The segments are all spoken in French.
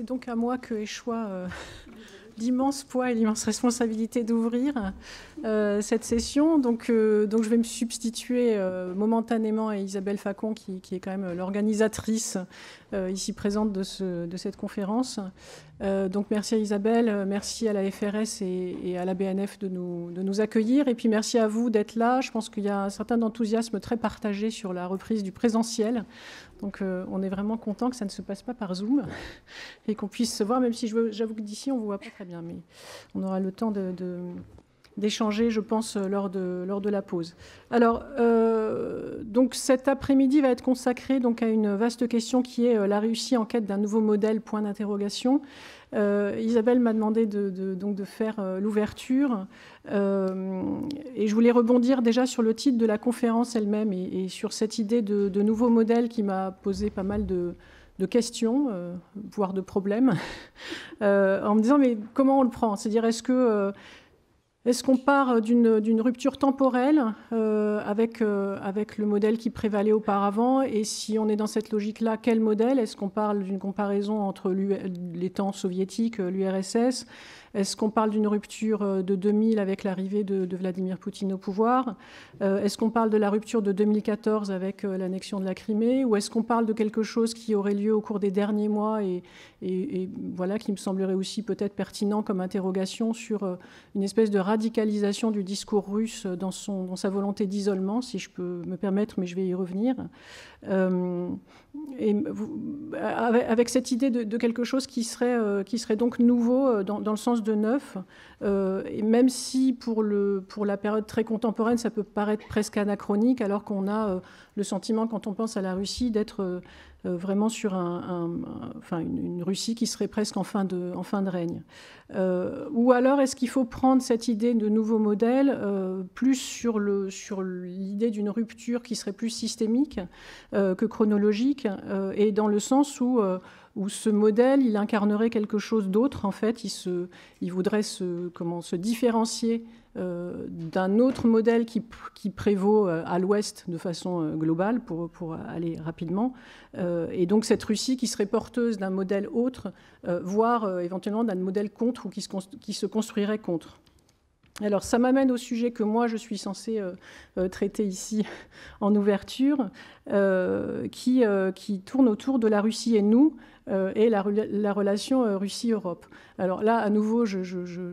c'est donc à moi que échoit euh, l'immense poids et l'immense responsabilité d'ouvrir euh, cette session. Donc, euh, donc, je vais me substituer momentanément à Isabelle Facon, qui, est quand même l'organisatrice ici présente de, de cette conférence. donc, merci à Isabelle, merci à la FRS et, à la BNF de nous, de nous, accueillir. Et puis, merci à vous d'être là. Je pense qu'il y a un certain enthousiasme très partagé sur la reprise du présentiel. Donc euh, on est vraiment content que ça ne se passe pas par Zoom et qu'on puisse se voir, même si j'avoue que d'ici on ne voit pas très bien, mais on aura le temps d'échanger, je pense, lors de, lors de la pause. Alors, euh, donc cet après-midi va être consacré donc, à une vaste question qui est euh, la réussite en quête d'un nouveau modèle, point d'interrogation. Euh, Isabelle m'a demandé de, donc de faire euh, l'ouverture euh, et je voulais rebondir déjà sur le titre de la conférence elle-même et, sur cette idée de, nouveau modèle qui m'a posé pas mal de, questions, voire de problèmes, en me disant mais comment on le prend cest dire est-ce que est-ce qu'on part euh, d'une rupture temporelle euh, avec, euh, avec le modèle qui prévalait auparavant Et si on est dans cette logique-là, quel modèle Est-ce qu'on parle d'une comparaison entre les temps soviétiques, l'URSS est-ce qu'on parle d'une rupture euh, de 2000 avec l'arrivée de, Vladimir Poutine au pouvoir euh, Est-ce qu'on parle de la rupture de 2014 avec euh, l'annexion de la Crimée Ou est-ce qu'on parle de quelque chose qui aurait lieu au cours des derniers mois et, voilà qui me semblerait aussi peut-être pertinent comme interrogation sur une espèce de radicalisation du discours russe dans, son, dans sa volonté d'isolement, si je peux me permettre, mais je vais y revenir et avec, cette idée de, quelque chose qui serait, euh, qui serait donc nouveau euh, dans, le sens de neuf, euh, et même si pour, le, pour la période très contemporaine, ça peut paraître presque anachronique, alors qu'on a le sentiment, quand on pense à la Russie, d'être euh, vraiment sur un, une, Russie qui serait presque en fin de, en fin de règne. Euh, ou alors est-ce qu'il faut prendre cette idée de nouveau modèle euh, plus sur, le, sur l'idée d'une rupture qui serait plus systémique que chronologique et dans le sens où où ce modèle, il incarnerait quelque chose d'autre. En fait, il, voudrait se, différencier euh, d'un autre modèle qui, prévaut euh, à l'Ouest de façon euh, globale, pour, aller rapidement. et donc cette Russie qui serait porteuse d'un modèle autre, voire éventuellement d'un modèle contre ou qui se, construirait contre. Alors ça m'amène au sujet que moi je suis censée traiter ici en ouverture, qui, tourne autour de la Russie et nous, euh, et la, relation euh, Russie-Europe. Alors là, à nouveau, je,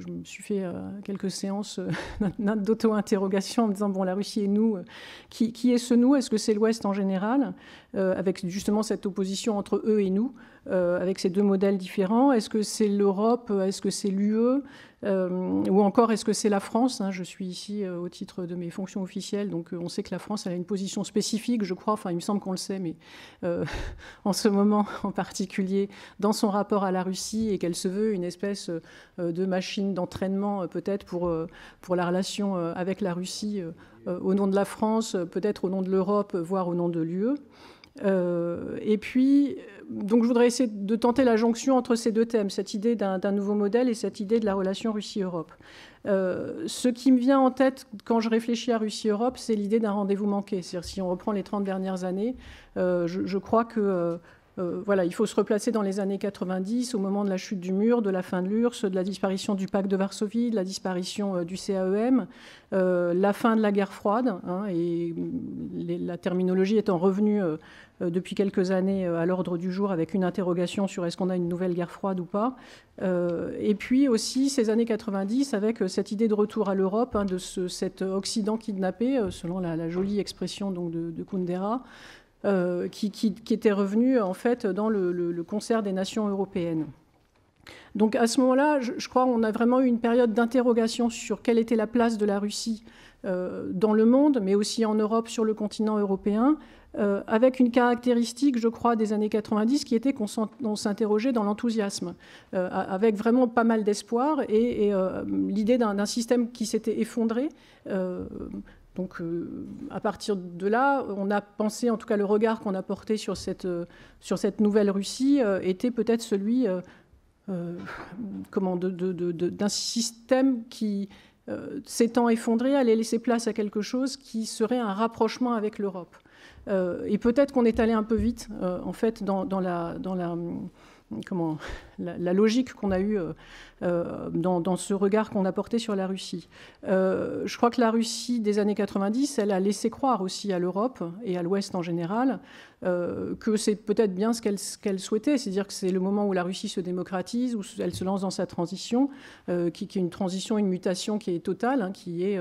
me suis fait euh, quelques séances d'auto-interrogation en me disant, bon, la Russie et nous, qui, qui est ce nous Est-ce que c'est l'Ouest en général, avec justement cette opposition entre eux et nous, avec ces deux modèles différents Est-ce que c'est l'Europe Est-ce que c'est l'UE euh, ou encore, est-ce que c'est la France hein, Je suis ici euh, au titre de mes fonctions officielles, donc euh, on sait que la France elle a une position spécifique, je crois, enfin il me semble qu'on le sait, mais en ce moment en particulier, dans son rapport à la Russie, et qu'elle se veut une espèce de machine d'entraînement peut-être pour, pour la relation avec la Russie au nom de la France, peut-être au nom de l'Europe, voire au nom de l'UE. Euh, et puis, donc je voudrais essayer de tenter la jonction entre ces deux thèmes, cette idée d'un nouveau modèle et cette idée de la relation Russie-Europe. Euh, ce qui me vient en tête quand je réfléchis à Russie-Europe, c'est l'idée d'un rendez-vous manqué. C'est-à-dire, si on reprend les 30 dernières années, euh, je, je, crois que euh, voilà, il faut se replacer dans les années 90, au moment de la chute du mur, de la fin de l'URSS, de la disparition du pacte de Varsovie, de la disparition euh, du CAEM, euh, la fin de la guerre froide, hein, et mm, la terminologie étant revenue depuis quelques années à l'ordre du jour avec une interrogation sur est-ce qu'on a une nouvelle guerre froide ou pas. et puis aussi ces années 90 avec cette idée de retour à l'Europe, hein, de cet Occident kidnappé, selon la, jolie expression de Kundera. Euh, qui, qui, était revenu en fait dans le, concert des nations européennes. Donc à ce moment-là, je, crois qu'on a vraiment eu une période d'interrogation sur quelle était la place de la Russie euh, dans le monde, mais aussi en Europe, sur le continent européen, euh, avec une caractéristique, je crois, des années 90 qui était qu'on s'interrogeait dans l'enthousiasme, avec vraiment pas mal d'espoir et, l'idée d'un système qui s'était effondré donc euh, à partir de là, on a pensé, en tout cas le regard qu'on a porté sur cette, euh, sur cette nouvelle Russie euh, était peut-être celui comment, d'un système qui s'étant effondré allait laisser place à quelque chose qui serait un rapprochement avec l'Europe. et peut-être qu'on est allé un peu vite, en fait, dans, dans la... Dans la comment la, logique qu'on a eue euh, euh, dans, ce regard qu'on a porté sur la Russie. Euh, je crois que la Russie des années 90, elle a laissé croire aussi à l'Europe et à l'Ouest en général que c'est peut-être bien ce qu'elle souhaitait, c'est-à-dire que c'est le moment où la Russie se démocratise, où elle se lance dans sa transition, qui, est une transition, une mutation qui est totale, hein, qui est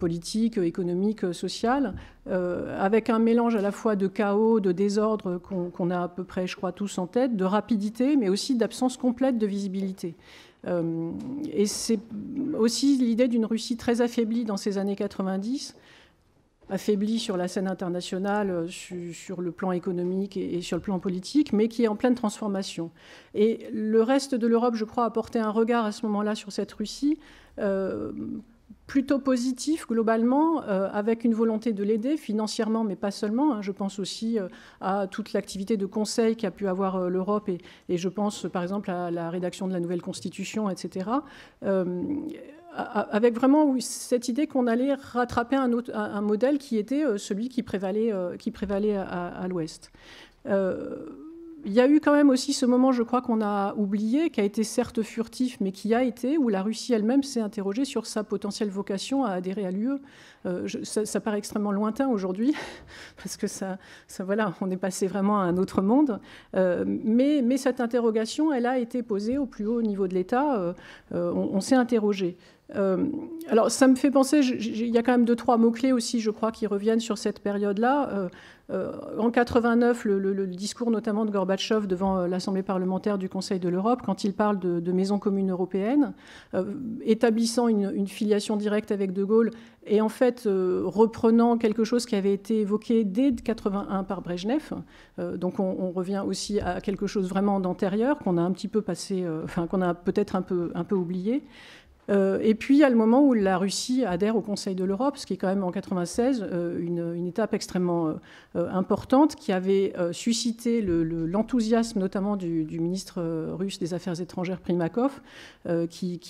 politique, économique, sociale, avec un mélange à la fois de chaos, de désordre qu'on a à peu près, je crois, tous en tête, de rapidité, mais aussi d'absence complète de visibilité. Euh, et c'est aussi l'idée d'une Russie très affaiblie dans ces années 90, affaiblie sur la scène internationale, sur le plan économique et, sur le plan politique, mais qui est en pleine transformation. Et le reste de l'Europe, je crois, a porté un regard à ce moment-là sur cette Russie, euh, plutôt positif globalement, euh, avec une volonté de l'aider financièrement, mais pas seulement. Hein. Je pense aussi euh, à toute l'activité de conseil qu'a pu avoir euh, l'Europe et, je pense par exemple à la rédaction de la nouvelle constitution, etc. avec vraiment cette idée qu'on allait rattraper un, modèle qui était celui qui prévalait, qui prévalait à l'Ouest il y a eu quand même aussi ce moment, je crois, qu'on a oublié, qui a été certes furtif, mais qui a été, où la Russie elle-même s'est interrogée sur sa potentielle vocation à adhérer à l'UE. Euh, ça, paraît extrêmement lointain aujourd'hui, parce que ça, voilà, on est passé vraiment à un autre monde. Euh, mais, cette interrogation, elle a été posée au plus haut niveau de l'État. Euh, on, s'est interrogé. alors, ça me fait penser, il y a quand même deux, trois mots-clés aussi, je crois, qui reviennent sur cette période-là. Euh, en 89, le, discours notamment de Gorbatchev devant euh, l'Assemblée parlementaire du Conseil de l'Europe, quand il parle de, maison commune européenne, euh, établissant une, filiation directe avec De Gaulle et en fait reprenant quelque chose qui avait été évoqué dès 81 par Brejnev. donc on, on revient aussi à quelque chose vraiment d'antérieur qu'on a un petit peu passé, enfin qu'on a peut-être un peu, un peu oublié. Euh, et puis, il y a le moment où la Russie adhère au Conseil de l'Europe, ce qui est quand même en 1996 euh, une, étape extrêmement euh, importante qui avait suscité l'enthousiasme notamment du, ministre russe des Affaires étrangères Primakov, qui,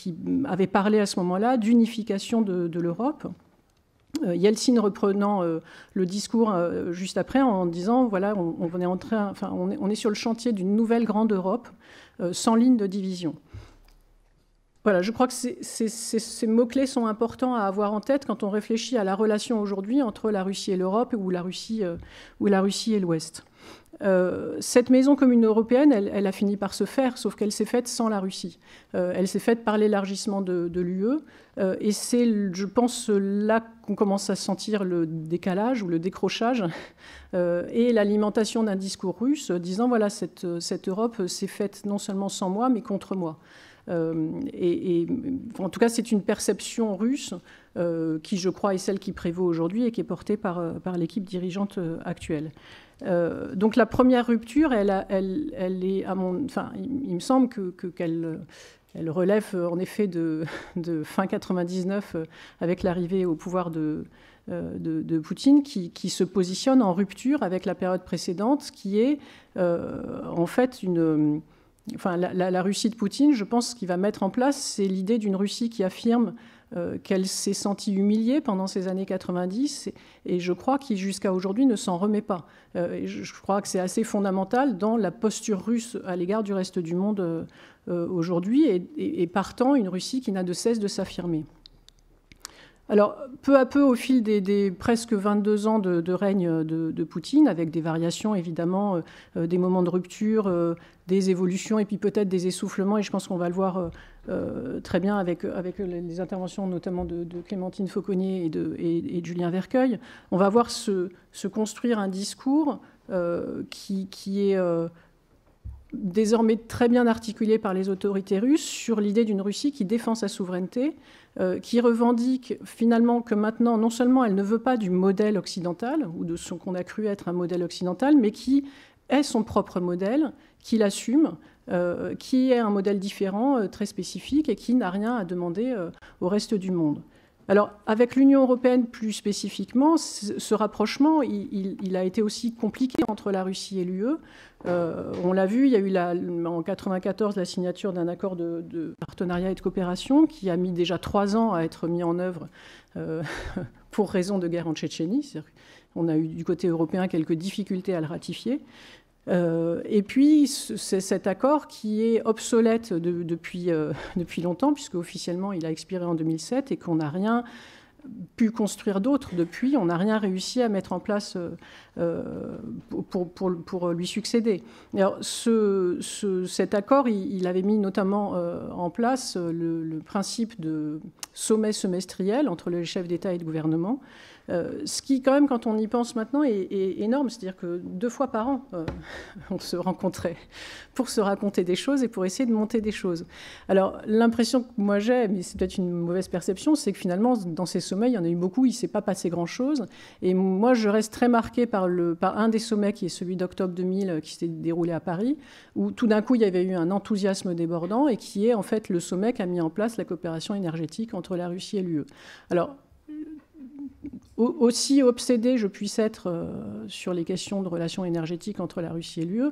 avait parlé à ce moment-là d'unification de, l'Europe. Yeltsin reprenant le discours juste après en disant voilà on est sur le chantier d'une nouvelle grande Europe sans ligne de division. Voilà, je crois que ces, mots-clés sont importants à avoir en tête quand on réfléchit à la relation aujourd'hui entre la Russie et l'Europe ou, la Russie, euh, et l'Ouest. Euh, cette maison commune européenne, elle, a fini par se faire, sauf qu'elle s'est faite sans la Russie. Euh, elle s'est faite par l'élargissement de, l'UE, et c'est, je pense, là qu'on commence à sentir le décalage ou le décrochage et l'alimentation d'un discours russe disant voilà, cette Europe s'est faite non seulement sans moi, mais contre moi. Euh, et, en tout cas, c'est une perception russe euh, qui, je crois, est celle qui prévaut aujourd'hui et qui est portée par, euh, par l'équipe dirigeante actuelle. donc la première rupture, elle, elle, elle est à mon, enfin, il, me semble que qu'elle elle relève en effet de, fin 99 avec l'arrivée au pouvoir de, de, Poutine qui, se positionne en rupture avec la période précédente qui est en fait une, enfin, la, Russie de Poutine, je pense, qu'il va mettre en place, c'est l'idée d'une Russie qui affirme euh, qu'elle s'est sentie humiliée pendant ces années 90, et, je crois qu'il, jusqu'à aujourd'hui, ne s'en remet pas. Euh, et je, crois que c'est assez fondamental dans la posture russe à l'égard du reste du monde euh, aujourd'hui, et partant, une Russie qui n'a de cesse de s'affirmer. Alors, peu à peu, au fil des, presque 22 ans de, règne euh, de, Poutine, avec des variations évidemment, euh, euh, des moments de rupture, des évolutions et puis peut-être des essoufflements, et je pense qu'on va le voir très bien avec, avec les interventions notamment de, Clémentine Fauconnier et de, Julien Vercueil, on va voir se, construire un discours qui, qui, est désormais très bien articulée par les autorités russes sur l'idée d'une Russie qui défend sa souveraineté, euh, qui revendique finalement que maintenant, non seulement elle ne veut pas du modèle occidental, ou de ce qu'on a cru être un modèle occidental, mais qui est son propre modèle, qui l'assume, euh, qui est un modèle différent, euh, très spécifique, et qui n'a rien à demander au reste du monde. Alors, avec l'Union européenne plus spécifiquement, ce rapprochement, il, a été aussi compliqué entre la Russie et l'UE. Euh, on l'a vu, il y a eu en 1994 la signature d'un accord de, partenariat et de coopération qui a mis déjà trois ans à être mis en œuvre euh, pour raison de guerre en Tchétchénie. On a eu du côté européen quelques difficultés à le ratifier. Euh, et puis, c'est cet accord qui est obsolète depuis, euh, depuis longtemps, puisque officiellement, il a expiré en 2007 et qu'on n'a rien pu construire d'autre depuis. On n'a rien réussi à mettre en place euh, pour, pour, lui succéder. Alors, cet accord, il, avait mis notamment en place le, le, principe de sommet semestriel entre les chefs d'État et de gouvernement euh, ce qui, quand même, quand on y pense maintenant, est, énorme. C'est-à-dire que deux fois par an, euh, on se rencontrait pour se raconter des choses et pour essayer de monter des choses. Alors, l'impression que moi j'ai, mais c'est peut-être une mauvaise perception, c'est que finalement, dans ces sommets, il y en a eu beaucoup, il ne s'est pas passé grand-chose. Et moi, je reste très marquée par, par un des sommets qui est celui d'octobre 2000 euh, qui s'est déroulé à Paris, où tout d'un coup, il y avait eu un enthousiasme débordant et qui est en fait le sommet qui a mis en place la coopération énergétique entre la Russie et l'UE. Alors, aussi obsédé je puisse être euh, sur les questions de relations énergétiques entre la Russie et l'UE,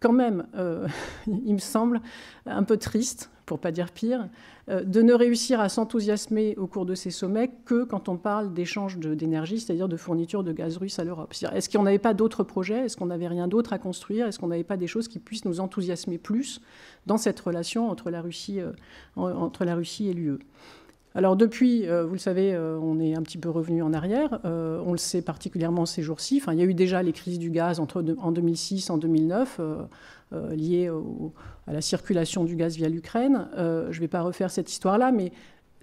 quand même, euh, il me semble un peu triste, pour pas dire pire, euh, de ne réussir à s'enthousiasmer au cours de ces sommets que quand on parle d'échanges d'énergie, c'est-à-dire de fourniture de gaz russe à l'Europe. Est-ce qu'on n'avait pas d'autres projets Est-ce qu'on n'avait rien d'autre à construire Est-ce qu'on n'avait pas des choses qui puissent nous enthousiasmer plus dans cette relation entre la Russie et l'UE alors depuis, euh, vous le savez, euh, on est un petit peu revenu en arrière. Euh, on le sait particulièrement ces jours-ci. il y a eu déjà les crises du gaz entre, en 2006 en 2009 liées à la circulation du gaz via l'Ukraine. je ne vais pas refaire cette histoire-là, mais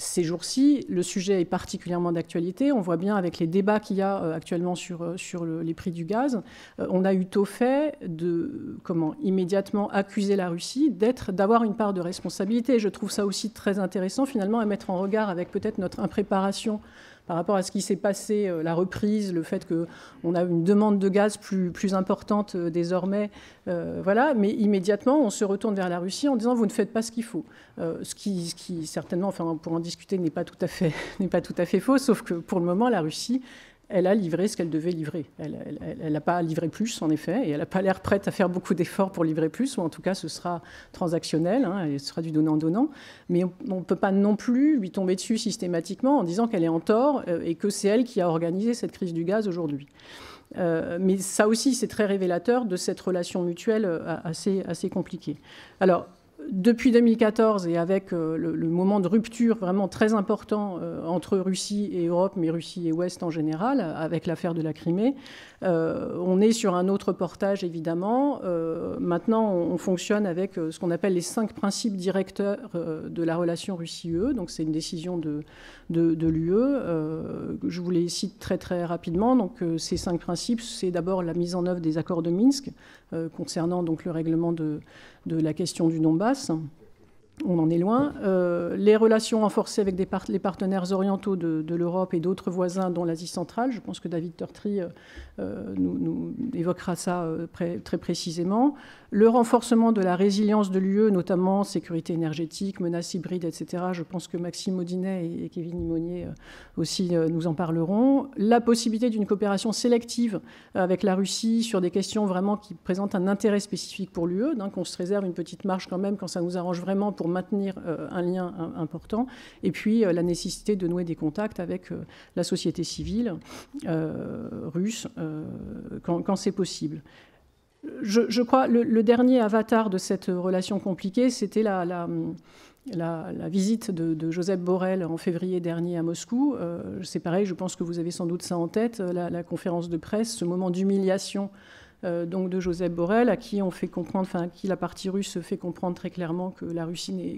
ces jours-ci, le sujet est particulièrement d'actualité. On voit bien avec les débats qu'il y a euh, actuellement sur, euh, sur les prix du gaz, euh, on a eu tôt fait de comment immédiatement accuser la Russie d'être, d'avoir une part de responsabilité. Je trouve ça aussi très intéressant finalement à mettre en regard avec peut-être notre impréparation par rapport à ce qui s'est passé, euh, la reprise, le fait qu'on a une demande de gaz plus, importante euh, désormais. Euh, voilà, mais immédiatement, on se retourne vers la Russie en disant vous ne faites pas ce qu'il faut. ce, qui, certainement, enfin, pour en discuter, n'est pas, pas tout à fait faux, sauf que pour le moment, la Russie elle a livré ce qu'elle devait livrer. Elle n'a pas livré plus, en effet, et elle n'a pas l'air prête à faire beaucoup d'efforts pour livrer plus, ou en tout cas, ce sera transactionnel, hein, ce sera du donnant-donnant. Mais on ne peut pas non plus lui tomber dessus systématiquement en disant qu'elle est en tort euh, et que c'est elle qui a organisé cette crise du gaz aujourd'hui. Euh, mais ça aussi, c'est très révélateur de cette relation mutuelle euh, assez, assez compliquée. Alors, depuis 2014 et avec euh, le, moment de rupture vraiment très important euh, entre Russie et Europe, mais Russie et Ouest en général, avec l'affaire de la Crimée, euh, on est sur un autre portage évidemment. maintenant, on, on, fonctionne avec ce qu'on appelle les cinq principes directeurs de la relation Russie-UE. Donc, c'est une décision de, de, l'UE. Euh, je vous les cite très très rapidement. Donc, euh, ces cinq principes, c'est d'abord la mise en œuvre des accords de Minsk euh, concernant donc le règlement de, de la question du Donbass on en est loin. Euh, les relations renforcées avec les partenaires orientaux de, l'Europe et d'autres voisins, dont l'Asie centrale. Je pense que David Tertry euh, euh, nous, évoquera ça très, précisément. Le renforcement de la résilience de l'UE, notamment sécurité énergétique, menaces hybrides, etc. Je pense que Maxime Audinet et, Kevin Imonier aussi nous en parleront. La possibilité d'une coopération sélective avec la Russie sur des questions vraiment qui présentent un intérêt spécifique pour l'UE, hein, qu'on se réserve une petite marge quand même quand ça nous arrange vraiment pour maintenir euh, un lien euh, important, et puis euh, la nécessité de nouer des contacts avec la société civile russe quand, c'est possible. Je, crois le, le dernier avatar de cette relation compliquée, c'était la, visite de, Joseph Borrell en février dernier à Moscou. C'est pareil, je pense que vous avez sans doute ça en tête, la, conférence de presse, ce moment d'humiliation euh, donc de Joseph Borrell, à qui on fait comprendre, qui la partie russe fait comprendre très clairement que la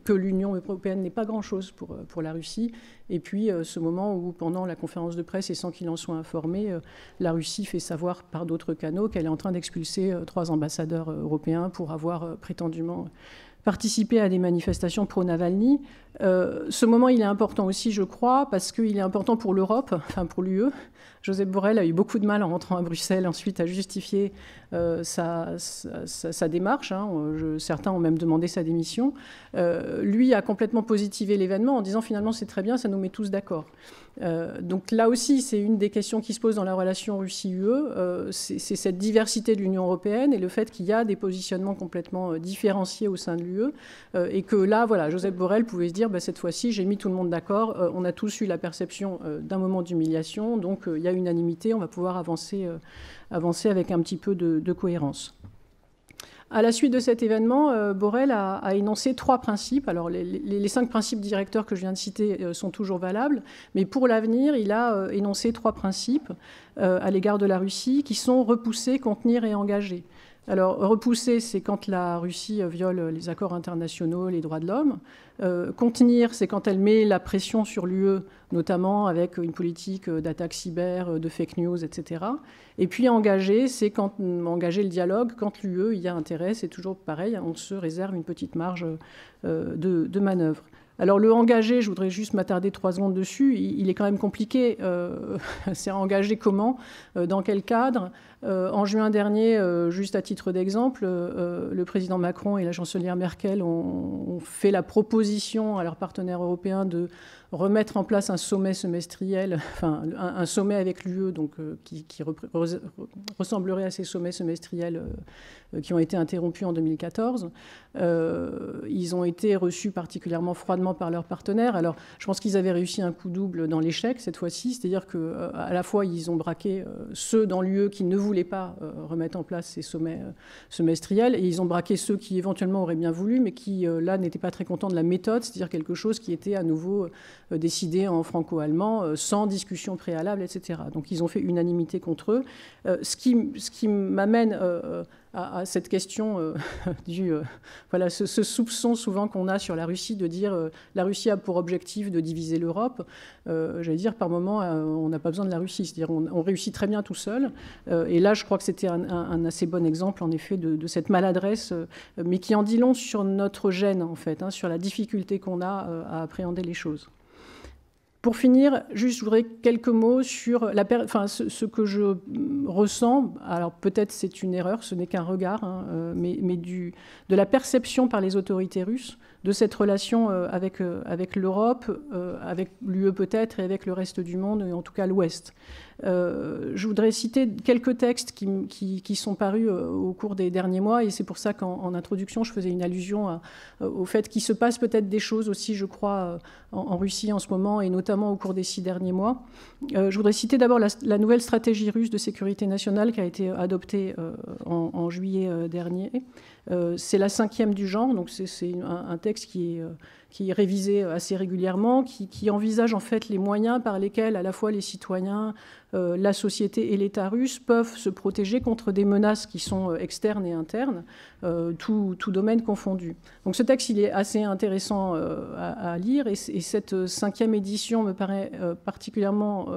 que l'Union européenne n'est pas grand-chose pour, euh, pour la Russie. Et puis euh, ce moment où, pendant la conférence de presse et sans qu'il en soit informé, la Russie fait savoir par d'autres canaux qu'elle est en train d'expulser trois ambassadeurs européens pour avoir prétendument participer à des manifestations pro-Navalny. Euh, ce moment, il est important aussi, je crois, parce qu'il est important pour l'Europe, enfin pour l'UE. Joseph Borrell a eu beaucoup de mal en rentrant à Bruxelles ensuite à justifier euh, sa, démarche. Hein. Euh, certains ont même demandé sa démission. lui a complètement positivé l'événement en disant finalement c'est très bien, ça nous met tous d'accord. Euh, donc là aussi, c'est une des questions qui se pose dans la relation Russie-UE, euh, c'est cette diversité de l'Union européenne et le fait qu'il y a des positionnements complètement euh, différenciés au sein de l'UE et que là, voilà, Joseph Borrell pouvait se dire, bah, cette fois-ci, j'ai mis tout le monde d'accord, on a tous eu la perception d'un moment d'humiliation, donc il y a unanimité, on va pouvoir avancer, avec un petit peu de cohérence. À la suite de cet événement, euh, Borrell a, énoncé trois principes. Alors, les, cinq principes directeurs que je viens de citer euh, sont toujours valables, mais pour l'avenir, il a euh, énoncé trois principes à l'égard de la Russie qui sont repousser, contenir et engager. Alors, repousser, c'est quand la Russie euh, viole euh, les accords internationaux, les droits de l'homme. Euh, contenir, c'est quand elle met la pression sur l'UE, notamment avec une politique d'attaque cyber, de fake news, etc. Et puis engager, c'est quand mm, engager le dialogue, quand l'UE y a intérêt, c'est toujours pareil, hein, on se réserve une petite marge de manœuvre. Alors le engager », je voudrais juste m'attarder trois secondes dessus, il, est quand même compliqué. Euh, c'est engager » comment euh, Dans quel cadre euh, En juin dernier, juste à titre d'exemple, le président Macron et la chancelière Merkel ont, fait la proposition à leurs partenaires européens de remettre en place un sommet semestriel, enfin un, sommet avec l'UE donc, qui, ressemblerait à ces sommets semestriels euh, qui ont été interrompus en 2014. Euh, ils ont été reçus particulièrement froidement par leurs partenaires. Alors, je pense qu'ils avaient réussi un coup double dans l'échec cette fois-ci, c'est-à-dire que euh, à la fois ils ont braqué ceux dans l'UE qui ne voulaient pas remettre en place ces sommets semestriels, et ils ont braqué ceux qui éventuellement auraient bien voulu, mais qui là n'étaient pas très contents de la méthode, c'est-à-dire quelque chose qui était à nouveau décidé en franco-allemand, sans discussion préalable, etc. Donc, ils ont fait unanimité contre eux. ce qui, ce qui m'amène à, cette question euh, du euh, voilà ce, soupçon souvent qu'on a sur la Russie de dire euh, la Russie a pour objectif de diviser l'Europe. J'allais dire par moment on n'a pas besoin de la Russie, c'est-à-dire on, réussit très bien tout seul. et là je crois que c'était un, assez bon exemple en effet de, cette maladresse, mais qui en dit long sur notre gêne en fait, hein, sur la difficulté qu'on a à appréhender les choses. Pour finir, juste, je voudrais quelques mots sur la enfin, ce, que je ressens. Alors peut-être c'est une erreur, ce n'est qu'un regard, hein, euh, mais, mais du, de la perception par les autorités russes de cette relation euh, euh, avec, l'Europe, euh, avec l'UE peut-être et avec le reste du monde, et en tout cas l'Ouest. je voudrais citer quelques textes qui, sont parus au cours des derniers mois, et c'est pour ça qu'en introduction, je faisais une allusion au fait qu'il se passe peut-être des choses aussi, je crois, en, Russie en ce moment, et notamment au cours des six derniers mois. je voudrais citer d'abord la, nouvelle stratégie russe de sécurité nationale qui a été adoptée en, juillet dernier. Euh, c'est la cinquième du genre, donc c'est un, texte qui est, euh, qui révisé euh, assez régulièrement, qui, envisage en fait les moyens par lesquels à la fois les citoyens, la société et l'État russe peuvent se protéger contre des menaces qui sont externes et internes, tout, domaine confondu. Donc ce texte, il est assez intéressant à, lire et, et, cette cinquième édition me paraît particulièrement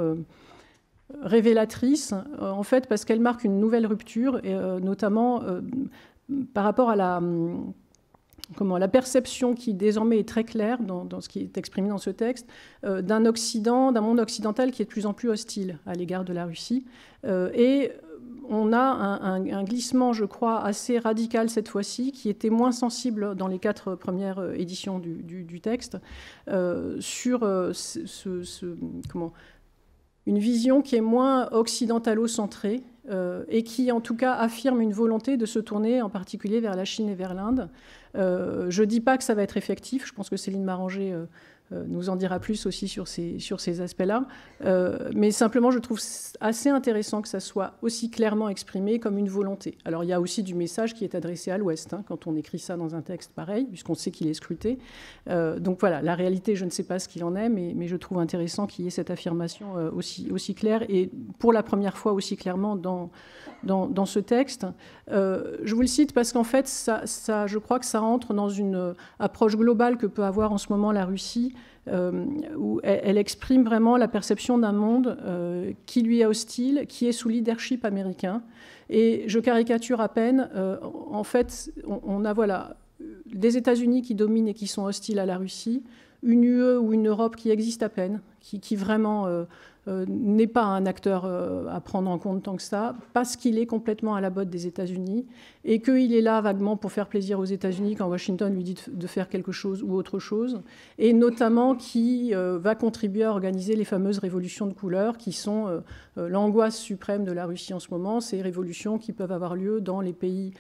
révélatrice, en fait, parce qu'elle marque une nouvelle rupture, et, notamment par rapport à hum, la, perception qui désormais est très claire dans, ce qui est exprimé dans ce texte, euh, d'un Occident, d'un monde occidental qui est de plus en plus hostile à l'égard de la Russie. Euh, et on a un, glissement, je crois, assez radical cette fois-ci, qui était moins sensible dans les quatre premières euh, éditions du, texte, sur ce, une vision qui est moins occidentalo-centrée euh, et qui en tout cas affirme une volonté de se tourner en particulier vers la Chine et vers l'Inde. Euh, je ne dis pas que ça va être effectif, je pense que Céline Maranger euh, euh, nous en dira plus aussi sur ces, sur ces aspects-là. Euh, mais simplement, je trouve assez intéressant que ça soit aussi clairement exprimé comme une volonté. Alors, il y a aussi du message qui est adressé à l'Ouest, hein, quand on écrit ça dans un texte pareil, puisqu'on sait qu'il est scruté. Euh, donc voilà, la réalité, je ne sais pas ce qu'il en est, mais, mais, je trouve intéressant qu'il y ait cette affirmation aussi, aussi claire et pour la première fois aussi clairement dans, dans, dans ce texte. je vous le cite parce qu'en fait, ça, ça, je crois que ça entre dans une approche globale que peut avoir en ce moment la Russie euh, où elle, exprime vraiment la perception d'un monde euh, qui lui est hostile, qui est sous leadership américain. Et je caricature à peine, euh, en fait, on, a voilà des États-Unis qui dominent et qui sont hostiles à la Russie, une UE ou une Europe qui existe à peine, qui, vraiment euh, n'est pas un acteur euh, à prendre en compte tant que ça, parce qu'il est complètement à la botte des États-Unis et qu'il est là vaguement pour faire plaisir aux États-Unis quand Washington lui dit de faire quelque chose ou autre chose, et notamment qui euh, va contribuer à organiser les fameuses révolutions de couleur qui sont l'angoisse suprême de la Russie en ce moment, ces révolutions qui peuvent avoir lieu dans les pays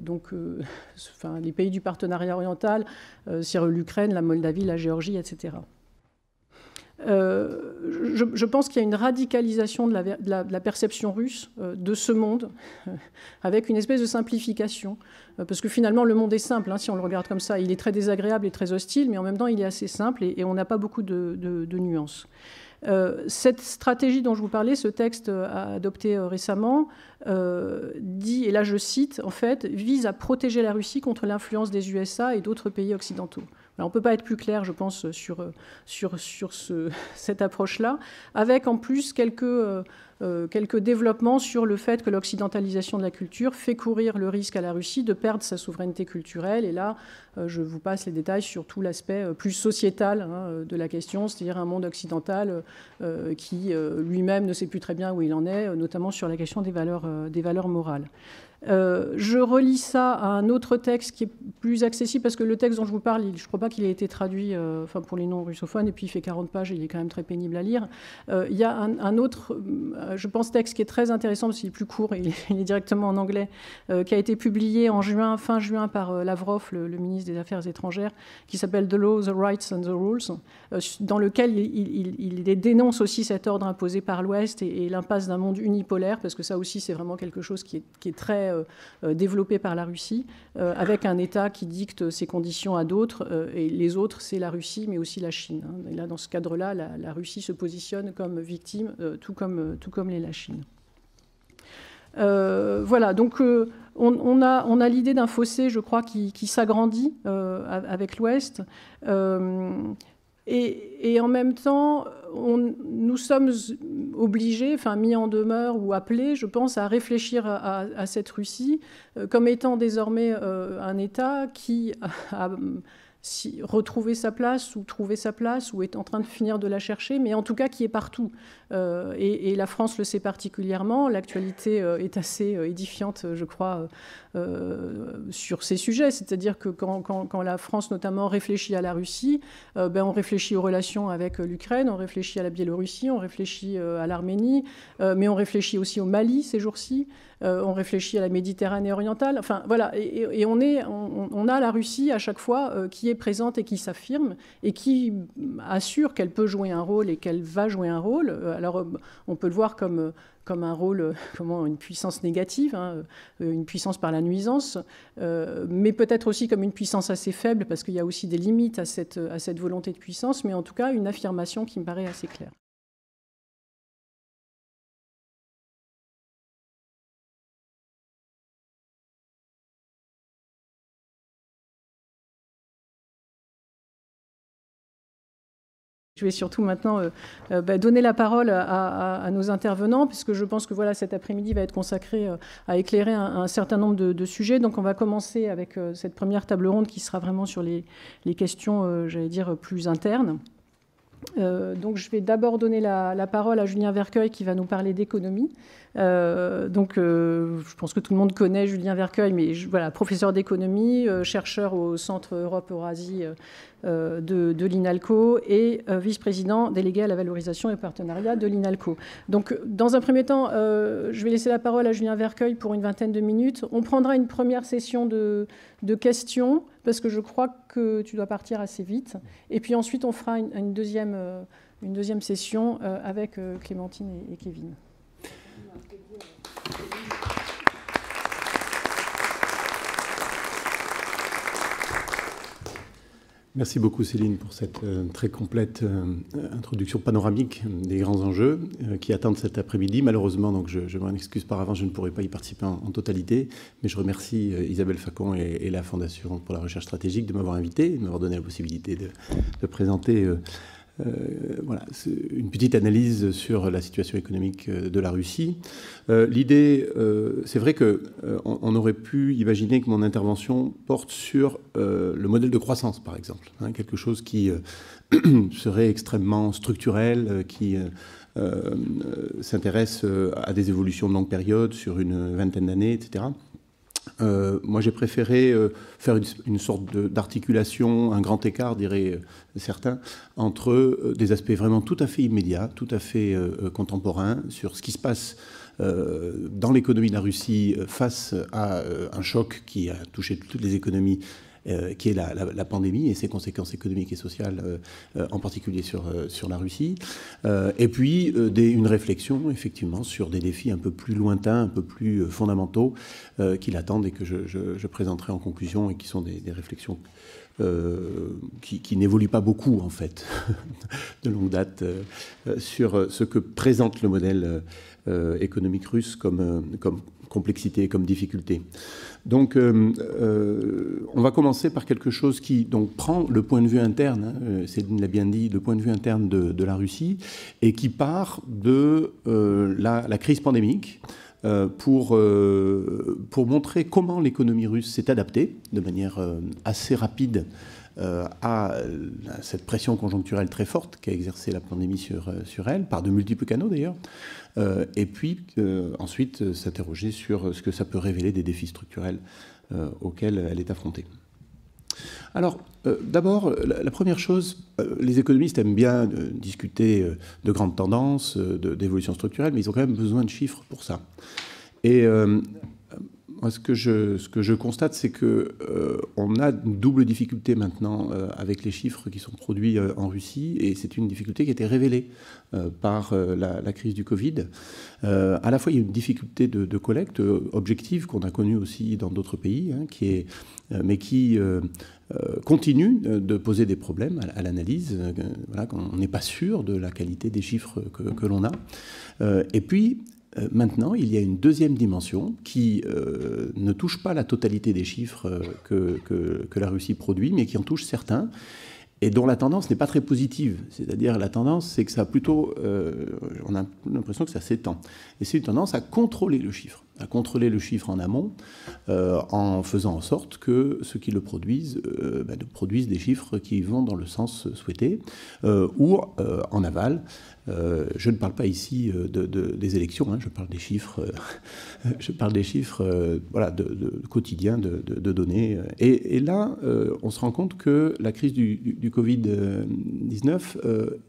donc, les pays du partenariat oriental, c'est l'Ukraine, la Moldavie, la Géorgie, etc. Euh, je, pense qu'il y a une radicalisation de la, perception russe euh, de ce monde, avec une espèce de simplification. Euh, parce que finalement, le monde est simple, hein, si on le regarde comme ça. Il est très désagréable et très hostile, mais en même temps, il est assez simple et, on n'a pas beaucoup de, de nuances. Cette stratégie dont je vous parlais, ce texte adopté récemment, dit, et là je cite, en fait, vise à protéger la Russie contre l'influence des USA et d'autres pays occidentaux on ne peut pas être plus clair, je pense, sur, euh, cette approche-là, avec en plus euh, euh, quelques, développements sur le fait que l'occidentalisation de la culture fait courir le risque à la Russie de perdre sa souveraineté culturelle. Et là, je vous passe les détails sur tout l'aspect plus sociétal hein, de la question, c'est-à-dire un monde occidental qui lui-même ne sait plus très bien où il en est, notamment sur la question des valeurs morales. Euh, je relis ça à un autre texte qui est plus accessible parce que le texte dont je vous parle, je ne crois pas qu'il ait été traduit euh, enfin pour les non russophones et puis il fait 40 pages il est quand même très pénible à lire. Euh, il y a un, autre, je pense, texte qui est très intéressant parce qu'il est plus court il, est directement en anglais, qui a été publié en juin, fin juin par Lavrov, le, ministre des Affaires étrangères, qui s'appelle The Law, The Rights and the Rules, dans lequel il, dénonce aussi cet ordre imposé par l'Ouest et, l'impasse d'un monde unipolaire parce que ça aussi c'est vraiment quelque chose qui est très euh, euh, développé par la Russie, euh, avec un État qui dicte ses conditions à d'autres, et les autres, c'est la Russie, mais aussi la Chine. Hein. Et là, dans ce cadre-là, la, Russie se positionne comme victime, tout, comme, tout comme la Chine. voilà, donc on, a, on a l'idée d'un fossé, je crois, qui, s'agrandit avec l'Ouest. Et, et, en même temps, nous sommes obligés, enfin mis en demeure ou appelés, je pense, à réfléchir à, cette Russie euh, comme étant désormais euh, un État qui retrouver sa place ou trouver sa place ou est en train de finir de la chercher, mais en tout cas qui est partout. Euh, et, la France le sait particulièrement. L'actualité euh, est assez euh, édifiante, je crois, sur ces sujets. C'est-à-dire que quand, la France notamment réfléchit à la Russie, ben, on réfléchit aux relations avec l'Ukraine, on réfléchit à la Biélorussie, on réfléchit à l'Arménie, mais on réfléchit aussi au Mali ces jours-ci. Euh, on réfléchit à la Méditerranée orientale. Enfin, voilà. Et, on, a la Russie à chaque fois euh, qui est présente et qui s'affirme et qui assure qu'elle peut jouer un rôle et qu'elle va jouer un rôle. Euh, alors, on peut le voir comme comme un rôle, comment, une puissance négative, hein, une puissance par la nuisance, mais peut-être aussi comme une puissance assez faible, parce qu'il y a aussi des limites à cette, à cette volonté de puissance, mais en tout cas une affirmation qui me paraît assez claire. je vais surtout maintenant euh, euh, bah, donner la parole à, nos intervenants, puisque je pense que voilà, cet après-midi va être consacré euh, à éclairer un, certain nombre de, sujets. Donc on va commencer avec cette première table ronde qui sera vraiment sur les questions, j'allais dire, plus internes. Euh, donc je vais d'abord donner la, parole à Julien Vercueil qui va nous parler d'économie. Euh, donc euh, je pense que tout le monde connaît Julien Vercueil, mais voilà, professeur d'économie, chercheur au Centre Europe-Eurasie de, l'INALCO et vice-président délégué à la valorisation et partenariat de l'INALCO. Donc dans un premier temps, je vais laisser la parole à Julien Vercueil pour une vingtaine de minutes. On prendra une première session de questions parce que je crois que tu dois partir assez vite. Et puis ensuite, on fera une, deuxième, euh, une deuxième session euh, avec euh, Clémentine et Kevin. Merci beaucoup Céline pour cette euh, très complète euh, introduction panoramique des grands enjeux euh, qui attendent cet après-midi. Malheureusement, donc je, m'en excuse par avance, je ne pourrai pas y participer en, totalité, mais je remercie Isabelle Facon et, la Fondation pour la recherche stratégique de m'avoir invité, de m'avoir donné la possibilité de, de présenter euh, voilà voilà, une petite analyse sur la situation économique euh, de la Russie. Euh, l'idée, c'est vrai qu'on on aurait pu imaginer que mon intervention porte sur le modèle de croissance, par exemple, hein, quelque chose qui serait extrêmement structurel, qui s'intéresse à des évolutions de longue période sur une vingtaine d'années, etc. Euh, moi, j'ai préféré euh, faire une, sorte d'articulation, un grand écart, dirait euh, certains, entre des aspects vraiment tout à fait immédiats, tout à fait contemporains, sur ce qui se passe dans l'économie de la Russie face à un choc qui a touché toutes les économies euh, qui est la, pandémie et ses conséquences économiques et sociales, euh, euh, en particulier sur, sur la Russie. et puis, une réflexion, effectivement, sur des défis un peu plus lointains, un peu plus fondamentaux qui l'attendent et que je, présenterai en conclusion et qui sont des, réflexions qui, n'évoluent pas beaucoup en fait de longue date sur ce que présente le modèle économique russe comme, comme complexité, comme difficulté. Donc, euh, euh, on va commencer par quelque chose qui donc, prend le point de vue interne, c'est hein, euh, Céline l'a bien dit, le point de vue interne de, la Russie, et qui part de la, crise pandémique pour, montrer comment l'économie russe s'est adaptée de manière assez rapide à cette pression conjoncturelle très forte qu'a exercée la pandémie sur elle, par de multiples canaux d'ailleurs. Euh, et puis ensuite euh, s'interroger sur euh, ce que ça peut révéler des défis structurels auxquels elle est affrontée. Alors, d'abord, la, première chose, les économistes aiment bien discuter de grandes tendances, d'évolution structurelle, mais ils ont quand même besoin de chiffres pour ça. Et ce que je, constate, c'est qu'on euh, a une double difficulté maintenant euh, avec les chiffres qui sont produits euh, en Russie, et c'est une difficulté qui a été révélée par la, crise du Covid. à la fois, il y a une difficulté de, collecte objective qu'on a connue aussi dans d'autres pays, hein, mais qui continue de poser des problèmes à, l'analyse. Voilà, on n'est pas sûr de la qualité des chiffres que, que l'on a. et puis, euh, maintenant, il y a une deuxième dimension qui euh, ne touche pas la totalité des chiffres euh, que, la Russie produit, mais qui en touche certains et dont la tendance n'est pas très positive. C'est-à-dire la tendance, c'est que ça a plutôt, on a l'impression que ça s'étend. Et c'est une tendance à contrôler le chiffre, à contrôler le chiffre en amont, en faisant en sorte que ceux qui le produisent bah, produisent des chiffres qui vont dans le sens souhaité, ou en aval, euh, je ne parle pas ici euh, des élections, hein, je parle des chiffres, euh, je parle des chiffres voilà, de, de quotidiens de, données. Et, là, on se rend compte que la crise du, Covid-19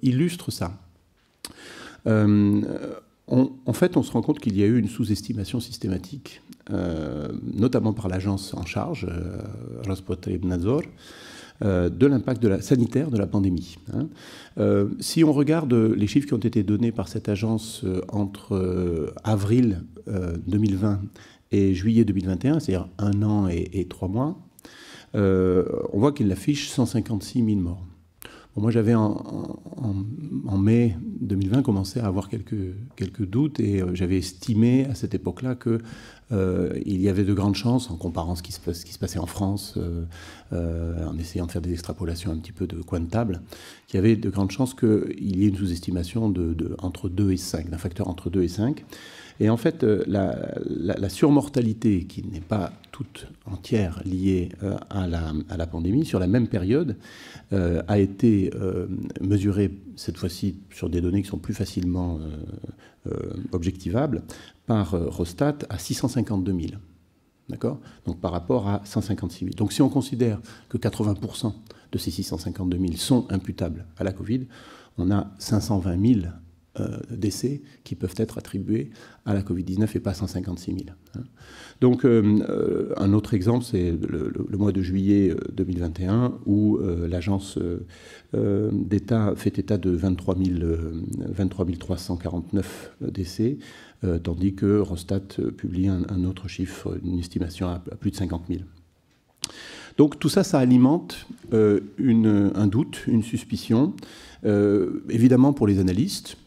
illustre ça. en fait, on se rend compte qu'il y a eu une sous-estimation systématique, notamment par l'agence en charge, Nazor », euh, de l'impact sanitaire de la pandémie. Hein. Euh, si on regarde euh, les chiffres qui ont été donnés par cette agence entre avril 2020 et juillet 2021, c'est-à-dire un an et, et trois mois, on voit qu'il affiche 156 000 morts moi, j'avais en, mai 2020 commencé à avoir quelques, quelques doutes et euh, j'avais estimé à cette époque-là qu'il euh, y avait de grandes chances, en comparant ce qui se, passait en France, euh, en essayant de faire des extrapolations un petit peu de coin de table, qu'il y avait de grandes chances qu'il y ait une sous-estimation de, entre 2 et 5, d'un facteur entre 2 et 5. Et en fait, euh, la, surmortalité, qui n'est pas toute entière liée euh, à la, à, la, pandémie, sur la même période, euh, a été mesurée, cette fois-ci sur des données qui sont plus facilement objectivables, par Rostat à 652 000. D'accord Donc par rapport à 156 000. Donc si on considère que 80% de ces 652 000 sont imputables à la Covid, on a 520 000 euh, décès qui peuvent être attribués à la Covid-19 et pas 156 000. Hein. Donc, euh, euh, un autre exemple, c'est le, mois de juillet 2021 où l'agence d'État fait état de 23, 349 décès, tandis que Rostat publie un, autre chiffre, une estimation à, plus de 50 000. Donc tout ça, ça alimente un doute, une suspicion, évidemment pour les analystes,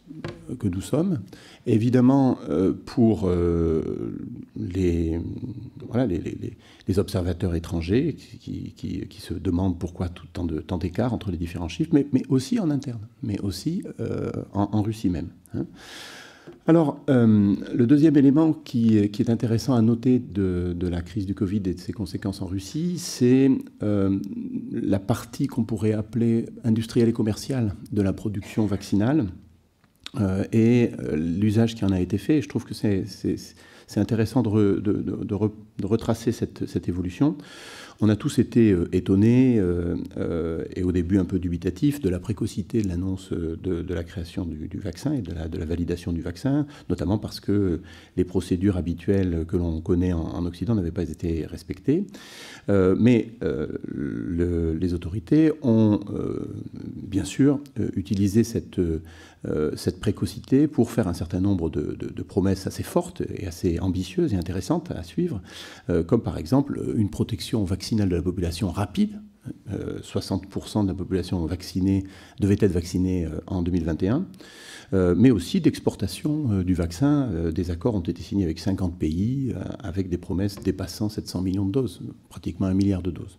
que nous sommes. évidemment, euh, pour euh, les, les, observateurs étrangers qui, se demandent pourquoi tout tant, de, d'écart entre les différents chiffres, mais, aussi en interne, mais aussi euh, en, Russie même. Hein. Alors, le deuxième élément qui, est intéressant à noter de, de, la crise du Covid et de ses conséquences en Russie, c'est la partie qu'on pourrait appeler industrielle et commerciale de la production vaccinale euh, et euh, l'usage qui en a été fait. je trouve que c'est intéressant de, retracer cette, évolution. On a tous été euh, étonnés et au début un peu dubitatifs de la précocité de l'annonce de, la création du, vaccin et la, de la, validation du vaccin, notamment parce que les procédures habituelles que l'on connaît en, Occident n'avaient pas été respectées. mais les autorités ont bien sûr utilisé cette euh, cette précocité pour faire un certain nombre de, promesses assez fortes et assez ambitieuses et intéressantes à suivre, euh, comme par exemple une protection vaccinale de la population rapide. 60% euh, de la population vaccinée devait être vaccinée en 2021, mais aussi d'exportation du vaccin. des accords ont été signés avec 50 pays, avec des promesses dépassant 700 millions de doses, pratiquement un milliard de doses.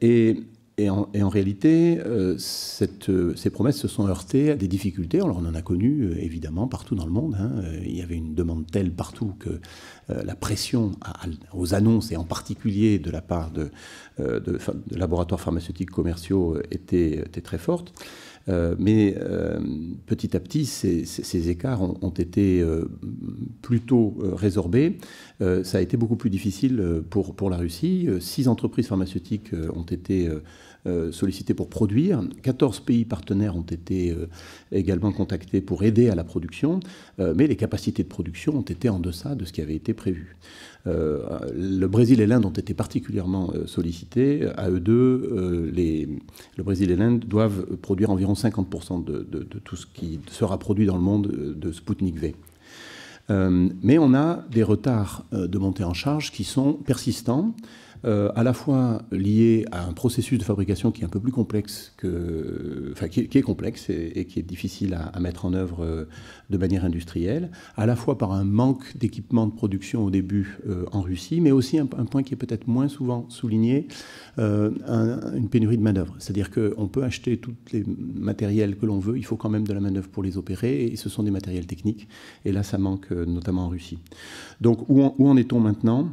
et et en, réalité, euh, cette, euh, ces promesses se sont heurtées à des difficultés. Alors on en a connu euh, évidemment partout dans le monde. Hein. Il y avait une demande telle partout que la pression aux annonces et en particulier de la part de, laboratoires pharmaceutiques commerciaux était, très forte. mais petit à petit, ces, écarts ont, été plutôt résorbés. ça a été beaucoup plus difficile pour, pour la Russie. Six entreprises pharmaceutiques ont été euh, sollicités pour produire. 14 pays partenaires ont été euh, également contactés pour aider à la production, euh, mais les capacités de production ont été en deçà de ce qui avait été prévu. le Brésil et l'Inde ont été particulièrement sollicités. À eux deux, le Brésil et l'Inde doivent produire environ 50% de, tout ce qui sera produit dans le monde de Sputnik V. mais on a des retards de montée en charge qui sont persistants. Euh, à la fois lié à un processus de fabrication qui est un peu plus complexe enfin, qui, est, complexe et, qui est difficile à, mettre en œuvre euh, de manière industrielle, à la fois par un manque d'équipement de production au début euh, en Russie, mais aussi un, point qui est peut-être moins souvent souligné, une pénurie de main C'est-à-dire qu'on peut acheter tous les matériels que l'on veut, il faut quand même de la manœuvre pour les opérer, et ce sont des matériels techniques. Et là, ça manque notamment en Russie. Donc, où en est-on maintenant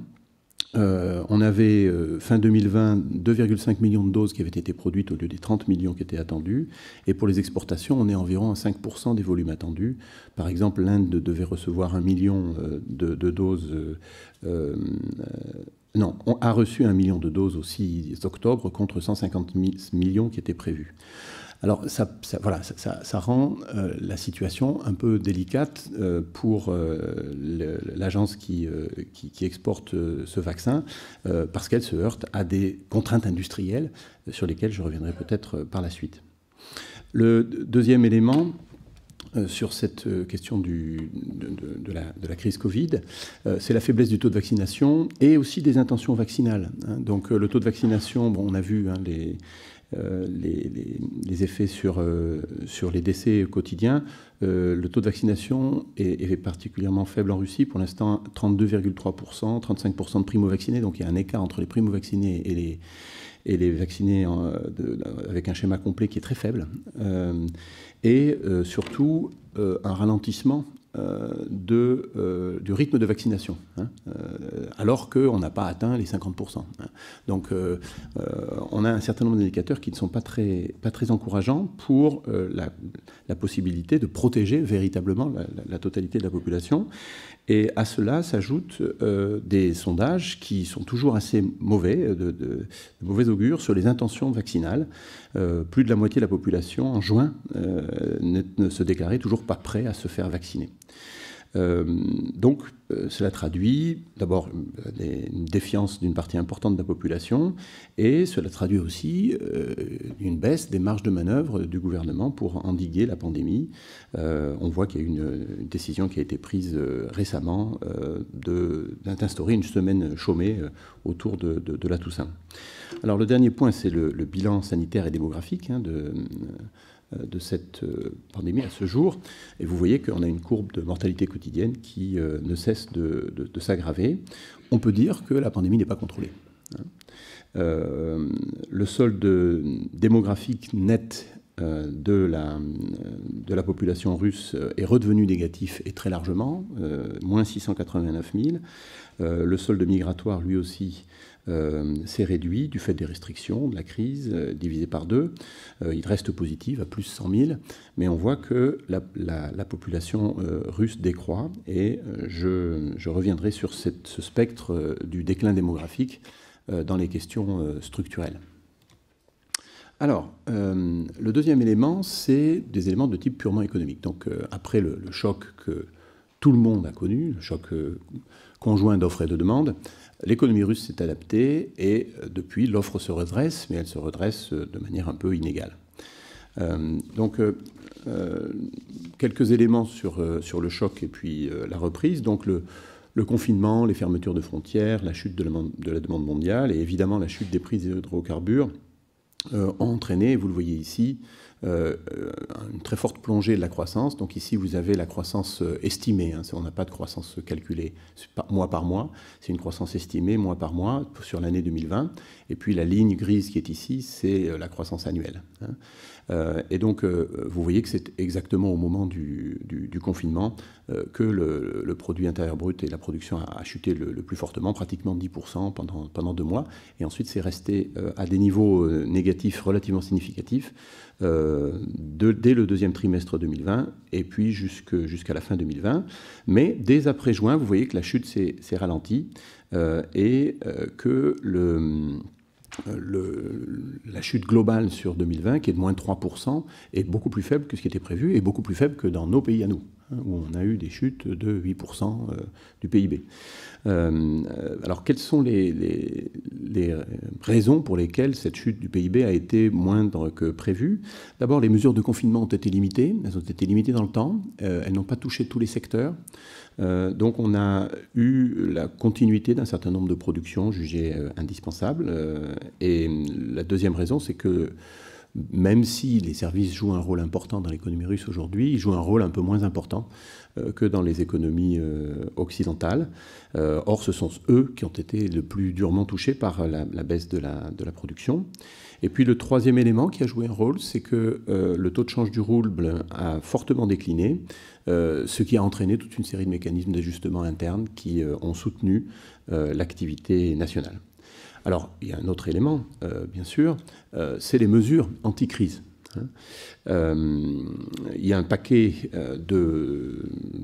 euh, on avait, euh, fin 2020, 2,5 millions de doses qui avaient été produites au lieu des 30 millions qui étaient attendus. Et pour les exportations, on est environ à 5% des volumes attendus. Par exemple, l'Inde devait recevoir un million euh, de, doses. non, on a reçu un million de doses aussi octobre contre 150 millions qui étaient prévus. Alors ça, voilà, ça, rend euh, la situation un peu délicate euh, pour euh, l'agence qui, qui, exporte ce vaccin parce qu'elle se heurte à des contraintes industrielles sur lesquelles je reviendrai peut-être par la suite. Le deuxième élément, sur cette question de, la, crise Covid, c'est la faiblesse du taux de vaccination et aussi des intentions vaccinales. Hein. Donc le taux de vaccination, on a vu hein, les, euh, les, effets sur, euh, sur les décès quotidiens, euh, le taux de vaccination est, particulièrement faible en Russie. Pour l'instant, 32,3%, 35% de primo-vaccinés. Donc il y a un écart entre les primo-vaccinés et les, et les vaccinés avec un schéma complet qui est très faible. et surtout, un ralentissement euh, de, euh, du rythme de vaccination, hein, euh, alors qu'on n'a pas atteint les 50%. Hein. Donc on a un certain nombre d'indicateurs qui ne sont pas très, pas très encourageants pour la, possibilité de protéger véritablement la, totalité de la population. Et à cela s'ajoutent des sondages qui sont toujours assez mauvais, de, mauvais augure sur les intentions vaccinales. plus de la moitié de la population en juin ne se déclarait toujours pas prêt à se faire vacciner. Euh, donc, euh, cela traduit d'abord euh, une défiance d'une partie importante de la population, et cela traduit aussi une baisse des marges de manœuvre du gouvernement pour endiguer la pandémie. on voit qu'il y a une, une, décision qui a été prise récemment d'instaurer une semaine chômée autour de, la Toussaint. Alors, le dernier point, c'est le, bilan sanitaire et démographique hein, de euh, de cette euh, pandémie à ce jour. Et vous voyez qu'on a une courbe de mortalité quotidienne qui euh, ne cesse de, s'aggraver. On peut dire que la pandémie n'est pas contrôlée. Hein. le solde démographique net de la, de la population russe est redevenu négatif et très largement, moins 689 000. le solde migratoire, lui aussi, s'est euh, réduit du fait des restrictions, de la crise, euh, divisé par deux. Euh, il reste positif à plus 100 000, mais on voit que la, population russe décroît et je, reviendrai sur ce spectre du déclin démographique dans les questions structurelles. Alors, le deuxième élément, c'est des éléments de type purement économique. Donc, après le, le, choc que tout le monde a connu, le choc conjoint d'offres et de demandes, L'économie russe s'est adaptée et euh, depuis l'offre se redresse, mais elle se redresse euh, de manière un peu inégale. Euh, donc quelques éléments sur, le choc et puis la reprise. Donc le, confinement, les fermetures de frontières, la chute de la, demande mondiale et évidemment la chute des prix hydrocarbures ont entraîné, vous le voyez ici, euh, une très forte plongée de la croissance. Donc ici, vous avez la croissance euh, estimée. Hein. on n'a pas de croissance calculée mois par mois. C'est une croissance estimée mois par mois sur l'année 2020. Et puis la ligne grise qui est ici, c'est euh, la croissance annuelle. Hein. et donc, vous voyez que c'est exactement au moment du, confinement que le, produit intérieur brut et la production a, chuté le, plus fortement, pratiquement 10% pendant, pendant deux mois. Et ensuite, c'est resté à des niveaux négatifs relativement significatifs euh, dès le deuxième trimestre 2020 et puis jusqu'à la fin 2020. Mais dès après juin, vous voyez que la chute s'est ralentie euh, et euh, que la chute globale sur 2020, qui est de moins de 3%, est beaucoup plus faible que ce qui était prévu et beaucoup plus faible que dans nos pays à nous, hein, où on a eu des chutes de 8% du PIB. Euh, euh, alors, quelles sont les, raisons pour lesquelles cette chute du PIB a été moindre que prévue D'abord, les mesures de confinement ont été limitées. Elles ont été limitées dans le temps. Euh, elles n'ont pas touché tous les secteurs. donc, on a eu la continuité d'un certain nombre de productions jugées indispensables. et la deuxième raison, c'est que même si les services jouent un rôle important dans l'économie russe aujourd'hui, ils jouent un rôle un peu moins important euh, que dans les économies euh, occidentales. Euh, or, ce sont eux qui ont été le plus durement touchés par la, baisse de la, production. Et puis le troisième élément qui a joué un rôle, c'est que le taux de change du rouble a fortement décliné, ce qui a entraîné toute une série de mécanismes d'ajustement interne qui ont soutenu l'activité nationale. Alors, il y a un autre élément, bien sûr, c'est les mesures anti-crise. Hein. Euh, il y a un paquet euh,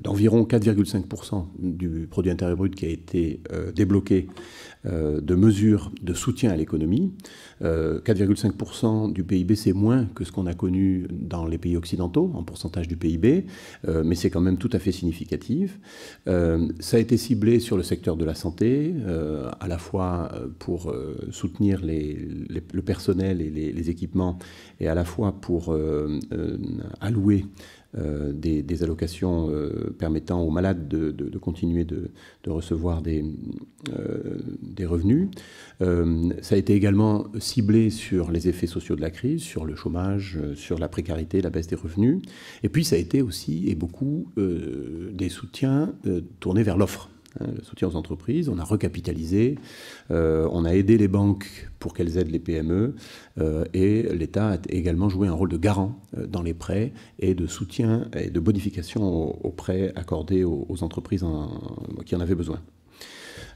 d'environ 4,5% du produit intérieur brut qui a été euh, débloqué de mesures de soutien à l'économie. 4,5% du PIB, c'est moins que ce qu'on a connu dans les pays occidentaux en pourcentage du PIB, mais c'est quand même tout à fait significatif. ça a été ciblé sur le secteur de la santé, à la fois pour soutenir les, le personnel et les, les, équipements, et à la fois pour euh, euh, allouer euh, des, allocations permettant aux malades de, continuer de, recevoir des revenus. ça a été également ciblé sur les effets sociaux de la crise, sur le chômage, sur la précarité, la baisse des revenus. Et puis ça a été aussi, et beaucoup, des soutiens tournés vers l'offre. Hein, le soutien aux entreprises, on a recapitalisé, euh, on a aidé les banques pour qu'elles aident les PME, euh, et l'État a également joué un rôle de garant euh, dans les prêts et de soutien et de bonification aux, prêts accordés aux, entreprises qui en avaient besoin.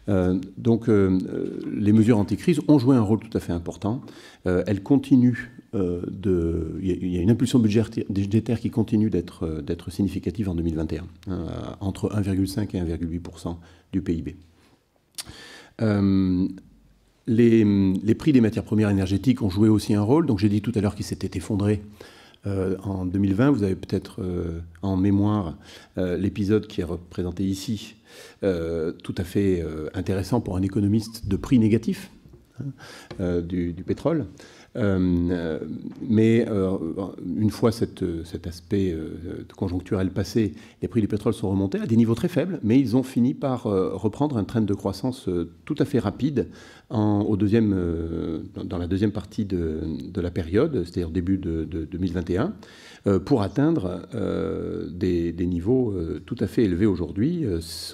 Euh, donc euh, euh, les mesures anticrise ont joué un rôle tout à fait important. Euh, elles Il y a une impulsion budgétaire qui continue d'être significative en 2021, entre 1,5 et 1,8% du PIB. Les, les, prix des matières premières énergétiques ont joué aussi un rôle. Donc j'ai dit tout à l'heure qu'ils s'étaient effondrés euh, en 2020, vous avez peut-être euh, en mémoire euh, l'épisode qui est représenté ici, tout à fait intéressant pour un économiste de prix négatif hein, du, pétrole. Euh, euh, mais euh, une fois cet aspect conjoncturel passé, les prix du pétrole sont remontés à des niveaux très faibles, mais ils ont fini par reprendre un train de croissance tout à fait rapide au deuxième, dans la deuxième partie de, la période, c'est-à-dire début de, 2021 pour atteindre des, niveaux tout à fait élevés aujourd'hui.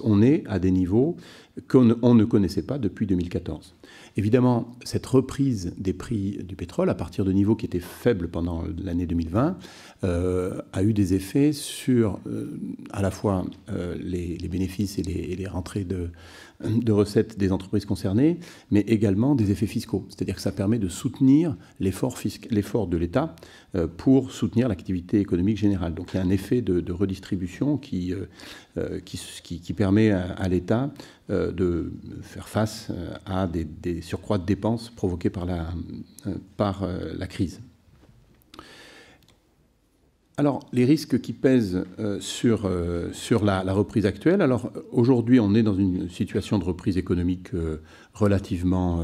on est à des niveaux qu'on ne connaissait pas depuis 2014. Évidemment, cette reprise des prix du pétrole, à partir de niveaux qui étaient faibles pendant l'année 2020, euh, a eu des effets sur euh, à la fois euh, les, bénéfices et les rentrées de, de recettes des entreprises concernées, mais également des effets fiscaux. C'est-à-dire que ça permet de soutenir l'effort, de l'État euh, pour soutenir l'activité économique générale. Donc il y a un effet de, redistribution euh, euh, qui, permet à, l'État de faire face à des, surcroît de dépenses provoquées par la crise alors, les risques qui pèsent euh, sur, euh, la, reprise actuelle. Alors, aujourd'hui, on est dans une situation de reprise économique euh, relativement,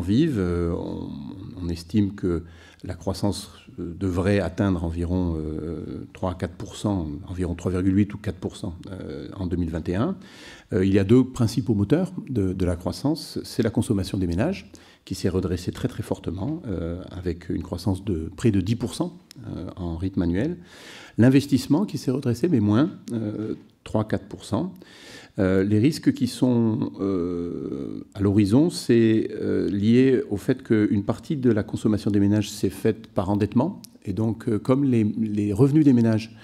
vive. On, estime que la croissance devrait atteindre environ 3 4 environ 3,8 ou 4 en 2021. il y a deux principaux moteurs de la croissance c'est la consommation des ménages qui s'est redressé très très fortement, euh, avec une croissance de près de 10% euh, en rythme annuel. L'investissement qui s'est redressé, mais moins, 3-4%. Euh, les risques qui sont à l'horizon, c'est lié au fait qu'une partie de la consommation des ménages s'est faite par endettement. Et donc, comme les revenus des ménages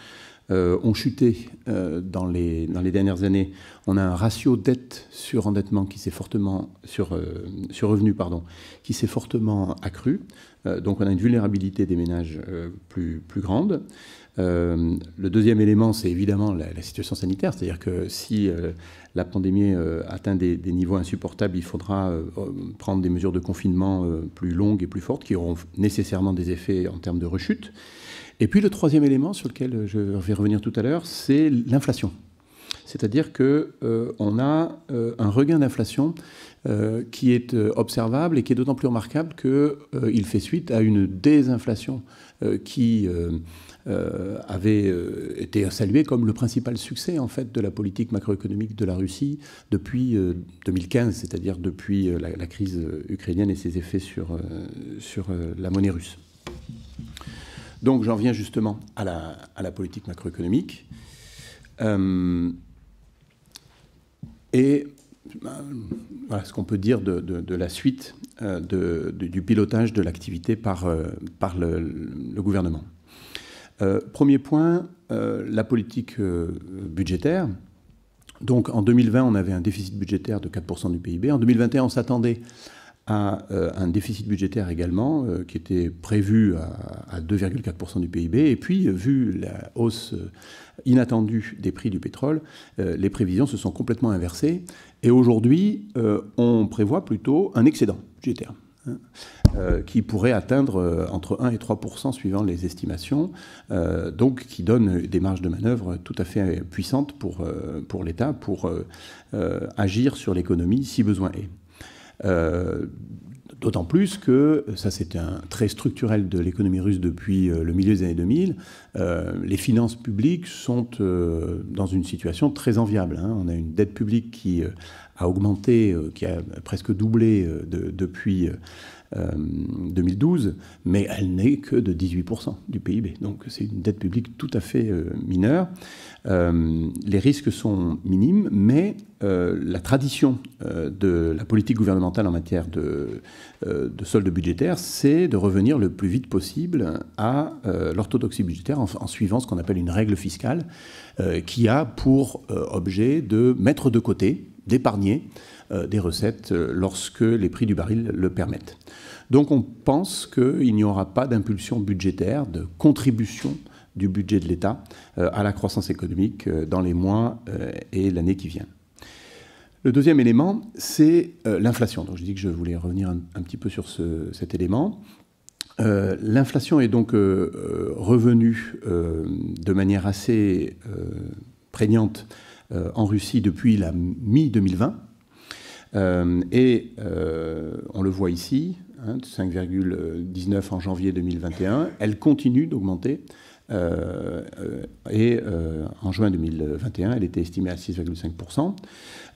euh, ont chuté euh, dans, les, dans les dernières années. On a un ratio dette sur endettement qui s'est fortement sur, euh, revenu pardon, qui s'est fortement accru. donc on a une vulnérabilité des ménages plus, grande. le deuxième élément, c'est évidemment la, situation sanitaire, c'est-à-dire que si la pandémie atteint des, niveaux insupportables, il faudra prendre des mesures de confinement plus longues et plus fortes qui auront nécessairement des effets en termes de rechute. Et puis le troisième élément sur lequel euh, je vais revenir tout à l'heure, c'est l'inflation. C'est-à-dire qu'on euh, a euh, un regain d'inflation qui est observable et qui est d'autant plus remarquable qu'il fait suite à une désinflation qui avait été saluée comme le principal succès en fait de la politique macroéconomique de la Russie depuis 2015, c'est-à-dire depuis la, crise ukrainienne et ses effets sur, sur la monnaie russe. Donc j'en viens justement à la, politique macroéconomique. Euh, et ben, ce qu'on peut dire de, la suite euh, du pilotage de l'activité par, euh, par le, le gouvernement. premier point, la politique budgétaire. Donc en 2020, on avait un déficit budgétaire de 4% du PIB. En 2021, on s'attendait à euh, un déficit budgétaire également, euh, qui était prévu à, 2,4% du PIB. Et puis, euh, vu la hausse inattendue des prix du pétrole, les prévisions se sont complètement inversées. Et aujourd'hui, on prévoit plutôt un excédent budgétaire. Hein, qui pourrait atteindre entre 1 et 3 suivant les estimations, donc qui donne des marges de manœuvre tout à fait puissantes pour, pour l'État pour agir sur l'économie si besoin est. Euh, d'autant plus que, ça c'est un trait structurel de l'économie russe depuis euh, le milieu des années 2000, euh, les finances publiques sont dans une situation très enviable. Hein. On a une dette publique qui a augmenté, qui a presque doublé depuis 2012, mais elle n'est que de 18% du PIB. Donc c'est une dette publique tout à fait mineure. Euh, les risques sont minimes, mais euh, la tradition euh, de la politique gouvernementale en matière de, solde budgétaire, c'est de revenir le plus vite possible à l'orthodoxie budgétaire en, en, suivant ce qu'on appelle une règle fiscale, qui a pour objet de mettre de côté, d'épargner des recettes lorsque les prix du baril le permettent. Donc on pense qu'il n'y aura pas d'impulsion budgétaire, de contribution du budget de l'État euh, à la croissance économique euh, dans les mois euh, et l'année qui vient. Le deuxième élément, c'est l'inflation. je dis que je voulais revenir un, petit peu sur cet élément. l'inflation est donc revenue de manière assez prégnante en Russie depuis la mi-2020. et on le voit ici, 5,19 hein, en janvier 2021. Elle continue d'augmenter euh, et euh, en juin 2021, elle était estimée à 6,5%.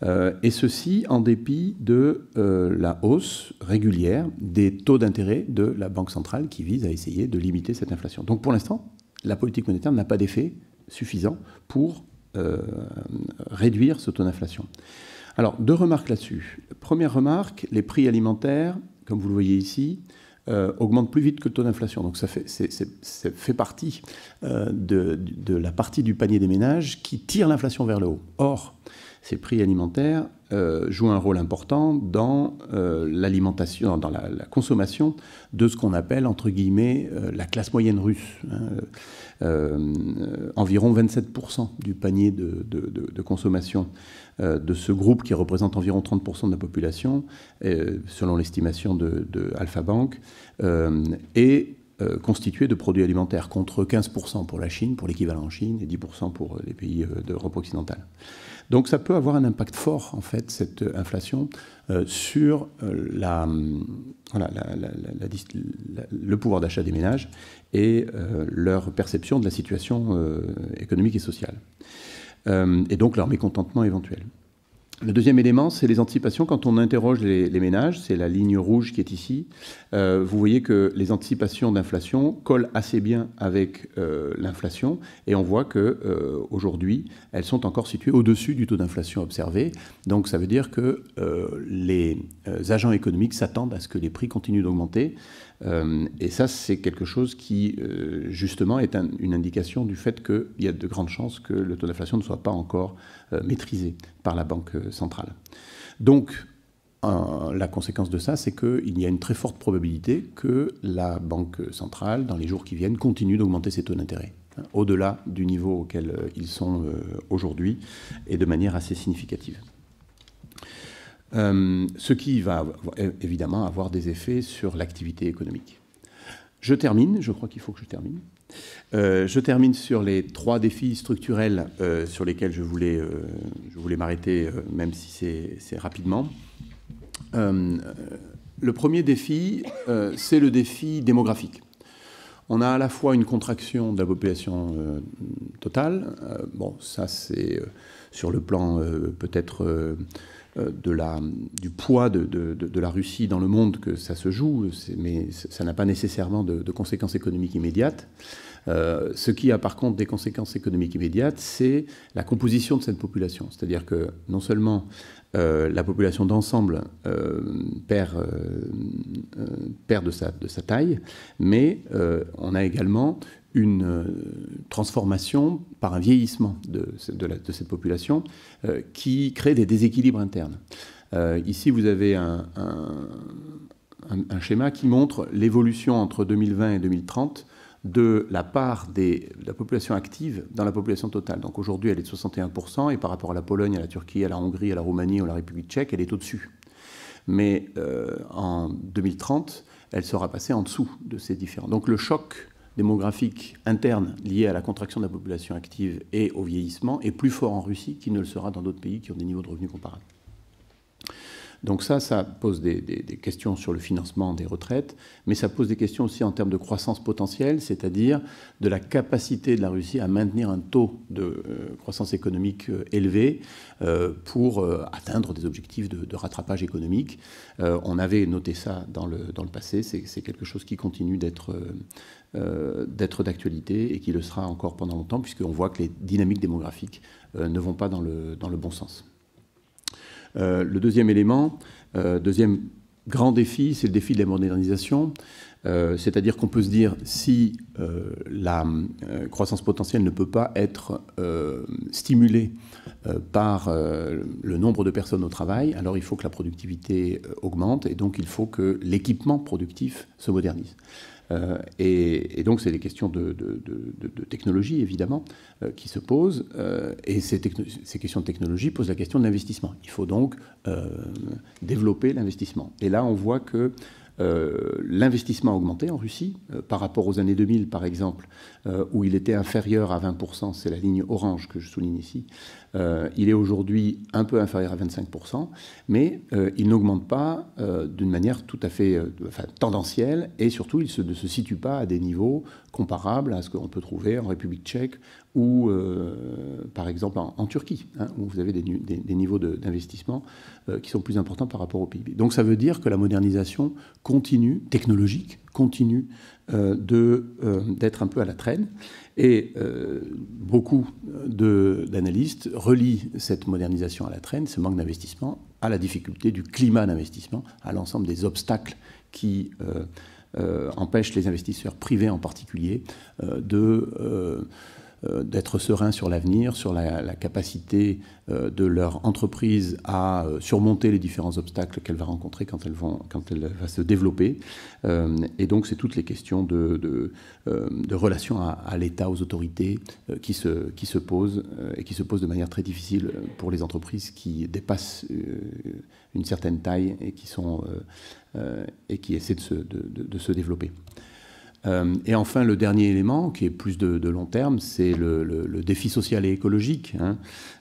Euh, et ceci en dépit de la hausse régulière des taux d'intérêt de la Banque centrale qui vise à essayer de limiter cette inflation. Donc pour l'instant, la politique monétaire n'a pas d'effet suffisant pour réduire ce taux d'inflation. Alors, deux remarques là-dessus. Première remarque, les prix alimentaires, comme vous le voyez ici, euh, augmente plus vite que le taux d'inflation. Donc ça fait, fait partie euh, de, de, la partie du panier des ménages qui tire l'inflation vers le haut. Or, ces prix alimentaires euh, jouent un rôle important dans euh, l'alimentation, dans la, consommation de ce qu'on appelle entre guillemets euh, la classe moyenne russe. Hein. environ 27% du panier de, consommation de ce groupe qui représente environ 30% de la population, selon l'estimation de, Alpha Bank, est constitué de produits alimentaires, contre 15% pour la Chine, pour l'équivalent en Chine, et 10% pour les pays d'Europe occidentale. Donc ça peut avoir un impact fort, en fait, cette inflation, sur le pouvoir d'achat des ménages et euh, leur perception de la situation euh, économique et sociale. Euh, et donc leur mécontentement éventuel. Le deuxième élément, c'est les anticipations. Quand on interroge les, ménages, c'est la ligne rouge qui est ici, euh, vous voyez que les anticipations d'inflation collent assez bien avec euh, l'inflation et on voit que euh, aujourd'hui, elles sont encore situées au-dessus du taux d'inflation observé. Donc ça veut dire que les agents économiques s'attendent à ce que les prix continuent d'augmenter. Euh, et ça, c'est quelque chose qui, euh, justement, est une indication du fait qu'il y a de grandes chances que le taux d'inflation ne soit pas encore euh, maîtrisé par la Banque centrale. Donc, la conséquence de ça, c'est qu'il y a une très forte probabilité que la Banque centrale, dans les jours qui viennent, continue d'augmenter ses taux d'intérêt, hein, au-delà du niveau auquel ils sont aujourd'hui, et de manière assez significative. Euh, ce qui va évidemment avoir des effets sur l'activité économique. Je termine, je crois qu'il faut que je termine. Euh, je termine sur les trois défis structurels euh, sur lesquels je voulais, je voulais m'arrêter, même si c'est rapidement. le premier défi, c'est le défi démographique. On a à la fois une contraction de la population totale. bon, ça c'est sur le plan peut-être euh, de la, du poids de, de, de, la Russie dans le monde que ça se joue, mais ça n'a pas nécessairement de, conséquences économiques immédiates. Euh, ce qui a par contre des conséquences économiques immédiates, c'est la composition de cette population. C'est-à-dire que non seulement euh, la population d'ensemble perd, perd de, sa, de sa taille, mais on a également une euh, transformation par un vieillissement de, cette population euh, qui crée des déséquilibres internes. Euh, ici, vous avez un, schéma qui montre l'évolution entre 2020 et 2030 de la part des, de la population active dans la population totale. Donc aujourd'hui, elle est de 61%, et par rapport à la Pologne, à la Turquie, à la Hongrie, à la Roumanie ou à la République tchèque, elle est au-dessus. Mais en 2030, elle sera passée en dessous de ces différents. Donc le choc démographique interne liée à la contraction de la population active et au vieillissement est plus fort en Russie qu'il ne le sera dans d'autres pays qui ont des niveaux de revenus comparables. Donc ça, ça pose des, questions sur le financement des retraites, mais ça pose des questions aussi en termes de croissance potentielle, c'est-à-dire de la capacité de la Russie à maintenir un taux de euh, croissance économique euh, élevé euh, pour atteindre des objectifs de, rattrapage économique. on avait noté ça dans le, passé, c'est quelque chose qui continue d'être... d'actualité et qui le sera encore pendant longtemps, puisqu'on voit que les dynamiques démographiques ne vont pas dans le bon sens. Euh, le deuxième élément, euh, deuxième grand défi, c'est le défi de la modernisation. Euh, c'est-à-dire qu'on peut se dire si la croissance potentielle ne peut pas être stimulée par le nombre de personnes au travail, alors il faut que la productivité augmente et donc il faut que l'équipement productif se modernise. Euh, et, donc, c'est des questions de, technologie, évidemment, euh, qui se posent. Euh, et ces, ces, questions de technologie posent la question de l'investissement. Il faut donc développer l'investissement. Et là, on voit que euh, l'investissement a augmenté en Russie euh, par rapport aux années 2000, par exemple, euh, où il était inférieur à 20%, c'est la ligne orange que je souligne ici. il est aujourd'hui un peu inférieur à 25%, mais il n'augmente pas d'une manière tout à fait tendancielle et surtout il ne se situe pas à des niveaux comparables à ce qu'on peut trouver en République tchèque ou euh, par exemple en, Turquie, hein, où vous avez des, niveaux d'investissement euh, qui sont plus importants par rapport au PIB. Donc ça veut dire que la modernisation continue, technologique, continue euh, d'être un peu à la traîne. Et beaucoup d'analystes relient cette modernisation à la traîne, ce manque d'investissement, à la difficulté du climat d'investissement, à l'ensemble des obstacles qui... empêchent les investisseurs privés en particulier de euh, d'être serein sur l'avenir, sur la, capacité euh, de leur entreprise à euh, surmonter les différents obstacles qu'elle va rencontrer quand elle, va se développer. et donc, c'est toutes les questions de, de, relations à, l'État, aux autorités qui, se, posent et qui se posent de manière très difficile pour les entreprises qui dépassent une certaine taille et qui, essaient de se développer. Euh, et enfin, le dernier élément, qui est plus de, long terme, c'est le, défi social et écologique. Hein.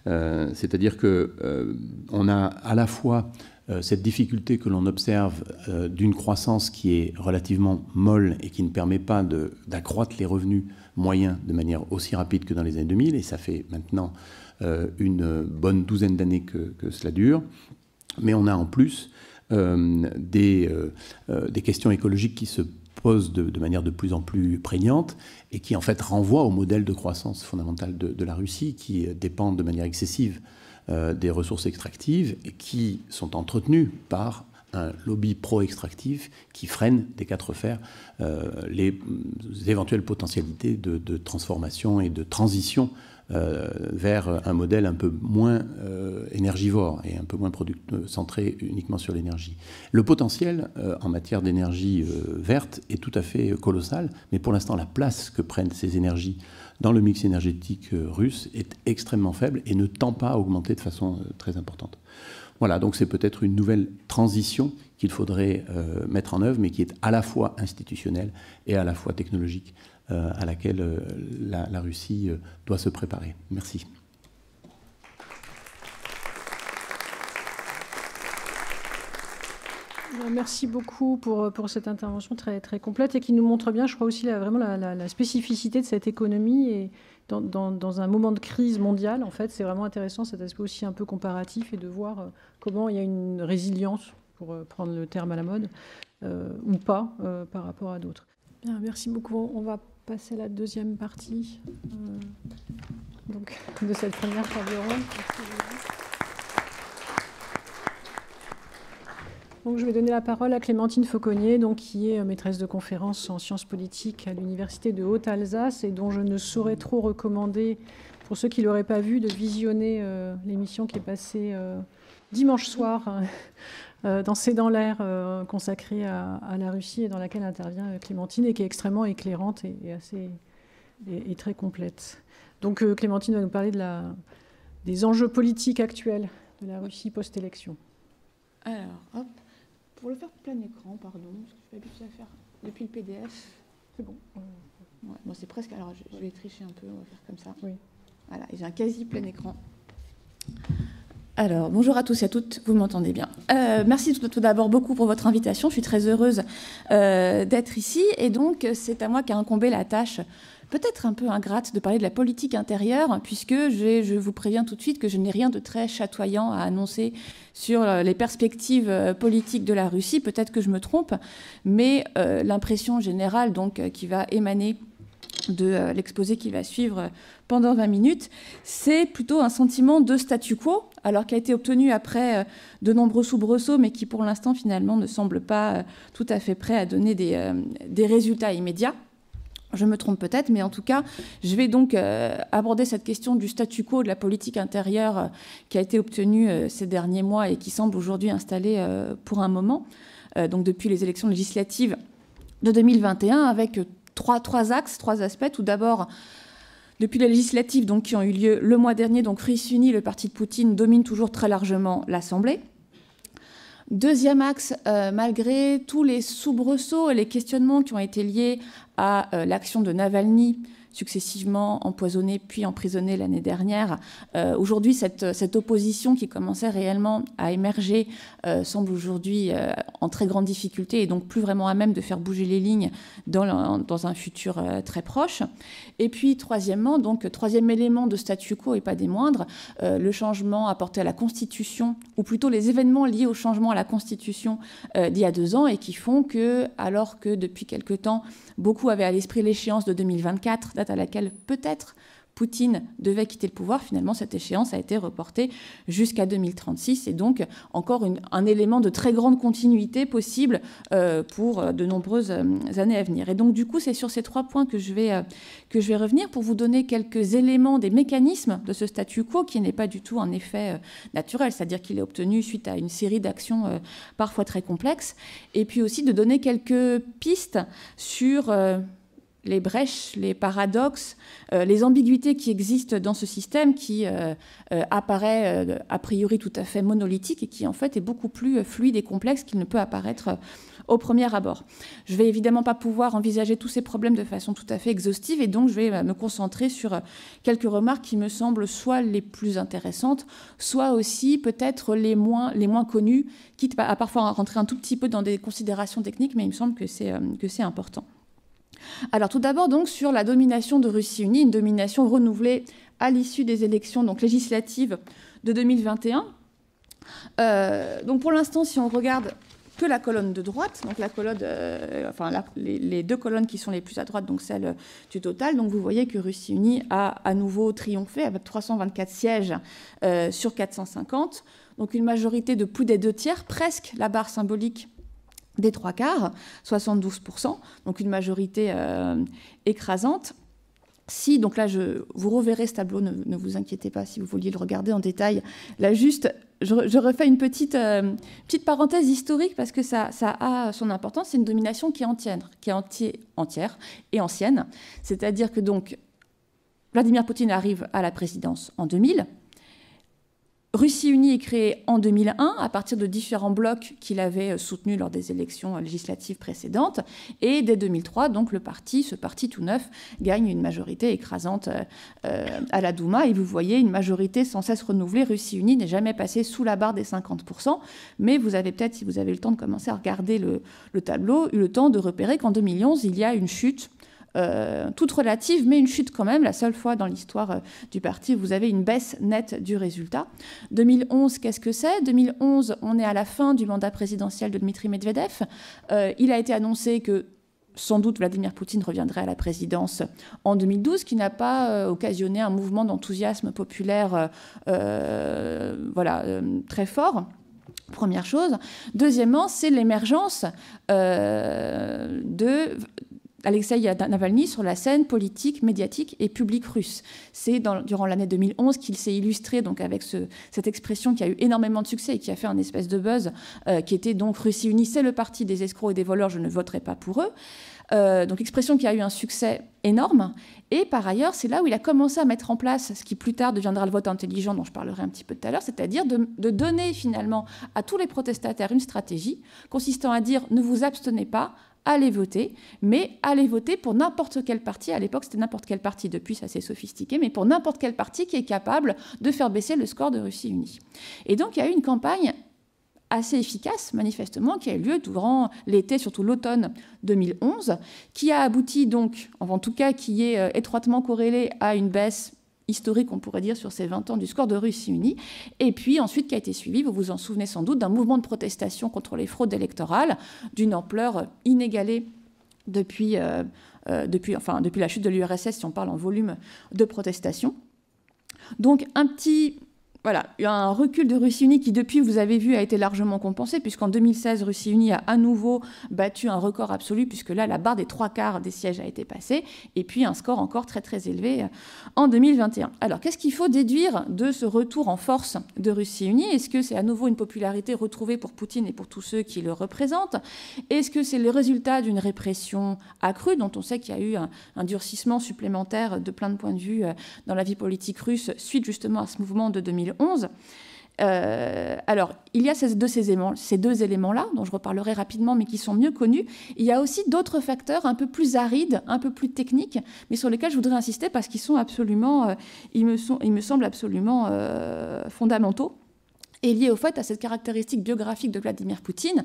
Euh, c'est-à-dire que euh, on a à la fois cette difficulté que l'on observe d'une croissance qui est relativement molle et qui ne permet pas d'accroître les revenus moyens de manière aussi rapide que dans les années 2000, et ça fait maintenant une bonne douzaine d'années que, cela dure. Mais on a en plus des, des questions écologiques qui se pose de, manière de plus en plus prégnante et qui en fait renvoie au modèle de croissance fondamentale de, la Russie qui dépend de manière excessive euh, des ressources extractives et qui sont entretenues par un lobby pro-extractif qui freine des quatre fers euh, les euh, éventuelles potentialités de, de transformation et de transition euh, vers un modèle un peu moins euh, énergivore et un peu moins euh, centré uniquement sur l'énergie. Le potentiel en matière d'énergie verte est tout à fait colossal, mais pour l'instant la place que prennent ces énergies dans le mix énergétique russe est extrêmement faible et ne tend pas à augmenter de façon très importante. Voilà, donc c'est peut-être une nouvelle transition qu'il faudrait mettre en œuvre, mais qui est à la fois institutionnelle et à la fois technologique. Euh, à laquelle euh, la, Russie euh, doit se préparer. Merci. Ben, merci beaucoup pour, pour, cette intervention très, très complète et qui nous montre bien, je crois aussi, la, vraiment la, spécificité de cette économie. Et dans, un moment de crise mondiale, en fait, c'est vraiment intéressant cet aspect aussi un peu comparatif et de voir comment il y a une résilience, pour prendre le terme à la mode, ou pas, par rapport à d'autres. merci beaucoup. On va passer à la deuxième partie euh, donc, de cette première table ronde. Donc, je vais donner la parole à Clémentine Fauconnier, donc, qui est euh, maîtresse de conférence en sciences politiques à l'Université de Haute-Alsace et dont je ne saurais trop recommander, pour ceux qui ne l'auraient pas vu, de visionner euh, l'émission qui est passée dimanche soir hein, euh, dans C'est dans l'air euh, consacré à, la Russie et dans laquelle intervient euh, Clémentine et qui est extrêmement éclairante et, assez et, très complète. Donc Clémentine va nous parler de la, des enjeux politiques actuels de la Russie post-élection. Alors, hop, pour le faire plein écran, pardon, parce que je suis habituée à faire depuis le PDF. C'est bon. Moi c'est presque. Alors, je, vais tricher un peu, on va faire comme ça. Oui. Voilà, j'ai un quasi plein écran. Alors, bonjour à tous et à toutes, vous m'entendez bien. Euh, merci tout, d'abord beaucoup pour votre invitation, je suis très heureuse euh, d'être ici et donc c'est à moi qu'a incombé la tâche peut-être un peu ingrate de parler de la politique intérieure, puisque je vous préviens tout de suite que je n'ai rien de très chatoyant à annoncer sur euh, les perspectives politiques de la Russie. Peut-être que je me trompe, mais l'impression générale donc qui va émaner de euh, l'exposé qui va suivre euh, pendant 20 minutes, c'est plutôt un sentiment de statu quo, alors qui a été obtenu après euh, de nombreux soubresauts, mais qui pour l'instant finalement ne semble pas tout à fait prêt à donner des, résultats immédiats. Je me trompe peut-être, mais en tout cas, je vais donc aborder cette question du statu quo de la politique intérieure qui a été obtenue ces derniers mois et qui semble aujourd'hui installée pour un moment, donc depuis les élections législatives de 2021, avec trois, axes, trois aspects. Tout d'abord, depuis la législative donc, qui ont eu lieu le mois dernier, donc ré-Uni, le parti de Poutine, domine toujours très largement l'Assemblée. Deuxième axe, euh, malgré tous les soubresauts et les questionnements qui ont été liés à euh, l'action de Navalny successivement empoisonnés puis emprisonnés l'année dernière. Euh, aujourd'hui, cette, cette, opposition qui commençait réellement à émerger euh, semble aujourd'hui euh, en très grande difficulté et donc plus vraiment à même de faire bouger les lignes dans, dans un futur très proche. Et puis, troisièmement, donc troisième élément de statu quo et pas des moindres, le changement apporté à la Constitution, ou plutôt les événements liés au changement à la Constitution d'il y a deux ans et qui font que, alors que depuis quelque temps, Beaucoup avaient à l'esprit l'échéance de 2024, date à laquelle peut-être Poutine devait quitter le pouvoir, finalement, cette échéance a été reportée jusqu'à 2036. Et donc, encore un élément de très grande continuité possible euh, pour euh, de nombreuses euh, années à venir. Et donc, du coup, c'est sur ces trois points que je, vais, que je vais revenir pour vous donner quelques éléments des mécanismes de ce statu quo qui n'est pas du tout un effet naturel, c'est-à-dire qu'il est obtenu suite à une série d'actions parfois très complexes. Et puis aussi de donner quelques pistes sur les brèches, les paradoxes, euh, les ambiguïtés qui existent dans ce système qui euh, euh, apparaît a priori tout à fait monolithique et qui en fait est beaucoup plus fluide et complexe qu'il ne peut apparaître au premier abord. Je ne vais évidemment pas pouvoir envisager tous ces problèmes de façon tout à fait exhaustive et donc je vais me concentrer sur quelques remarques qui me semblent soit les plus intéressantes, soit aussi peut-être les moins, les moins connues, quitte à parfois rentrer un tout petit peu dans des considérations techniques, mais il me semble que c'est important. Alors tout d'abord donc sur la domination de Russie unie, une domination renouvelée à l'issue des élections donc législatives de 2021. Euh, donc pour l'instant, si on regarde que la colonne de droite, donc la colonne, euh, les, deux colonnes qui sont les plus à droite, donc celle du total. Donc vous voyez que Russie unie a à nouveau triomphé avec 324 sièges euh, sur 450, donc une majorité de plus des deux tiers, presque la barre symbolique des trois quarts, 72%, donc une majorité euh, écrasante. Si, donc là, je, vous reverrez ce tableau, ne, vous inquiétez pas si vous vouliez le regarder en détail. Là, juste, je, refais une petite, euh, petite parenthèse historique parce que ça, a son importance. C'est une domination qui est entière, qui est entière et ancienne. C'est-à-dire que donc, Vladimir Poutine arrive à la présidence en 2000. Russie Unie est créée en 2001 à partir de différents blocs qu'il avait euh, soutenus lors des élections euh, législatives précédentes. Et dès 2003, donc, le parti, ce parti tout neuf, gagne une majorité écrasante euh, à la Douma. Et vous voyez une majorité sans cesse renouvelée. Russie Unie n'est jamais passée sous la barre des 50%. Mais vous avez peut-être, si vous avez le temps de commencer à regarder le, le tableau, eu le temps de repérer qu'en 2011, il y a une chute euh, toute relative, mais une chute quand même, la seule fois dans l'histoire euh, du parti vous avez une baisse nette du résultat. 2011, qu'est-ce que c'est 2011, on est à la fin du mandat présidentiel de Dmitri Medvedev. Euh, il a été annoncé que sans doute Vladimir Poutine reviendrait à la présidence en 2012, qui n'a pas occasionné un mouvement d'enthousiasme populaire voilà, très fort. Première chose. Deuxièmement, c'est l'émergence de Alexei Navalny sur la scène politique, médiatique et publique russe. C'est durant l'année 2011 qu'il s'est illustré donc avec cette expression qui a eu énormément de succès et qui a fait un espèce de buzz, euh, qui était donc Russie unissait le parti des escrocs et des voleurs, je ne voterai pas pour eux. Euh, donc expression qui a eu un succès énorme. Et par ailleurs, c'est là où il a commencé à mettre en place ce qui plus tard deviendra le vote intelligent dont je parlerai un petit peu tout à l'heure, c'est-à-dire de, donner finalement à tous les protestataires une stratégie consistant à dire ne vous abstenez pas allez voter, mais allez voter pour n'importe quel parti. À l'époque, c'était n'importe quel parti. Depuis, c'est assez sophistiqué, mais pour n'importe quel parti qui est capable de faire baisser le score de Russie unie. Et donc, il y a eu une campagne assez efficace, manifestement, qui a eu lieu durant l'été, surtout l'automne 2011, qui a abouti donc, en tout cas, qui est euh, étroitement corrélée à une baisse historique, on pourrait dire, sur ces 20 ans du score de Russie unie. Et puis ensuite, qui a été suivi, vous vous en souvenez sans doute, d'un mouvement de protestation contre les fraudes électorales d'une ampleur inégalée depuis, euh, euh, depuis, enfin, depuis la chute de l'URSS, si on parle en volume de protestation. Donc un petit voilà, il y a un recul de Russie Unie qui, depuis, vous avez vu, a été largement compensé, puisqu'en 2016, Russie Unie a à nouveau battu un record absolu, puisque là, la barre des trois quarts des sièges a été passée, et puis un score encore très très élevé euh, en 2021. Alors, qu'est-ce qu'il faut déduire de ce retour en force de Russie Unie Est-ce que c'est à nouveau une popularité retrouvée pour Poutine et pour tous ceux qui le représentent Est-ce que c'est le résultat d'une répression accrue, dont on sait qu'il y a eu un, un, durcissement supplémentaire de plein de points de vue euh, dans la vie politique russe, suite justement à ce mouvement de 2011 euh, alors, il y a ces deux, ces éléments, ces deux éléments-là, dont je reparlerai rapidement, mais qui sont mieux connus. Il y a aussi d'autres facteurs un peu plus arides, un peu plus techniques, mais sur lesquels je voudrais insister parce qu'ils sont absolument, euh, ils, me sont, me semblent absolument euh, fondamentaux et liés au fait à cette caractéristique biographique de Vladimir Poutine.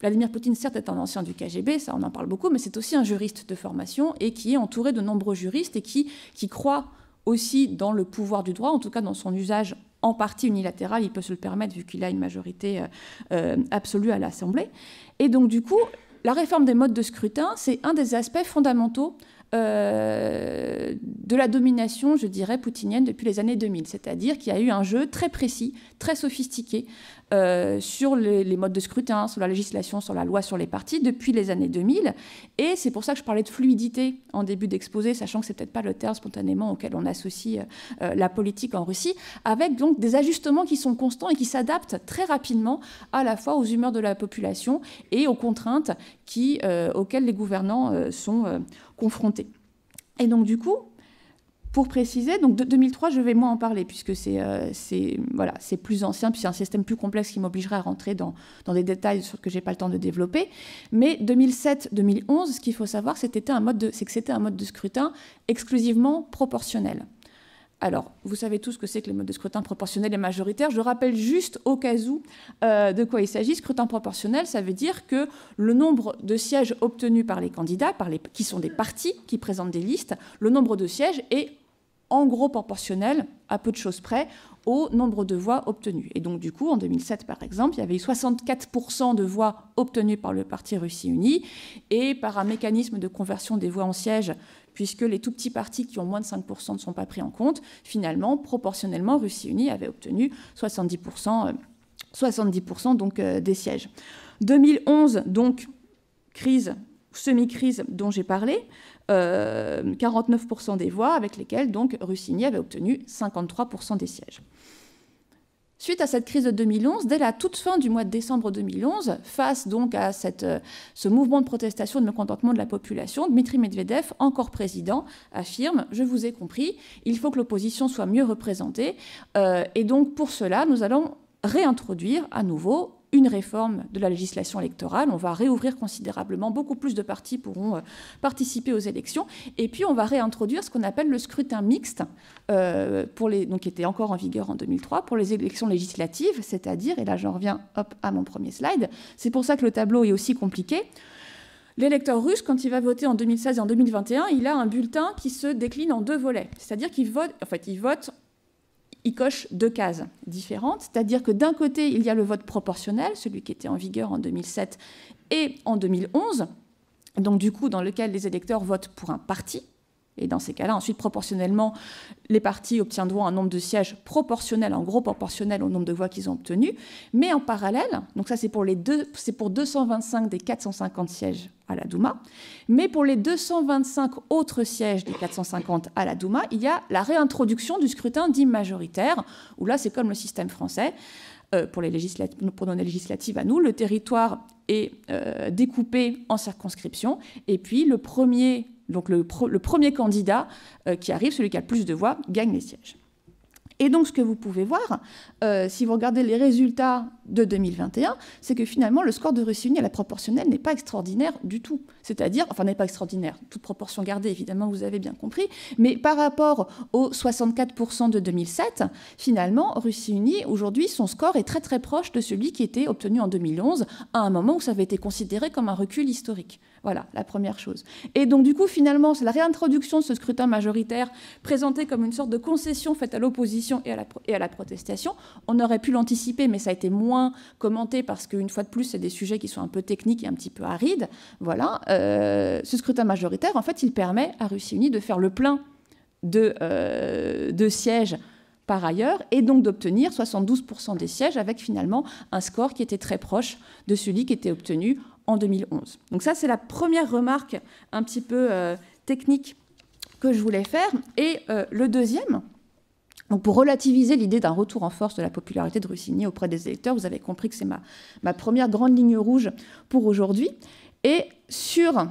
Vladimir Poutine, certes, est un ancien du KGB, ça on en parle beaucoup, mais c'est aussi un juriste de formation et qui est entouré de nombreux juristes et qui, qui croit aussi dans le pouvoir du droit, en tout cas dans son usage en partie unilatérale, il peut se le permettre vu qu'il a une majorité euh, euh, absolue à l'Assemblée. Et donc du coup, la réforme des modes de scrutin, c'est un des aspects fondamentaux euh, de la domination, je dirais, poutinienne depuis les années 2000. C'est-à-dire qu'il y a eu un jeu très précis, très sophistiqué euh, sur les, modes de scrutin, sur la législation, sur la loi, sur les partis depuis les années 2000. Et c'est pour ça que je parlais de fluidité en début d'exposé, sachant que c'est peut-être pas le terme spontanément auquel on associe euh, euh, la politique en Russie, avec donc des ajustements qui sont constants et qui s'adaptent très rapidement à la fois aux humeurs de la population et aux contraintes auxquelles les gouvernants sont confrontés. Et donc du coup, pour préciser, donc de 2003, je vais moins en parler puisque c'est euh, voilà, plus ancien, puis c'est un système plus complexe qui m'obligerait à rentrer dans, dans, des détails sur que n'ai pas le temps de développer. Mais 2007-2011, ce qu'il faut savoir, c'est que c'était un mode de scrutin exclusivement proportionnel. Alors, vous savez tous ce que c'est que les modes de scrutin proportionnel et majoritaire. Je rappelle juste au cas où euh, de quoi il s'agit. Scrutin proportionnel, ça veut dire que le nombre de sièges obtenus par les candidats, par les, qui sont des partis, qui présentent des listes, le nombre de sièges est en gros proportionnel, à peu de choses près, au nombre de voix obtenues. Et donc, du coup, en 2007, par exemple, il y avait eu 64% de voix obtenues par le Parti Russie uni et par un mécanisme de conversion des voix en sièges, puisque les tout petits partis qui ont moins de 5% ne sont pas pris en compte, finalement, proportionnellement, Russie Unie avait obtenu 70%, 70% euh, donc, euh, des sièges. 2011, donc, crise, semi-crise dont j'ai parlé, 49% euh, des voix, avec lesquelles donc Russigny avait obtenu 53% des sièges. Suite à cette crise de 2011, dès la toute fin du mois de décembre 2011, face donc à euh, ce mouvement de protestation de mécontentement de la population, Dmitri Medvedev, encore président, affirme Je vous ai compris, il faut que l'opposition soit mieux représentée. Euh, et donc, pour cela, nous allons réintroduire à nouveau une réforme de la législation électorale. On va réouvrir considérablement. Beaucoup plus de partis pourront euh, participer aux élections. Et puis, on va réintroduire ce qu'on appelle le scrutin mixte, euh, pour les, donc, qui était encore en vigueur en 2003, pour les élections législatives. C'est-à-dire, et là j'en reviens hop, à mon premier slide, c'est pour ça que le tableau est aussi compliqué. L'électeur russe, quand il va voter en 2016 et en 2021, il a un bulletin qui se décline en deux volets. C'est-à-dire qu'il vote, en fait, il vote il coche deux cases différentes, c'est-à-dire que d'un côté, il y a le vote proportionnel, celui qui était en vigueur en 2007 et en 2011, donc du coup dans lequel les électeurs votent pour un parti, et dans ces cas-là, ensuite, proportionnellement, les partis obtiendront un nombre de sièges proportionnel, en gros proportionnel au nombre de voix qu'ils ont obtenues. Mais en parallèle, donc ça c'est pour, les deux, c'est pour 225 des 450 sièges à la Douma, mais pour les 225 autres sièges des 450 à la Douma, il y a la réintroduction du scrutin dit majoritaire, où là c'est comme le système français. Euh, pour, les législatives, pour nos législatives à nous, le territoire est euh, découpé en circonscriptions, et puis le premier donc le, premier candidat euh, qui arrive, celui qui a le plus de voix, gagne les sièges. Et donc ce que vous pouvez voir, euh, si vous regardez les résultats de 2021, c'est que finalement le score de Russie unie à la proportionnelle n'est pas extraordinaire du tout. C'est-à-dire, enfin n'est pas extraordinaire, toute proportion gardée évidemment, vous avez bien compris, mais par rapport aux 64% de 2007, finalement Russie Unie, aujourd'hui, son score est très très proche de celui qui était obtenu en 2011, à un moment où ça avait été considéré comme un recul historique. Voilà la première chose. Et donc, du coup, finalement, c'est la réintroduction de ce scrutin majoritaire présenté comme une sorte de concession faite à l'opposition et, à la protestation. On aurait pu l'anticiper, mais ça a été moins commenté parce qu'une fois de plus, c'est des sujets qui sont un peu techniques et un petit peu arides. Voilà. Euh, ce scrutin majoritaire, en fait, il permet à Russie Unie de faire le plein de, euh, de sièges par ailleurs, et donc d'obtenir 72% des sièges avec finalement un score qui était très proche de celui qui était obtenu en 2011. Donc ça, c'est la première remarque un petit peu euh, technique que je voulais faire. Et euh, le deuxième, donc pour relativiser l'idée d'un retour en force de la popularité de Russigny auprès des électeurs, vous avez compris que c'est ma, ma première grande ligne rouge pour aujourd'hui. Et sur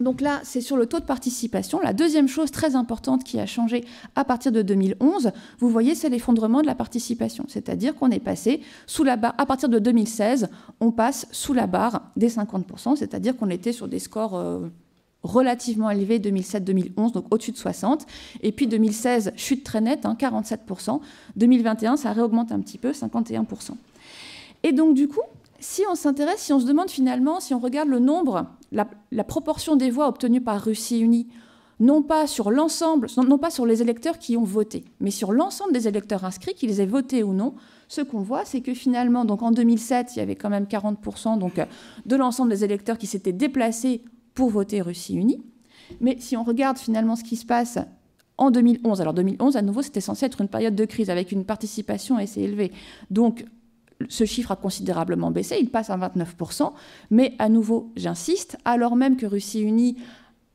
donc là, c'est sur le taux de participation. La deuxième chose très importante qui a changé à partir de 2011, vous voyez, c'est l'effondrement de la participation. C'est-à-dire qu'on est passé sous la barre, à partir de 2016, on passe sous la barre des 50%, c'est-à-dire qu'on était sur des scores euh, relativement élevés 2007-2011, donc au-dessus de 60. Et puis 2016, chute très nette, 47%. Hein, 2021, ça réaugmente un petit peu, 51%. Et donc du coup, si on s'intéresse, si on se demande finalement, si on regarde le nombre, la, proportion des voix obtenues par Russie Unie, non pas sur l'ensemble, non pas sur les électeurs qui ont voté, mais sur l'ensemble des électeurs inscrits, qu'ils aient voté ou non, ce qu'on voit, c'est que finalement, donc en 2007, il y avait quand même 40% donc, euh, de l'ensemble des électeurs qui s'étaient déplacés pour voter Russie Unie. Mais si on regarde finalement ce qui se passe en 2011, alors 2011, à nouveau, c'était censé être une période de crise avec une participation assez élevée. Donc ce chiffre a considérablement baissé, il passe à 29%, mais à nouveau, j'insiste, alors même que Russie Unie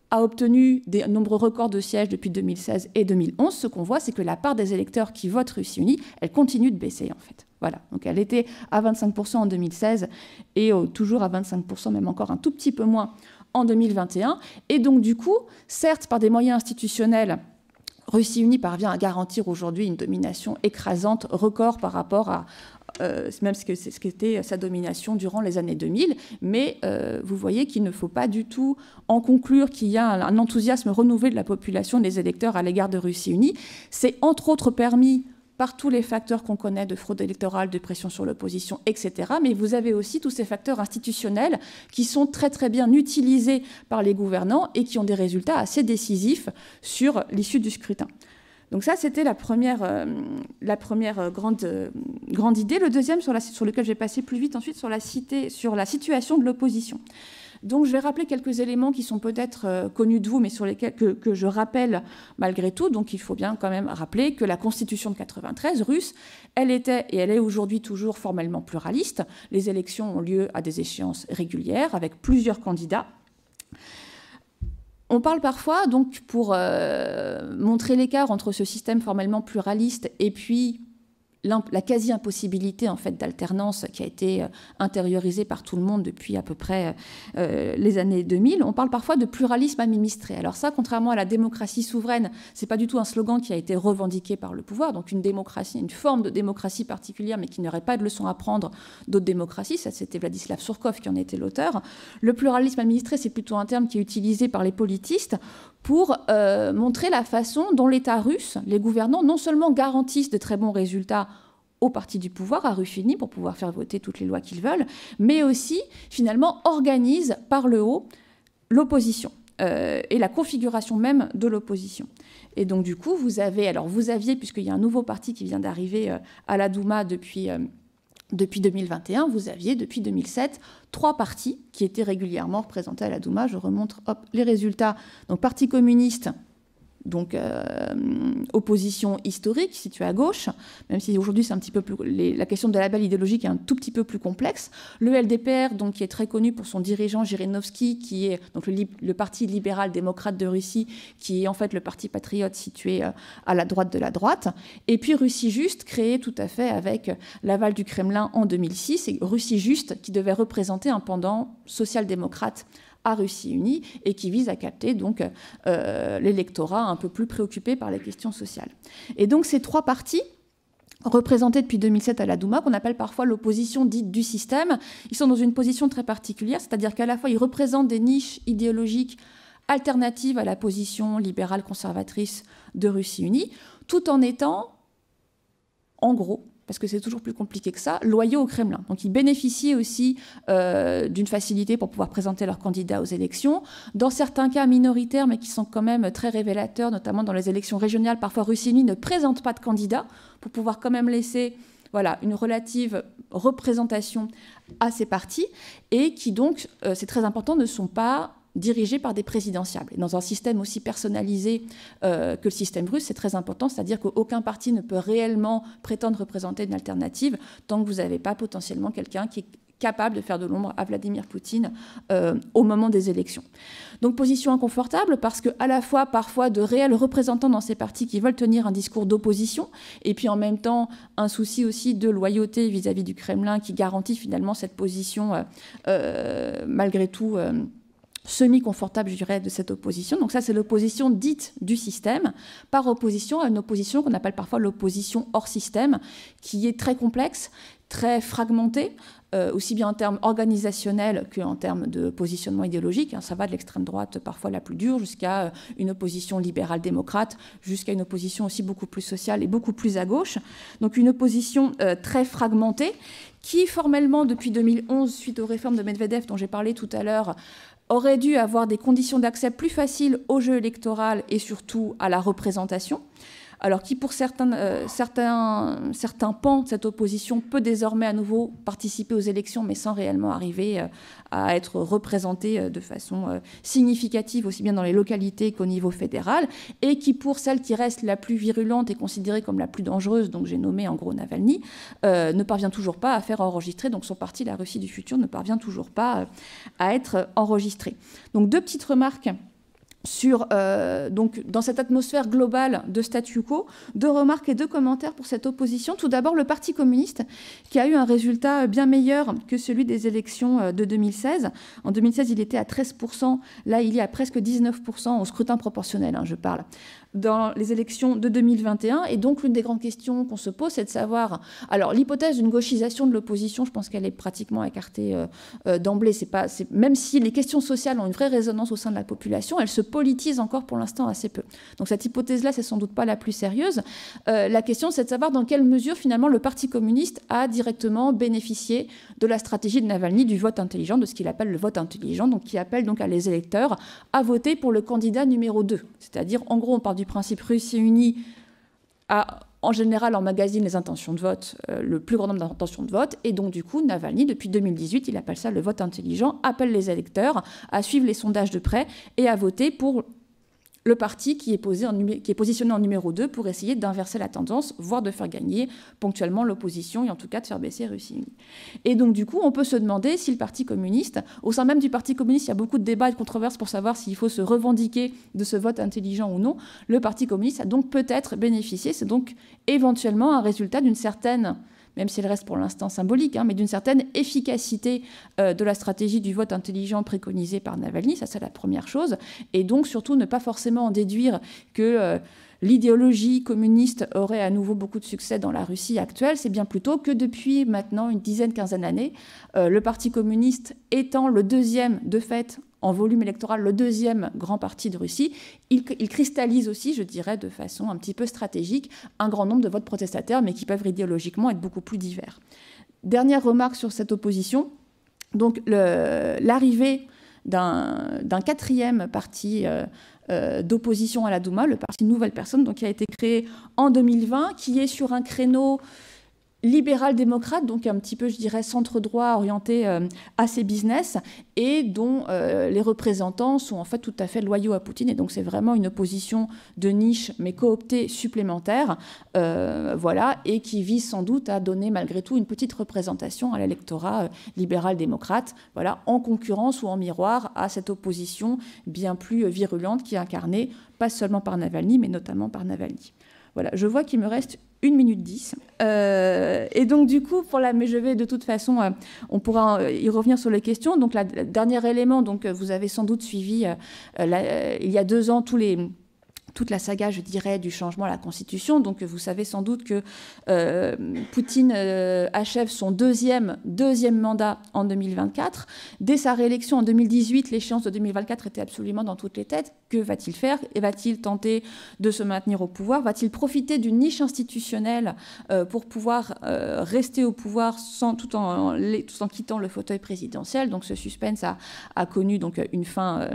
a obtenu des nombreux records de sièges depuis 2016 et 2011, ce qu'on voit, c'est que la part des électeurs qui votent Russie Unie, elle continue de baisser en fait. Voilà, donc elle était à 25% en 2016 et euh, toujours à 25%, même encore un tout petit peu moins en 2021. Et donc du coup, certes par des moyens institutionnels, Russie Unie parvient à garantir aujourd'hui une domination écrasante, record par rapport à, euh, même ce que c'est ce qu'était sa domination durant les années 2000. Mais euh, vous voyez qu'il ne faut pas du tout en conclure qu'il y a un enthousiasme renouvelé de la population des électeurs à l'égard de Russie unie. C'est entre autres permis par tous les facteurs qu'on connaît de fraude électorale, de pression sur l'opposition, etc. Mais vous avez aussi tous ces facteurs institutionnels qui sont très très bien utilisés par les gouvernants et qui ont des résultats assez décisifs sur l'issue du scrutin. Donc ça, c'était la première, euh, la première euh, grande, euh, grande idée. Le deuxième, sur, lequel je lequel passer plus vite ensuite, sur la, cité, sur la situation de l'opposition. Donc je vais rappeler quelques éléments qui sont peut-être connus de vous, mais sur lesquels que, je rappelle malgré tout. Donc il faut bien quand même rappeler que la Constitution de 93 russe, elle était et elle est aujourd'hui toujours formellement pluraliste. Les élections ont lieu à des échéances régulières avec plusieurs candidats on parle parfois, donc, pour euh, montrer l'écart entre ce système formellement pluraliste et puis la quasi-impossibilité en fait d'alternance qui a été euh, intériorisée par tout le monde depuis à peu près euh, les années 2000, on parle parfois de pluralisme administré. Alors ça, contrairement à la démocratie souveraine, c'est pas du tout un slogan qui a été revendiqué par le pouvoir. Donc une démocratie, une forme de démocratie particulière, mais qui n'aurait pas de leçon à prendre d'autres démocraties. Ça, c'était Vladislav Surkov qui en était l'auteur. Le pluralisme administré, c'est plutôt un terme qui est utilisé par les politistes pour euh, montrer la façon dont l'État russe, les gouvernants, non seulement garantissent de très bons résultats au parti du pouvoir, à Ruffini, pour pouvoir faire voter toutes les lois qu'ils veulent, mais aussi, finalement, organisent par le haut l'opposition. Euh, et la configuration même de l'opposition. Et donc du coup, vous avez, alors vous aviez, puisqu'il y a un nouveau parti qui vient d'arriver euh, à la Douma depuis depuis 2021, vous aviez depuis 2007 trois partis qui étaient régulièrement représentés à la Douma. Je remonte les résultats. Donc Parti communiste, donc euh, opposition historique située à gauche, même si aujourd'hui c'est un petit peu plus la question de la label idéologique est un tout petit peu plus complexe. Le LDPR, donc qui est très connu pour son dirigeant Jirinovski, qui est donc le, parti libéral démocrate de Russie, qui est en fait le parti patriote situé euh, à la droite de la droite, et puis Russie juste créé tout à fait avec l'aval du Kremlin en 2006, et Russie juste qui devait représenter un pendant social-démocrate à Russie unie et qui vise à capter donc euh, l'électorat un peu plus préoccupé par les questions sociales. Et donc ces trois partis représentés depuis 2007 à la Douma, qu'on appelle parfois l'opposition dite du système. Ils sont dans une position très particulière, c'est-à-dire qu'à la fois ils représentent des niches idéologiques alternatives à la position libérale conservatrice de Russie unie, tout en étant, en gros, parce que c'est toujours plus compliqué que ça, loyaux au Kremlin. Donc ils bénéficient aussi euh, d'une facilité pour pouvoir présenter leurs candidats aux élections. Dans certains cas minoritaires, mais qui sont quand même très révélateurs, notamment dans les élections régionales, parfois Russie ne présente pas de candidats pour pouvoir quand même laisser voilà, une relative représentation à ces partis et qui donc, euh, c'est très important, ne sont pas Dirigé par des présidentiables. dans un système aussi personnalisé euh, que le système russe, c'est très important, c'est-à-dire qu'aucun parti ne peut réellement prétendre représenter une alternative tant que vous n'avez pas potentiellement quelqu'un qui est capable de faire de l'ombre à Vladimir Poutine euh, au moment des élections. Donc position inconfortable parce que à la fois parfois de réels représentants dans ces partis qui veulent tenir un discours d'opposition et puis en même temps un souci aussi de loyauté vis-à-vis du Kremlin qui garantit finalement cette position euh, malgré tout semi-confortable, je dirais, de cette opposition. Donc ça, c'est l'opposition dite du système, par opposition à une opposition qu'on appelle parfois l'opposition hors système, qui est très complexe, très fragmentée, euh, aussi bien en termes organisationnels qu'en termes de positionnement idéologique. Hein, ça va de l'extrême droite, parfois la plus dure, jusqu'à euh, une opposition libérale-démocrate, jusqu'à une opposition aussi beaucoup plus sociale et beaucoup plus à gauche. Donc une opposition euh, très fragmentée qui formellement depuis 2011, suite aux réformes de Medvedev dont j'ai parlé tout à l'heure, aurait dû avoir des conditions d'accès plus faciles au jeu électoral et surtout à la représentation, alors qui pour certains, euh, certains, certains pans de cette opposition peut désormais à nouveau participer aux élections, mais sans réellement arriver euh, à être représentée euh, de façon significative, aussi bien dans les localités qu'au niveau fédéral, et qui pour celle qui reste la plus virulente et considérée comme la plus dangereuse, donc j'ai nommé en gros Navalny, ne parvient toujours pas à faire enregistrer, donc son parti, la Russie du futur, ne parvient toujours pas à être enregistré. Donc deux petites remarques sur, euh, donc, dans cette atmosphère globale de statu quo, deux remarques et deux commentaires pour cette opposition. Tout d'abord, le Parti communiste, qui a eu un résultat bien meilleur que celui des élections euh, de 2016. En 2016, il était à 13%, là, il est à presque 19% au scrutin proportionnel, hein, je parle dans les élections de 2021. Et donc, l'une des grandes questions qu'on se pose, c'est de savoir. Alors, l'hypothèse d'une gauchisation de l'opposition, je pense qu'elle est pratiquement écartée euh, euh, d'emblée. C'est pas, c'est, même si les questions sociales ont une vraie résonance au sein de la population, elles se politisent encore pour l'instant assez peu. Donc, cette hypothèse-là, c'est sans doute pas la plus sérieuse. Euh, la question, c'est de savoir dans quelle mesure, finalement, le Parti communiste a directement bénéficié de la stratégie de Navalny, du vote intelligent, de ce qu'il appelle le vote intelligent, donc qui appelle donc à les électeurs à voter pour le candidat numéro 2. C'est-à-dire, en gros, on parle du principe Russie unie a en général en magazine les intentions de vote, euh, le plus grand nombre d'intentions de vote, et donc du coup Navalny, depuis 2018, il appelle ça le vote intelligent, appelle les électeurs à suivre les sondages de près et à voter pour le parti qui est, en, positionné en numéro 2 pour essayer d'inverser la tendance, voire de faire gagner ponctuellement l'opposition et en tout cas de faire baisser Russie. Et donc du coup, on peut se demander si le Parti communiste, au sein même du Parti communiste, il y a beaucoup de débats et de controverses pour savoir s'il faut se revendiquer de ce vote intelligent ou non, le Parti communiste a donc peut-être bénéficié, c'est donc éventuellement un résultat d'une certaine même si elle reste pour l'instant symbolique, hein, mais d'une certaine efficacité euh, de la stratégie du vote intelligent préconisée par Navalny. Ça, c'est la première chose. Et donc, surtout, ne pas forcément en déduire que... Euh, l'idéologie communiste aurait à nouveau beaucoup de succès dans la Russie actuelle, c'est bien plutôt que depuis maintenant une dizaine, quinzaine d'années, euh, le Parti communiste étant le deuxième de fait en volume électoral le deuxième grand parti de Russie, il, cristallise aussi, je dirais, de façon un petit peu stratégique, un grand nombre de votes protestataires, mais qui peuvent idéologiquement être beaucoup plus divers. Dernière remarque sur cette opposition. Donc l'arrivée d'un quatrième parti euh, euh, d'opposition à la Douma, le parti Nouvelle Personne, donc, qui a été créé en 2020, qui est sur un créneau libéral-démocrate, donc un petit peu, je dirais, centre-droit orienté euh, à ses business, et dont euh, les représentants sont en fait tout à fait loyaux à Poutine. Et donc c'est vraiment une opposition de niche, mais cooptée supplémentaire, euh, voilà, et qui vise sans doute à donner malgré tout une petite représentation à l'électorat libéral-démocrate, voilà, en concurrence ou en miroir à cette opposition bien plus virulente qui est incarnée pas seulement par Navalny, mais notamment par Navalny. Voilà, je vois qu'il me reste 1 minute 10. Euh, et donc, du coup, pour la mais je vais de toute façon, euh, on pourra euh, y revenir sur les questions. Donc, le dernier élément, donc, vous avez sans doute suivi, il y a deux ans, tous les toute la saga, je dirais, du changement à la Constitution. Donc vous savez sans doute que euh, Poutine euh, achève son deuxième, deuxième mandat en 2024. Dès sa réélection en 2018, l'échéance de 2024 était absolument dans toutes les têtes. Que va-t-il faire Et va-t-il tenter de se maintenir au pouvoir Va-t-il profiter d'une niche institutionnelle euh, pour pouvoir rester au pouvoir sans, tout, en, quittant le fauteuil présidentiel Donc ce suspense a, a connu donc, une fin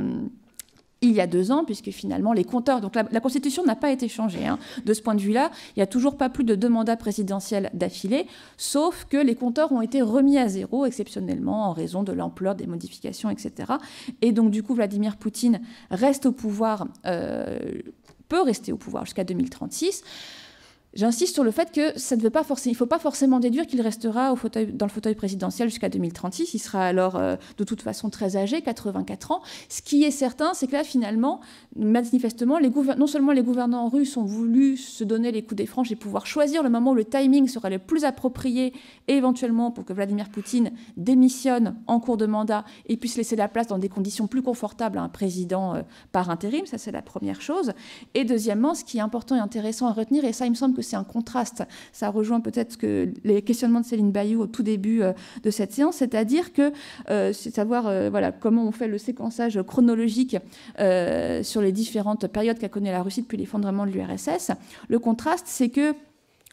il y a deux ans, puisque finalement les compteurs, donc la, Constitution n'a pas été changée. Hein. De ce point de vue-là, il n'y a toujours pas plus de deux mandats présidentiels d'affilée, sauf que les compteurs ont été remis à zéro exceptionnellement en raison de l'ampleur des modifications, etc. Et donc du coup, Vladimir Poutine reste au pouvoir, euh, peut rester au pouvoir jusqu'à 2036. J'insiste sur le fait que ça ne veut pas forcer, il ne faut pas forcément déduire qu'il restera au fauteuil, dans le fauteuil présidentiel jusqu'à 2036. Il sera alors euh, de toute façon très âgé, 84 ans. Ce qui est certain, c'est que là, finalement, manifestement, les non seulement les gouvernants russes ont voulu se donner les coups des franges et pouvoir choisir le moment où le timing sera le plus approprié, éventuellement pour que Vladimir Poutine démissionne en cours de mandat et puisse laisser la place dans des conditions plus confortables à un président euh, par intérim. Ça, c'est la première chose. Et deuxièmement, ce qui est important et intéressant à retenir, et ça, il me semble que c'est un contraste. Ça rejoint peut-être que les questionnements de Céline Bayou au tout début euh, de cette séance, c'est-à-dire que euh, savoir euh, voilà, comment on fait le séquençage chronologique sur les différentes périodes qu'a connues la Russie depuis l'effondrement de l'URSS. Le contraste, c'est que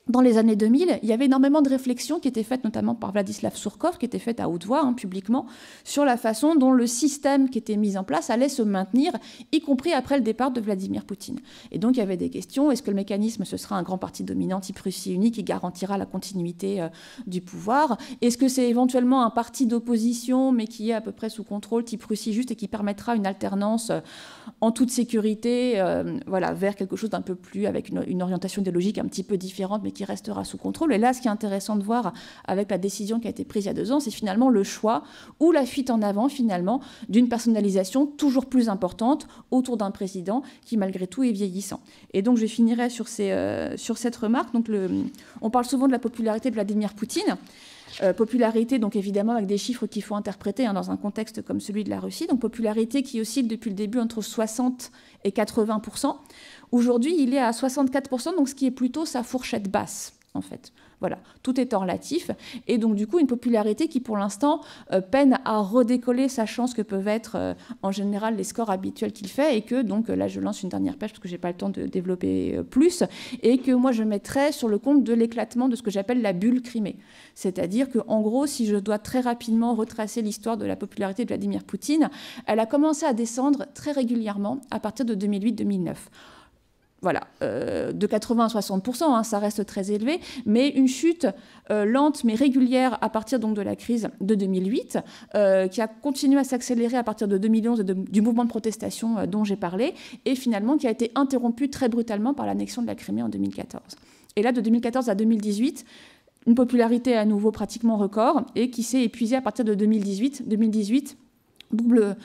dans les années 2000, il y avait énormément de réflexions qui étaient faites, notamment par Vladislav Surkov, qui était faites à haute voix, hein, publiquement, sur la façon dont le système qui était mis en place allait se maintenir, y compris après le départ de Vladimir Poutine. Et donc, il y avait des questions. Est-ce que le mécanisme, ce sera un grand parti dominant type Russie unique qui garantira la continuité euh, du pouvoir Est-ce que c'est éventuellement un parti d'opposition, mais qui est à peu près sous contrôle, type Russie juste, et qui permettra une alternance euh, en toute sécurité, euh, voilà, vers quelque chose d'un peu plus, avec une, une orientation idéologique un petit peu différente, mais qui qui restera sous contrôle. Et là, ce qui est intéressant de voir avec la décision qui a été prise il y a deux ans, c'est finalement le choix ou la fuite en avant, finalement, d'une personnalisation toujours plus importante autour d'un président qui, malgré tout, est vieillissant. Et donc, je finirai sur, ces, euh, sur cette remarque. Donc, le, on parle souvent de la popularité de Vladimir Poutine. Euh, popularité, donc évidemment avec des chiffres qu'il faut interpréter hein, dans un contexte comme celui de la Russie. Donc popularité qui oscille depuis le début entre 60 et 80 Aujourd'hui, il est à 64%, donc ce qui est plutôt sa fourchette basse, en fait. Voilà, tout est en relatif. Et donc, du coup, une popularité qui, pour l'instant, euh, peine à redécoller, sachant chance que peuvent être, euh, en général, les scores habituels qu'il fait. Et que, donc, là, je lance une dernière pêche, parce que je n'ai pas le temps de développer euh, plus. Et que moi, je mettrais sur le compte de l'éclatement de ce que j'appelle la bulle crimée. C'est-à-dire que, en gros, si je dois très rapidement retracer l'histoire de la popularité de Vladimir Poutine, elle a commencé à descendre très régulièrement à partir de 2008-2009 voilà, euh, de 80 à 60%, hein, ça reste très élevé, mais une chute euh, lente mais régulière à partir donc de la crise de 2008, euh, qui a continué à s'accélérer à partir de 2011 et du mouvement de protestation dont j'ai parlé, et finalement qui a été interrompu très brutalement par l'annexion de la Crimée en 2014. Et là, de 2014 à 2018, une popularité à nouveau pratiquement record, et qui s'est épuisée à partir de 2018. 2018 double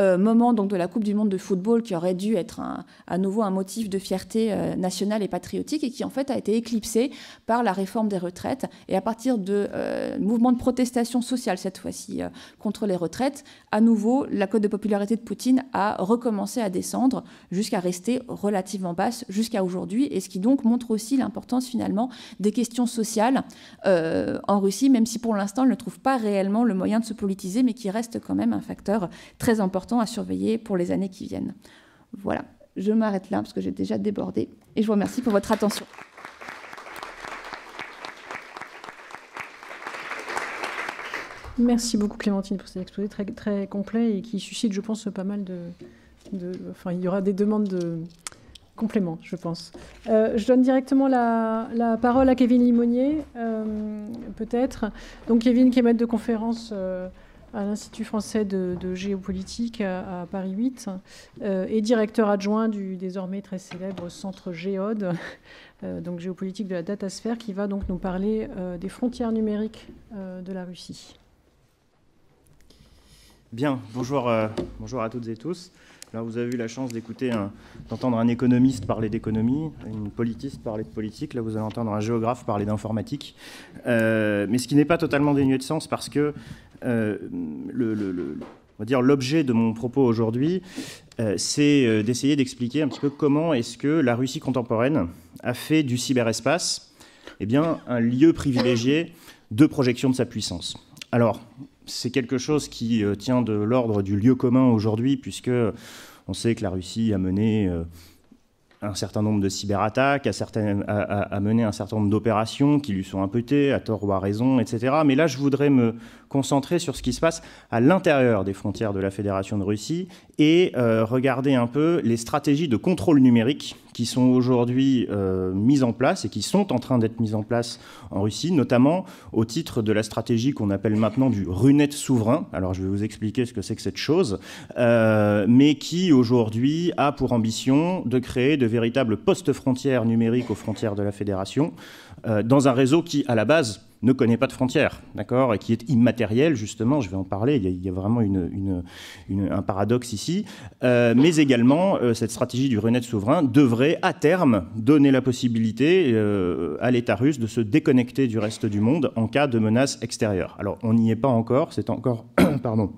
euh, moment donc de la Coupe du Monde de football qui aurait dû être à nouveau un motif de fierté euh, nationale et patriotique et qui en fait a été éclipsé par la réforme des retraites et à partir de euh, mouvements de protestation sociale cette fois-ci contre les retraites, à nouveau la cote de popularité de Poutine a recommencé à descendre jusqu'à rester relativement basse jusqu'à aujourd'hui et ce qui donc montre aussi l'importance finalement des questions sociales en Russie même si pour l'instant elle ne trouve pas réellement le moyen de se politiser mais qui reste quand même un facteur très important à surveiller pour les années qui viennent. Voilà, je m'arrête là parce que j'ai déjà débordé et je vous remercie pour votre attention. Merci beaucoup Clémentine pour cet exposé très, très complet et qui suscite, je pense, pas mal de... enfin, il y aura des demandes de compléments, je pense. Euh, je donne directement la, parole à Kevin Limonier, euh, peut-être. Donc Kevin qui est maître de conférence. Euh, à l'Institut français de, géopolitique à, Paris 8 euh, et directeur adjoint du désormais très célèbre centre Géode, euh, donc géopolitique de la datasphère, qui va donc nous parler euh, des frontières numériques de la Russie. Bien, bonjour, bonjour à toutes et tous. Là, vous avez eu la chance d'écouter, d'entendre un économiste parler d'économie, une politiste parler de politique. Là, vous allez entendre un géographe parler d'informatique. Euh, mais ce qui n'est pas totalement dénué de sens parce que euh, va dire l'objet de mon propos aujourd'hui, euh, c'est d'essayer d'expliquer un petit peu comment est-ce que la Russie contemporaine a fait du cyberespace, eh bien, un lieu privilégié de projection de sa puissance. Alors, c'est quelque chose qui euh, tient de l'ordre du lieu commun aujourd'hui, puisque on sait que la Russie a mené euh, un certain nombre de cyberattaques, a, a mené un certain nombre d'opérations qui lui sont imputées, à tort ou à raison, etc. Mais là, je voudrais me concentrer sur ce qui se passe à l'intérieur des frontières de la Fédération de Russie et euh, regarder un peu les stratégies de contrôle numérique qui sont aujourd'hui euh, mises en place et qui sont en train d'être mises en place en Russie, notamment au titre de la stratégie qu'on appelle maintenant du runet souverain. Alors je vais vous expliquer ce que c'est que cette chose, euh, mais qui aujourd'hui a pour ambition de créer de véritables postes frontières numériques aux frontières de la Fédération, dans un réseau qui, à la base, ne connaît pas de frontières, d'accord, et qui est immatériel, justement, je vais en parler, il y a, vraiment un paradoxe ici, euh, mais également, euh, cette stratégie du renet souverain devrait, à terme, donner la possibilité euh, à l'État russe de se déconnecter du reste du monde en cas de menace extérieure. Alors, on n'y est pas encore, c'est encore, pardon,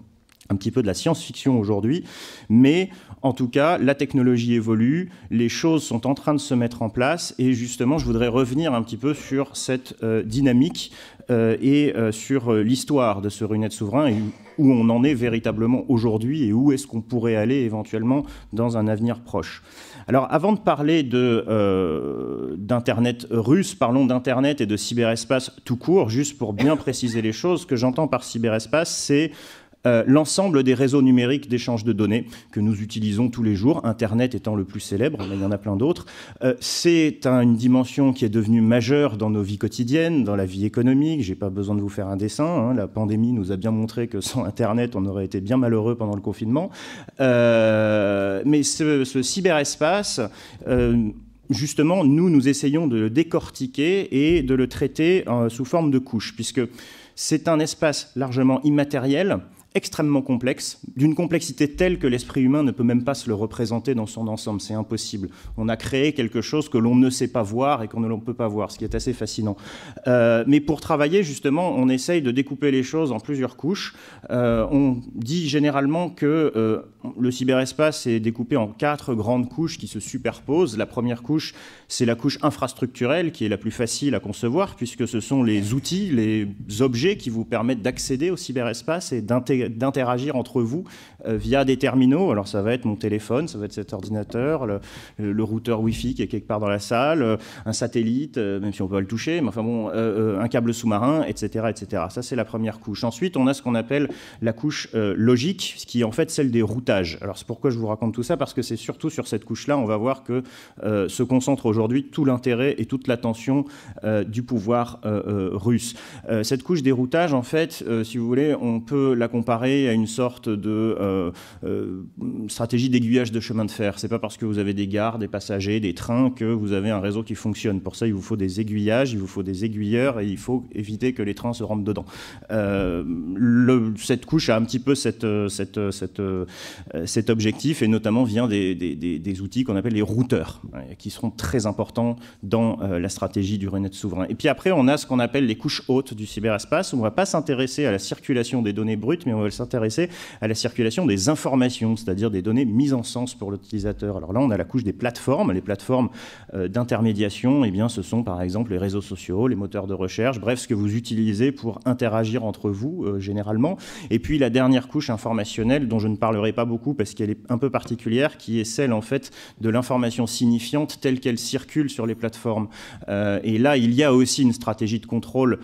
un petit peu de la science-fiction aujourd'hui, mais en tout cas, la technologie évolue, les choses sont en train de se mettre en place, et justement, je voudrais revenir un petit peu sur cette euh, dynamique euh, et euh, sur l'histoire de ce runet souverain et où on en est véritablement aujourd'hui et où est-ce qu'on pourrait aller éventuellement dans un avenir proche. Alors avant de parler d'Internet russe, parlons d'Internet et de cyberespace tout court, juste pour bien préciser les choses. Ce que j'entends par cyberespace, c'est euh, l'ensemble des réseaux numériques d'échange de données que nous utilisons tous les jours, Internet étant le plus célèbre, mais il y en a plein d'autres. Euh, c'est une dimension qui est devenue majeure dans nos vies quotidiennes, dans la vie économique. J'ai pas besoin de vous faire un dessin. Hein. La pandémie nous a bien montré que sans Internet, on aurait été bien malheureux pendant le confinement. Euh, mais ce, cyberespace justement, nous, nous essayons de le décortiquer et de le traiter sous forme de couche, puisque c'est un espace largement immatériel extrêmement complexe, d'une complexité telle que l'esprit humain ne peut même pas se le représenter dans son ensemble, c'est impossible. On a créé quelque chose que l'on ne sait pas voir et qu'on ne peut pas voir, ce qui est assez fascinant. Euh, mais pour travailler, justement, on essaye de découper les choses en plusieurs couches. Euh, on dit généralement que euh, le cyberespace est découpé en quatre grandes couches qui se superposent. La première couche, c'est la couche infrastructurelle, qui est la plus facile à concevoir, puisque ce sont les outils, les objets qui vous permettent d'accéder au cyberespace et d'intégrer d'interagir entre vous euh, via des terminaux. Alors ça va être mon téléphone, ça va être cet ordinateur, le, routeur Wi-Fi qui est quelque part dans la salle, euh, un satellite, euh, même si on peut pas le toucher, mais enfin bon, un câble sous-marin, etc., etc. Ça c'est la première couche. Ensuite, on a ce qu'on appelle la couche logique, ce qui est en fait celle des routages. Alors c'est pourquoi je vous raconte tout ça parce que c'est surtout sur cette couche-là, on va voir que se concentre aujourd'hui tout l'intérêt et toute l'attention du pouvoir russe. cette couche des routages, en fait, si vous voulez, on peut la comparer à une sorte de euh, euh, stratégie d'aiguillage de chemin de fer. C'est pas parce que vous avez des gares, des passagers, des trains que vous avez un réseau qui fonctionne. Pour ça, il vous faut des aiguillages, il vous faut des aiguilleurs et il faut éviter que les trains se rentrent dedans. Euh, le, cette couche a un petit peu cet objectif et notamment vient des, des outils qu'on appelle les routeurs, hein, qui seront très importants dans la stratégie du renet souverain. Et puis après, on a ce qu'on appelle les couches hautes du cyberespace, où on ne va pas s'intéresser à la circulation des données brutes, mais on va s'intéresser à la circulation des informations, c'est-à-dire des données mises en sens pour l'utilisateur. Alors là, on a la couche des plateformes. Les plateformes euh, d'intermédiation, eh bien, ce sont par exemple les réseaux sociaux, les moteurs de recherche, bref, ce que vous utilisez pour interagir entre vous euh, généralement. Et puis la dernière couche informationnelle, dont je ne parlerai pas beaucoup parce qu'elle est un peu particulière, qui est celle en fait de l'information signifiante telle qu'elle circule sur les plateformes. Euh, et là, il y a aussi une stratégie de contrôle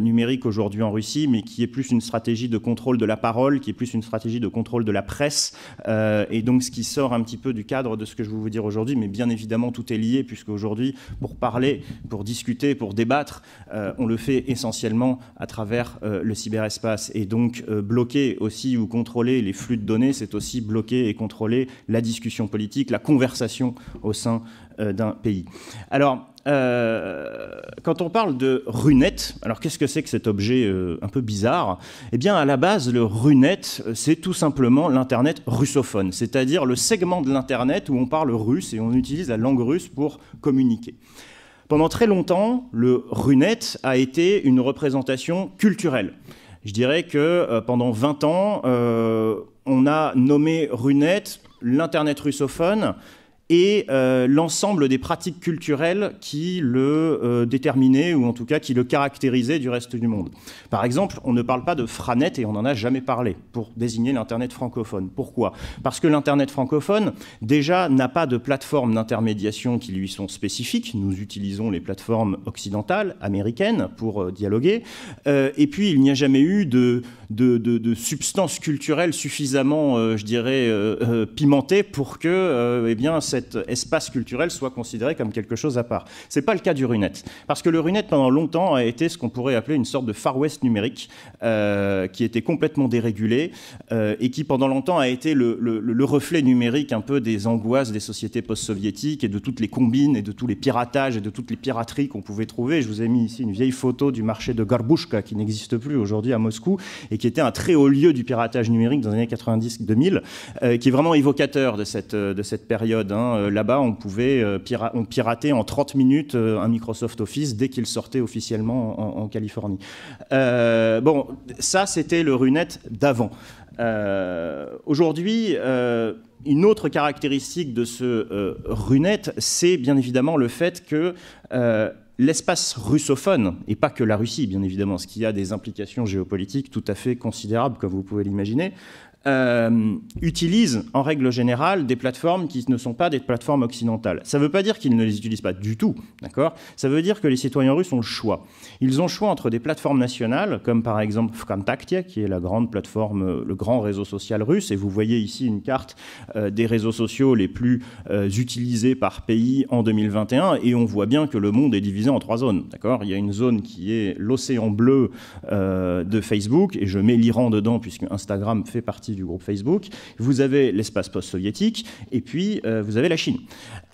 numérique aujourd'hui en Russie, mais qui est plus une stratégie de contrôle de la parole, qui est plus une stratégie de contrôle de la presse, euh, et donc ce qui sort un petit peu du cadre de ce que je vais vous dire aujourd'hui, mais bien évidemment tout est lié, puisque aujourd'hui, pour parler, pour discuter, pour débattre, euh, on le fait essentiellement à travers euh, le cyberespace, et donc bloquer aussi ou contrôler les flux de données, c'est aussi bloquer et contrôler la discussion politique, la conversation au sein d'un pays. Alors, euh, quand on parle de runette, alors qu'est-ce que c'est que cet objet euh, un peu bizarre Eh bien, à la base, le runette, euh, c'est tout simplement l'Internet russophone, c'est-à-dire le segment de l'Internet où on parle russe et on utilise la langue russe pour communiquer. Pendant très longtemps, le runette a été une représentation culturelle. Je dirais que pendant 20 ans, on a nommé runette l'Internet russophone, et euh, l'ensemble des pratiques culturelles qui le euh, déterminaient, ou en tout cas qui le caractérisaient du reste du monde. Par exemple, on ne parle pas de Franet, et on n'en a jamais parlé, pour désigner l'Internet francophone. Pourquoi Parce que l'Internet francophone, déjà, n'a pas de plateforme d'intermédiation qui lui sont spécifiques. Nous utilisons les plateformes occidentales, américaines, pour euh, dialoguer. et puis, il n'y a jamais eu de, de, de substance culturelle suffisamment, je dirais, pimentée pour que eh bien, cette cet espace culturel soit considéré comme quelque chose à part. Ce n'est pas le cas du Runet, parce que le Runet, pendant longtemps, a été ce qu'on pourrait appeler une sorte de Far West numérique, euh, qui était complètement dérégulé euh, et qui, pendant longtemps, a été le, reflet numérique un peu des angoisses des sociétés post-soviétiques et de toutes les combines et de tous les piratages et de toutes les pirateries qu'on pouvait trouver. Je vous ai mis ici une vieille photo du marché de Gorbushka, qui n'existe plus aujourd'hui à Moscou, et qui était un très haut lieu du piratage numérique dans les années 90-2000, euh, qui est vraiment évocateur de cette, de cette période. Hein. Euh, là-bas, on pouvait euh, pirater en 30 minutes euh, un Microsoft Office dès qu'il sortait officiellement en, Californie. bon, ça, c'était le Runet d'avant. Aujourd'hui, une autre caractéristique de ce Runet, c'est bien évidemment le fait que l'espace russophone, et pas que la Russie, bien évidemment, ce qui a des implications géopolitiques tout à fait considérables, comme vous pouvez l'imaginer, euh, utilisent en règle générale des plateformes qui ne sont pas des plateformes occidentales. Ça ne veut pas dire qu'ils ne les utilisent pas du tout, d'accord Ça veut dire que les citoyens russes ont le choix. Ils ont le choix entre des plateformes nationales, comme par exemple Vkontakte, qui est la grande plateforme, euh, le grand réseau social russe, et vous voyez ici une carte euh, des réseaux sociaux les plus utilisés par pays en 2021, et on voit bien que le monde est divisé en trois zones, d'accord Il y a une zone qui est l'océan bleu de Facebook, et je mets l'Iran dedans, puisque Instagram fait partie du groupe Facebook. Vous avez l'espace post-soviétique et puis euh, vous avez la Chine.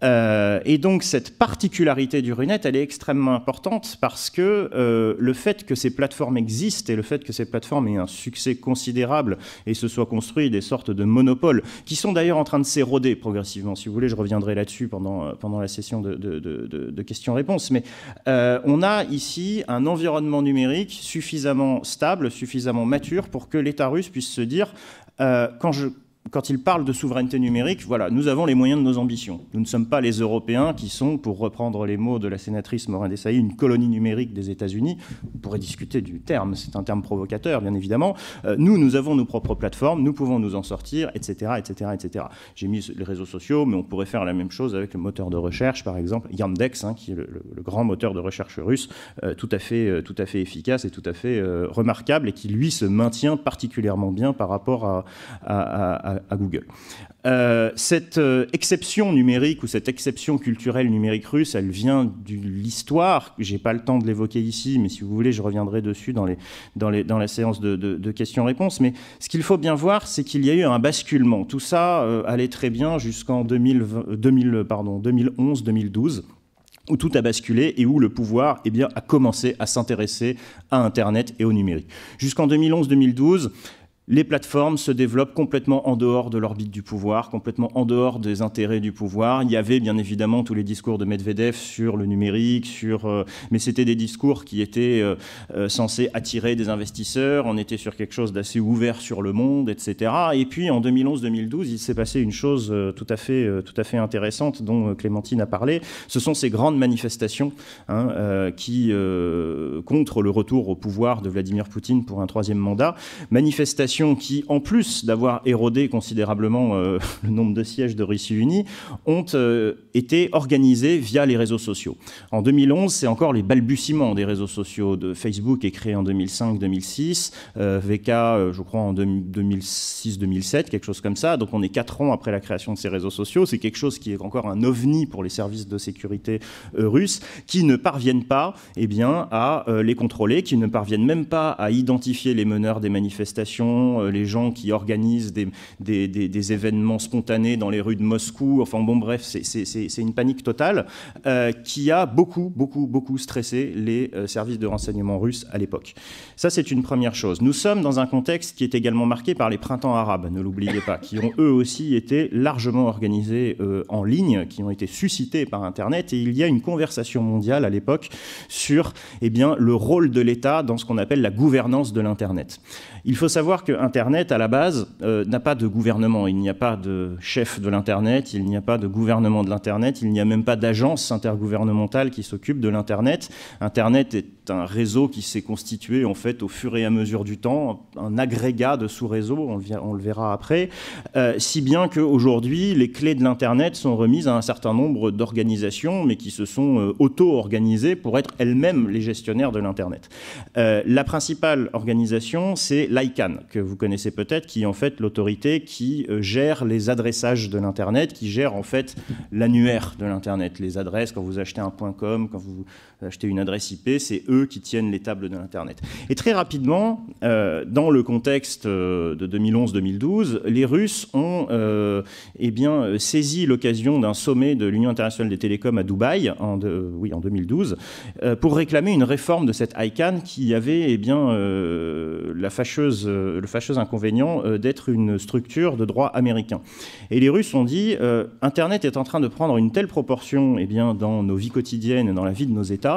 Euh, et donc cette particularité du RUNET, elle est extrêmement importante parce que euh, le fait que ces plateformes existent et le fait que ces plateformes aient un succès considérable et se soient construites des sortes de monopoles qui sont d'ailleurs en train de s'éroder progressivement. Si vous voulez, je reviendrai là-dessus pendant, pendant la session de, de questions-réponses. Mais on a ici un environnement numérique suffisamment stable, suffisamment mature pour que l'État russe puisse se dire euh, quand je quand il parle de souveraineté numérique, voilà, nous avons les moyens de nos ambitions. Nous ne sommes pas les Européens qui sont, pour reprendre les mots de la sénatrice Morin-Desailly, une colonie numérique des États-Unis. On pourrait discuter du terme, c'est un terme provocateur, bien évidemment. Euh, nous, nous avons nos propres plateformes, nous pouvons nous en sortir, etc., etc., etc. J'ai mis les réseaux sociaux, mais on pourrait faire la même chose avec le moteur de recherche, par exemple Yandex, hein, qui est le, grand moteur de recherche russe, euh, tout à fait, euh, tout à fait efficace et tout à fait remarquable, et qui lui se maintient particulièrement bien par rapport à, à à, Google. Euh, cette euh, exception numérique ou cette exception culturelle numérique russe, elle vient de l'histoire. J'ai pas le temps de l'évoquer ici, mais si vous voulez, je reviendrai dessus dans, les, dans, les, dans la séance de, questions-réponses. Mais ce qu'il faut bien voir, c'est qu'il y a eu un basculement. Tout ça euh, allait très bien jusqu'en 2011-2012 où tout a basculé et où le pouvoir eh bien, a commencé à s'intéresser à Internet et au numérique. Jusqu'en 2011-2012, les plateformes se développent complètement en dehors de l'orbite du pouvoir, complètement en dehors des intérêts du pouvoir. Il y avait bien évidemment tous les discours de Medvedev sur le numérique, sur, euh, mais c'était des discours qui étaient euh, euh, censés attirer des investisseurs. On était sur quelque chose d'assez ouvert sur le monde, etc. Et puis en 2011-2012, il s'est passé une chose tout à fait, tout à fait intéressante dont Clémentine a parlé. Ce sont ces grandes manifestations hein, qui contre le retour au pouvoir de Vladimir Poutine pour un troisième mandat, manifestations qui, en plus d'avoir érodé considérablement euh, le nombre de sièges de Russie unie, ont euh, été organisés via les réseaux sociaux. En 2011, c'est encore les balbutiements des réseaux sociaux. De Facebook est créé en 2005-2006, euh, VK, je crois, en 2006-2007, quelque chose comme ça. Donc on est quatre ans après la création de ces réseaux sociaux. C'est quelque chose qui est encore un ovni pour les services de sécurité russes, qui ne parviennent pas eh bien, à les contrôler, qui ne parviennent même pas à identifier les meneurs des manifestations euh, les gens qui organisent des, événements spontanés dans les rues de Moscou. Enfin bon, bref, c'est une panique totale euh, qui a beaucoup, beaucoup, beaucoup stressé les euh, services de renseignement russes à l'époque. Ça, c'est une première chose. Nous sommes dans un contexte qui est également marqué par les printemps arabes, ne l'oubliez pas, qui ont eux aussi été largement organisés en ligne, qui ont été suscités par Internet. Et il y a une conversation mondiale à l'époque sur eh bien, le rôle de l'État dans ce qu'on appelle la gouvernance de l'Internet. Il faut savoir que Internet, à la base, euh, n'a pas de gouvernement. Il n'y a pas de chef de l'Internet, il n'y a pas de gouvernement de l'Internet, il n'y a même pas d'agence intergouvernementale qui s'occupe de l'Internet. Internet est un réseau qui s'est constitué en fait au fur et à mesure du temps, un agrégat de sous-réseaux, on, on, le verra après, euh, si bien qu'aujourd'hui, les clés de l'Internet sont remises à un certain nombre d'organisations, mais qui se sont euh, auto-organisées pour être elles-mêmes les gestionnaires de l'Internet. la principale organisation, c'est l'ICANN, que vous connaissez peut-être, qui est en fait l'autorité qui euh, gère les adressages de l'Internet, qui gère en fait l'annuaire de l'Internet, les adresses quand vous achetez un .com, quand vous euh, acheter une adresse IP, c'est eux qui tiennent les tables de l'Internet. Et très rapidement, euh, dans le contexte euh, de 2011-2012, les Russes ont eh bien, saisi l'occasion d'un sommet de l'Union internationale des télécoms à Dubaï, en, oui, en 2012, pour réclamer une réforme de cette ICANN qui avait eh bien, la fâcheuse, le fâcheux inconvénient d'être une structure de droit américain. Et les Russes ont dit, Internet est en train de prendre une telle proportion eh bien, dans nos vies quotidiennes, dans la vie de nos États,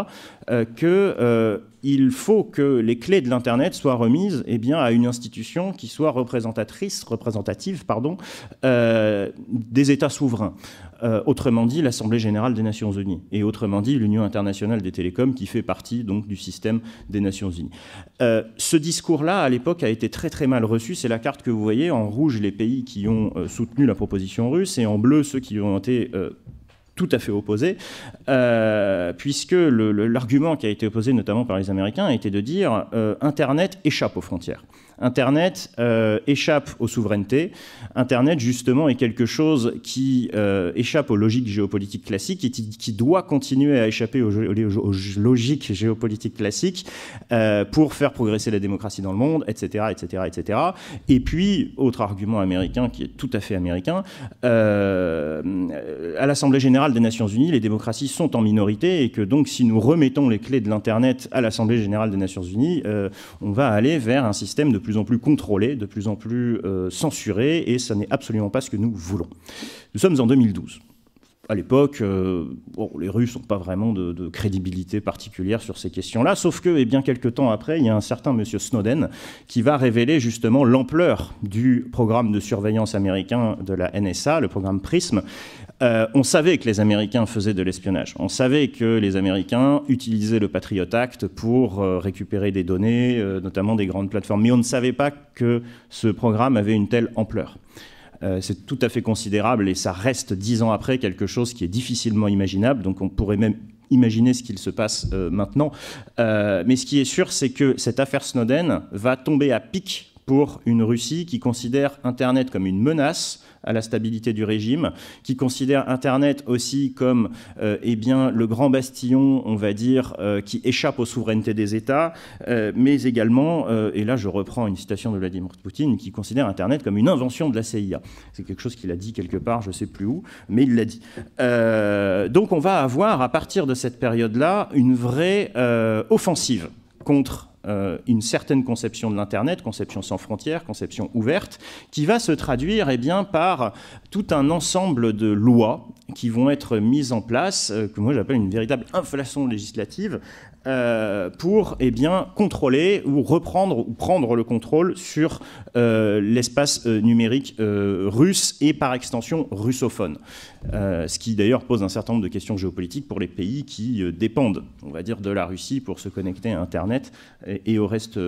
euh, qu'il euh, faut que les clés de l'Internet soient remises eh bien, à une institution qui soit représentatrice, représentative pardon, euh, des États souverains. autrement dit l'Assemblée générale des Nations unies, et autrement dit l'Union internationale des télécoms qui fait partie donc du système des Nations unies. ce discours-là, à l'époque, a été très très mal reçu. C'est la carte que vous voyez en rouge les pays qui ont soutenu la proposition russe et en bleu ceux qui ont été tout à fait opposé, euh, puisque l'argument qui a été opposé notamment par les Américains a été de dire euh, Internet échappe aux frontières. Internet euh, échappe aux souverainetés. Internet, justement, est quelque chose qui euh, échappe aux logiques géopolitiques classiques et qui, doit continuer à échapper aux, logiques géopolitiques classiques euh, pour faire progresser la démocratie dans le monde, etc., etc., etc. Et puis, autre argument américain qui est tout à fait américain, à l'Assemblée générale des Nations Unies, les démocraties sont en minorité et que donc, si nous remettons les clés de l'Internet à l'Assemblée générale des Nations Unies, on va aller vers un système de plus plus en plus contrôlé, de plus en plus euh, et ça n'est absolument pas ce que nous voulons. Nous sommes en 2012. À l'époque, euh, bon, les Russes n'ont pas vraiment de, de, crédibilité particulière sur ces questions-là, sauf que, et eh bien quelques temps après, il y a un certain monsieur Snowden qui va révéler justement l'ampleur du programme de surveillance américain de la NSA, le programme PRISM, euh, on savait que les Américains faisaient de l'espionnage. On savait que les Américains utilisaient le Patriot Act pour euh, récupérer des données, euh, notamment des grandes plateformes. Mais on ne savait pas que ce programme avait une telle ampleur. c'est tout à fait considérable et ça reste dix ans après quelque chose qui est difficilement imaginable. Donc on pourrait même imaginer ce qu'il se passe maintenant. mais ce qui est sûr, c'est que cette affaire Snowden va tomber à pic pour une Russie qui considère Internet comme une menace à la stabilité du régime, qui considère Internet aussi comme euh, eh bien, le grand bastillon, on va dire, euh, qui échappe aux souverainetés des États, euh, mais également, et là je reprends une citation de Vladimir Poutine, qui considère Internet comme une invention de la CIA. C'est quelque chose qu'il a dit quelque part, je ne sais plus où, mais il l'a dit. donc on va avoir, à partir de cette période-là, une vraie offensive contre euh, une certaine conception de l'Internet, conception sans frontières, conception ouverte, qui va se traduire eh bien, par tout un ensemble de lois qui vont être mises en place, euh, que moi j'appelle une véritable inflation législative, euh, pour eh bien, contrôler ou reprendre ou prendre le contrôle sur l'espace numérique russe et par extension russophone. Euh, ce qui d'ailleurs pose un certain nombre de questions géopolitiques pour les pays qui euh, dépendent, on va dire, de la Russie pour se connecter à Internet et, au, reste,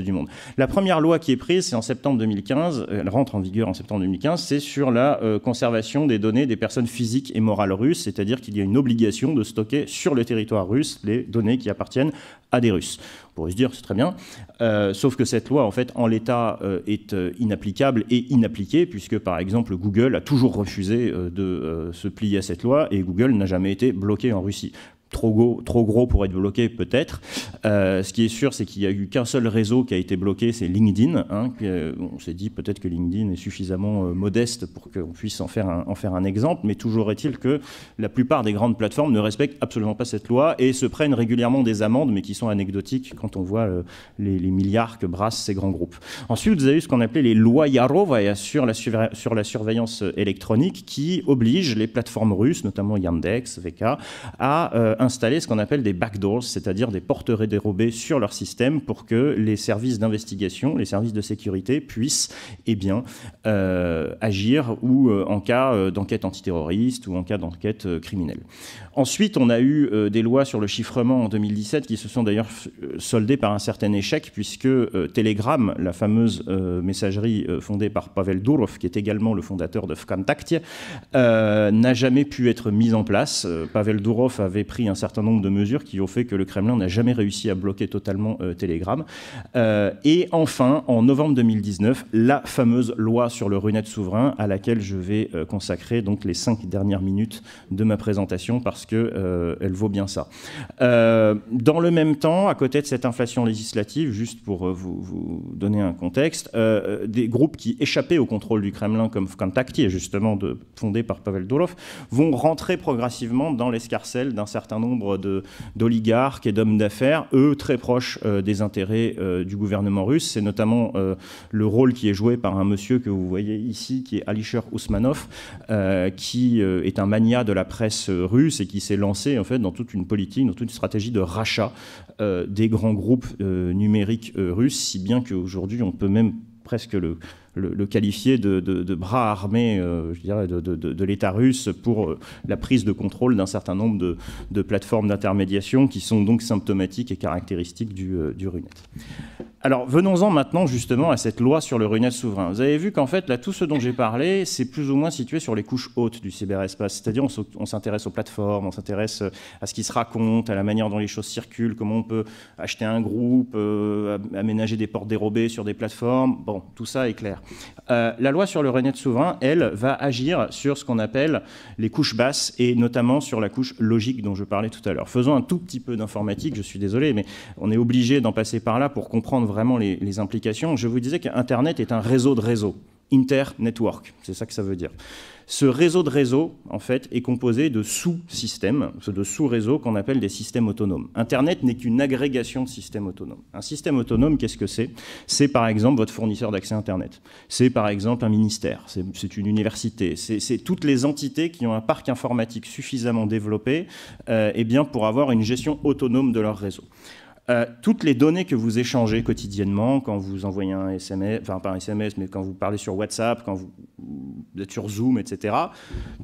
du monde. La première loi qui est prise, c'est en septembre 2015, elle rentre en vigueur en septembre 2015, c'est sur la euh, conservation des données des personnes physiques et morales russes, c'est-à-dire qu'il y a une obligation de stocker sur le territoire russe les données qui appartiennent à des Russes pourrait se dire, c'est très bien. Euh, sauf que cette loi, en fait, en l'état, euh, est euh, inapplicable et inappliquée, puisque, par exemple, Google a toujours refusé de se plier à cette loi et Google n'a jamais été bloqué en Russie trop, trop gros pour être bloqué, peut-être. Euh, ce qui est sûr, c'est qu'il n'y a eu qu'un seul réseau qui a été bloqué, c'est LinkedIn. Hein, euh, on s'est dit peut-être que LinkedIn est suffisamment euh, modeste pour qu'on puisse en faire, un, en faire un exemple, mais toujours est-il que la plupart des grandes plateformes ne respectent absolument pas cette loi et se prennent régulièrement des amendes, mais qui sont anecdotiques quand on voit les, milliards que brassent ces grands groupes. Ensuite, vous avez eu ce qu'on appelait les lois Yarovaya sur la, sur la surveillance électronique qui obligent les plateformes russes, notamment Yandex, VK, à installer ce qu'on appelle des backdoors, c'est-à-dire des portes dérobées sur leur système pour que les services d'investigation, les services de sécurité puissent eh bien, euh, agir ou euh, en cas euh, d'enquête antiterroriste ou en cas d'enquête criminelle. Ensuite, on a eu des lois sur le chiffrement en 2017 qui se sont d'ailleurs soldées par un certain échec puisque Telegram, la fameuse messagerie fondée par Pavel Durov, qui est également le fondateur de Vkontakte, n'a jamais pu être mise en place. Pavel Durov avait pris un certain nombre de mesures qui ont fait que le Kremlin n'a jamais réussi à bloquer totalement euh, Telegram. Euh, et enfin, en novembre 2019, la fameuse loi sur le runet souverain à laquelle je vais euh, consacrer donc les cinq dernières minutes de ma présentation parce que elle vaut bien ça. dans le même temps, à côté de cette inflation législative, juste pour vous, donner un contexte, des groupes qui échappaient au contrôle du Kremlin comme est justement fondé par Pavel Durov, vont rentrer progressivement dans l'escarcelle d'un certain nombre d'oligarques et d'hommes d'affaires, eux très proches euh, des intérêts euh, du gouvernement russe. C'est notamment euh, le rôle qui est joué par un monsieur que vous voyez ici, qui est Alisher Ousmanov, qui est un mania de la presse russe et qui s'est lancé en fait dans toute une politique, dans toute une stratégie de rachat des grands groupes numériques russes, si bien qu'aujourd'hui on peut même presque le le, qualifier de, bras armé, euh, de, l'État russe pour euh, la prise de contrôle d'un certain nombre de, plateformes d'intermédiation qui sont donc symptomatiques et caractéristiques du, euh, du RUNET. Alors venons-en maintenant justement à cette loi sur le ruinage souverain. Vous avez vu qu'en fait, là, tout ce dont j'ai parlé, c'est plus ou moins situé sur les couches hautes du cyberespace. C'est-à-dire on s'intéresse aux plateformes, on s'intéresse euh, à ce qui se raconte, à la manière dont les choses circulent, comment on peut acheter un groupe, euh, aménager des portes dérobées sur des plateformes. Bon, tout ça est clair. Euh, la loi sur le de souverain, elle, va agir sur ce qu'on appelle les couches basses et notamment sur la couche logique dont je parlais tout à l'heure. Faisons un tout petit peu d'informatique, je suis désolé, mais on est obligé d'en passer par là pour comprendre vraiment les, implications. Je vous disais qu'Internet est un réseau de réseaux, inter-network, c'est ça que ça veut dire. Ce réseau de réseaux, en fait, est composé de sous-systèmes, de sous-réseaux qu'on appelle des systèmes autonomes. Internet n'est qu'une agrégation de systèmes autonomes. Un système autonome, qu'est-ce que c'est C'est par exemple votre fournisseur d'accès Internet. C'est par exemple un ministère, c'est une université, c'est toutes les entités qui ont un parc informatique suffisamment développé euh, eh bien, pour avoir une gestion autonome de leur réseau. Euh, toutes les données que vous échangez quotidiennement, quand vous envoyez un SMS, enfin pas un SMS, mais quand vous parlez sur WhatsApp, quand vous, vous êtes sur Zoom, etc.,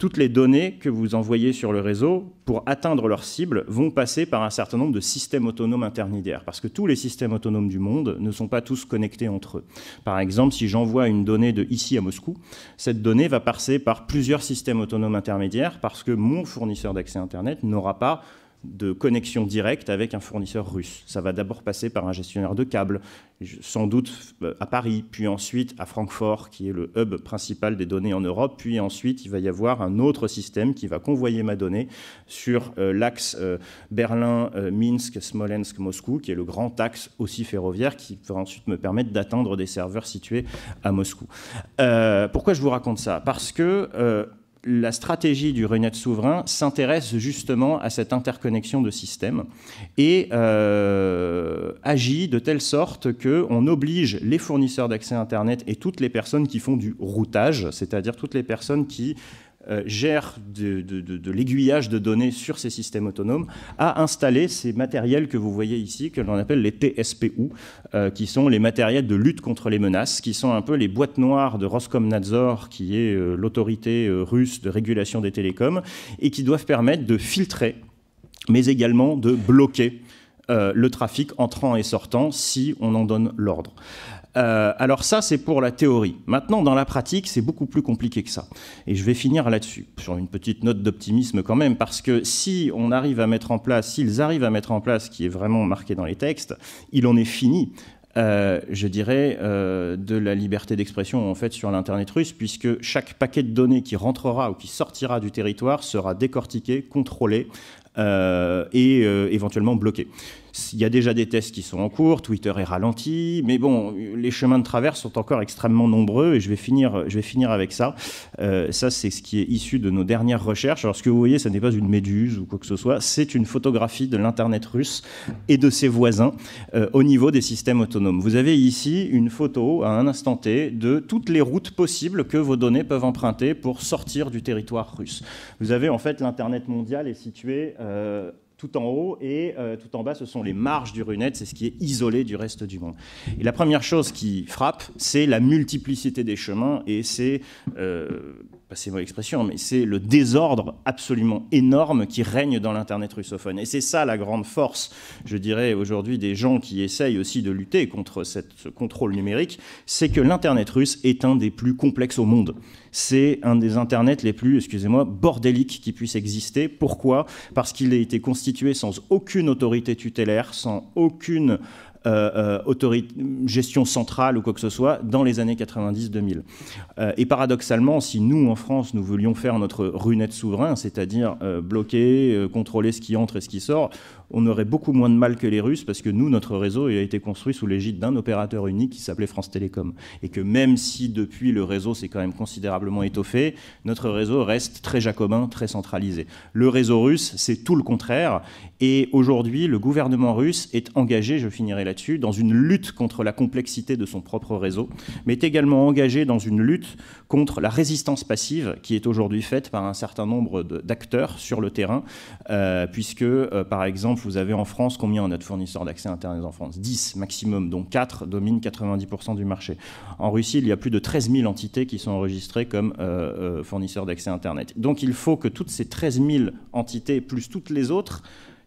toutes les données que vous envoyez sur le réseau pour atteindre leur cible vont passer par un certain nombre de systèmes autonomes intermédiaires, parce que tous les systèmes autonomes du monde ne sont pas tous connectés entre eux. Par exemple, si j'envoie une donnée de ici à Moscou, cette donnée va passer par plusieurs systèmes autonomes intermédiaires, parce que mon fournisseur d'accès Internet n'aura pas de connexion directe avec un fournisseur russe. Ça va d'abord passer par un gestionnaire de câbles, sans doute euh, à Paris, puis ensuite à Francfort, qui est le hub principal des données en Europe, puis ensuite il va y avoir un autre système qui va convoyer ma donnée sur euh, l'axe euh, Berlin-Minsk, Smolensk-Moscou, qui est le grand axe aussi ferroviaire, qui va ensuite me permettre d'atteindre des serveurs situés à Moscou. pourquoi je vous raconte ça Parce que la stratégie du Renet souverain s'intéresse justement à cette interconnexion de systèmes et euh, agit de telle sorte qu'on oblige les fournisseurs d'accès Internet et toutes les personnes qui font du routage, c'est-à-dire toutes les personnes qui euh, gère de, l'aiguillage de données sur ces systèmes autonomes, a installé ces matériels que vous voyez ici, que l'on appelle les TSPU, euh, qui sont les matériels de lutte contre les menaces, qui sont un peu les boîtes noires de Roskomnadzor, qui est euh, l'autorité russe de régulation des télécoms, et qui doivent permettre de filtrer, mais également de bloquer le trafic entrant et sortant si on en donne l'ordre. Euh, alors ça, c'est pour la théorie. Maintenant, dans la pratique, c'est beaucoup plus compliqué que ça. Et je vais finir là-dessus, sur une petite note d'optimisme quand même, parce que si on arrive à mettre en place, s'ils arrivent à mettre en place ce qui est vraiment marqué dans les textes, il en est fini. Euh, je dirais, euh, de la liberté d'expression en fait sur l'Internet russe, puisque chaque paquet de données qui rentrera ou qui sortira du territoire sera décortiqué, contrôlé, et éventuellement bloqué. Il y a déjà des tests qui sont en cours, Twitter est ralenti, mais bon, les chemins de traverse sont encore extrêmement nombreux et je vais finir, je vais finir avec ça. Euh, ça, c'est ce qui est issu de nos dernières recherches. Alors, ce que vous voyez, ce n'est pas une méduse ou quoi que ce soit, c'est une photographie de l'Internet russe et de ses voisins euh, au niveau des systèmes autonomes. Vous avez ici une photo à un instant T de toutes les routes possibles que vos données peuvent emprunter pour sortir du territoire russe. Vous avez en fait l'Internet mondial est situé euh, tout en haut et euh, tout en bas, ce sont les marges du runet, c'est ce qui est isolé du reste du monde. Et la première chose qui frappe, c'est la multiplicité des chemins et c'est euh, c'est moi l'expression, mais c'est le désordre absolument énorme qui règne dans l'Internet russophone. Et c'est ça la grande force, je dirais, aujourd'hui des gens qui essayent aussi de lutter contre cette, ce contrôle numérique, c'est que l'Internet russe est un des plus complexes au monde. C'est un des Internets les plus, excusez-moi, bordéliques qui puisse exister. Pourquoi Parce qu'il a été constitué sans aucune autorité tutélaire, sans aucune euh, euh, gestion centrale ou quoi que ce soit dans les années 90-2000. Euh, et paradoxalement, si nous, en France, nous voulions faire notre runette souverain, c'est-à-dire bloquer, contrôler ce qui entre et ce qui sort, on aurait beaucoup moins de mal que les Russes parce que nous, notre réseau, il a été construit sous l'égide d'un opérateur unique qui s'appelait France Télécom. Et que même si depuis le réseau s'est quand même considérablement étoffé, notre réseau reste très jacobin, très centralisé. Le réseau russe, c'est tout le contraire. Et aujourd'hui, le gouvernement russe est engagé, je finirai là-dessus, dans une lutte contre la complexité de son propre réseau, mais est également engagé dans une lutte contre la résistance passive qui est aujourd'hui faite par un certain nombre d'acteurs sur le terrain, euh, puisque, euh, par exemple, vous avez en France combien on a de fournisseurs d'accès Internet en France 10 maximum, dont 4 dominent 90% du marché. En Russie, il y a plus de 13 000 entités qui sont enregistrées comme euh, euh, fournisseurs d'accès Internet. Donc il faut que toutes ces 13 000 entités, plus toutes les autres,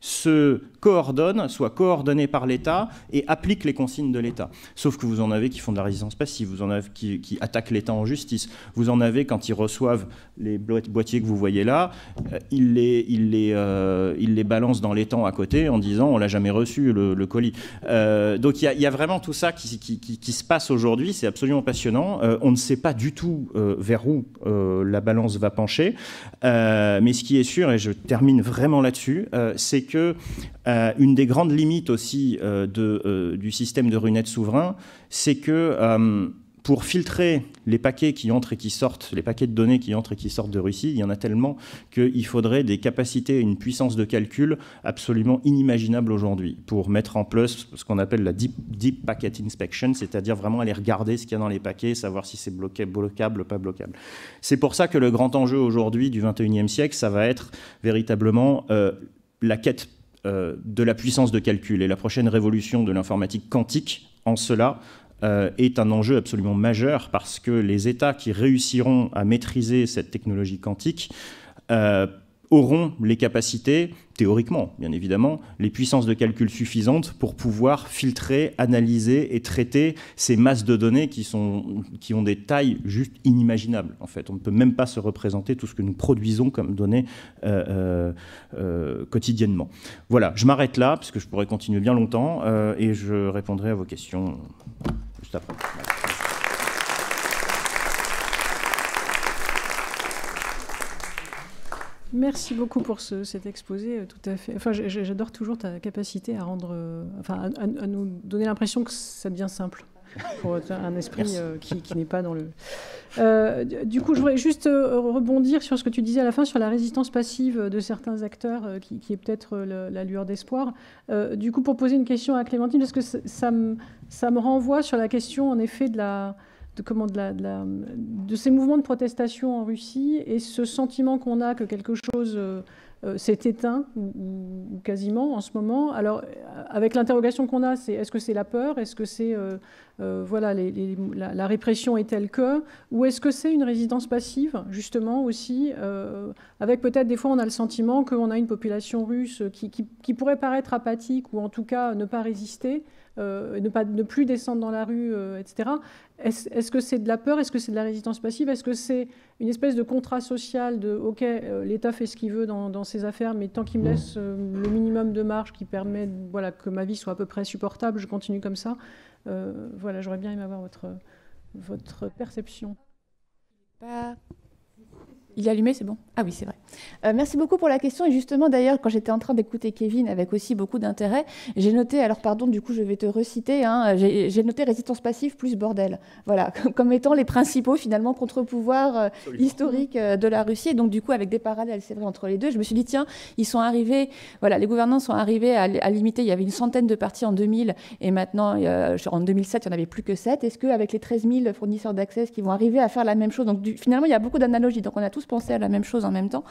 se coordonnent, soient coordonnés par l'État et appliquent les consignes de l'État. Sauf que vous en avez qui font de la résistance passive, vous en avez qui, attaquent l'État en justice, vous en avez quand ils reçoivent les boîtiers que vous voyez là, euh, ils les, ils les, euh, les balancent dans l'étang à côté en disant on l'a jamais reçu le, colis. Euh, donc il y, a vraiment tout ça qui, qui, se passe aujourd'hui, c'est absolument passionnant. on ne sait pas du tout vers où la balance va pencher, mais ce qui est sûr, et je termine vraiment là-dessus, c'est que que euh, une des grandes limites aussi euh, de, euh, du système de runettes souverain, c'est que pour filtrer les paquets qui entrent et qui sortent, les paquets de données qui entrent et qui sortent de Russie, il y en a tellement qu'il faudrait des capacités et une puissance de calcul absolument inimaginables aujourd'hui pour mettre en place ce qu'on appelle la deep, deep packet inspection, c'est-à-dire vraiment aller regarder ce qu'il y a dans les paquets, savoir si c'est bloqué, bloquable, pas bloquable. C'est pour ça que le grand enjeu aujourd'hui du 21e siècle, ça va être véritablement la quête euh, de la puissance de calcul et la prochaine révolution de l'informatique quantique en cela euh, est un enjeu absolument majeur parce que les États qui réussiront à maîtriser cette technologie quantique euh, auront les capacités, théoriquement bien évidemment, les puissances de calcul suffisantes pour pouvoir filtrer, analyser et traiter ces masses de données qui, sont, qui ont des tailles juste inimaginables. En fait, on ne peut même pas se représenter tout ce que nous produisons comme données euh, euh, euh, quotidiennement. Voilà, je m'arrête là puisque je pourrais continuer bien longtemps et je répondrai à vos questions juste après. Merci beaucoup pour cet exposé, euh, tout à fait. Enfin, j'adore toujours ta capacité à rendre, euh, enfin, à, nous donner l'impression que ça devient simple pour un esprit euh, qui, n'est pas dans le. du coup, je voudrais juste rebondir sur ce que tu disais à la fin sur la résistance passive de certains acteurs, qui, qui, est peut-être la lueur d'espoir. du coup, pour poser une question à Clémentine, parce que ça ça me renvoie sur la question, en effet, de la de, ces mouvements de protestation en Russie et ce sentiment qu'on a que quelque chose euh, euh, s'est éteint, ou, quasiment en ce moment. Alors, euh, avec l'interrogation qu'on a, c'est est-ce que c'est la peur Est-ce que c'est, voilà, la, répression est telle que Ou est-ce que c'est une résidence passive, justement, aussi Avec peut-être, des fois, on a le sentiment qu'on a une population russe qui pourrait paraître apathique ou en tout cas ne pas résister. Euh, ne, pas, ne plus descendre dans la rue, euh, etc. Est-ce que c'est de la peur Est-ce que c'est de la résistance passive Est-ce que c'est une espèce de contrat social de OK, euh, l'État fait ce qu'il veut dans, ses affaires, mais tant qu'il me mmh. laisse le minimum de marge qui permet voilà, que ma vie soit à peu près supportable, je continue comme ça Voilà, j'aurais bien aimé avoir votre, votre perception. Il est allumé, c'est bon Ah oui, c'est vrai. Euh, merci beaucoup pour la question. Et justement, d'ailleurs, quand j'étais en train d'écouter Kevin avec aussi beaucoup d'intérêt, j'ai noté, alors pardon, du coup, je vais te reciter, hein, j'ai noté résistance passive plus bordel. Voilà, comme étant les principaux, finalement, contre-pouvoirs euh, historiques euh, de la Russie. Et donc, du coup, avec des parallèles, c'est vrai, entre les deux, je me suis dit, tiens, ils sont arrivés, voilà, les gouvernants sont arrivés à, limiter. Il y avait une centaine de partis en 2000 et maintenant, en 2007, il n'y en avait plus que 7. Est-ce qu'avec les 13 000 fournisseurs d'accès qui vont arriver à faire la même chose Donc, finalement, il y a beaucoup d'analogies. Donc, on a tous pensé à la même chose en même temps.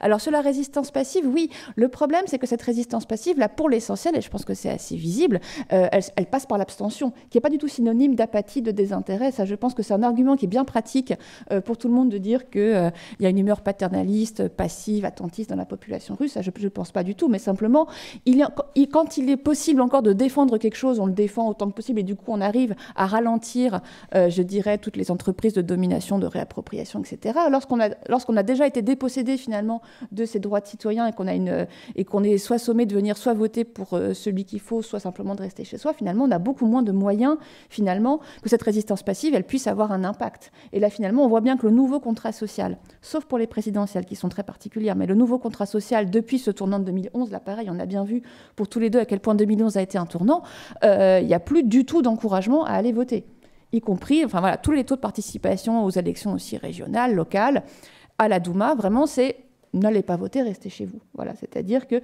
Alors sur la résistance passive, oui, le problème c'est que cette résistance passive, là pour l'essentiel, et je pense que c'est assez visible, euh, elle, passe par l'abstention, qui n'est pas du tout synonyme d'apathie, de désintérêt. Ça, je pense que c'est un argument qui est bien pratique euh, pour tout le monde de dire qu'il euh, il y a une humeur paternaliste, passive, attentiste dans la population russe. Ça, je ne pense pas du tout, mais simplement, il quand il est possible encore de défendre quelque chose, on le défend autant que possible, et du coup on arrive à ralentir, je dirais, toutes les entreprises de domination, de réappropriation, etc. Lorsqu'on a, lorsqu'on a déjà été dépossédé finalement, de ces droits de citoyens et qu'on a une euh, et qu'on est soit sommé de venir soit voter pour euh, celui qu'il faut, soit simplement de rester chez soi, finalement on a beaucoup moins de moyens finalement que cette résistance passive elle puisse avoir un impact. Et là finalement on voit bien que le nouveau contrat social, sauf pour les présidentielles qui sont très particulières, mais le nouveau contrat social depuis ce tournant de 2011, là pareil on a bien vu pour tous les deux à quel point 2011 a été un tournant, euh, il n'y a plus du tout d'encouragement à aller voter y compris, enfin voilà, tous les taux de participation aux élections aussi régionales, locales, à la Douma, vraiment, c'est n'allez pas voter, restez chez vous. Voilà, c'est-à-dire que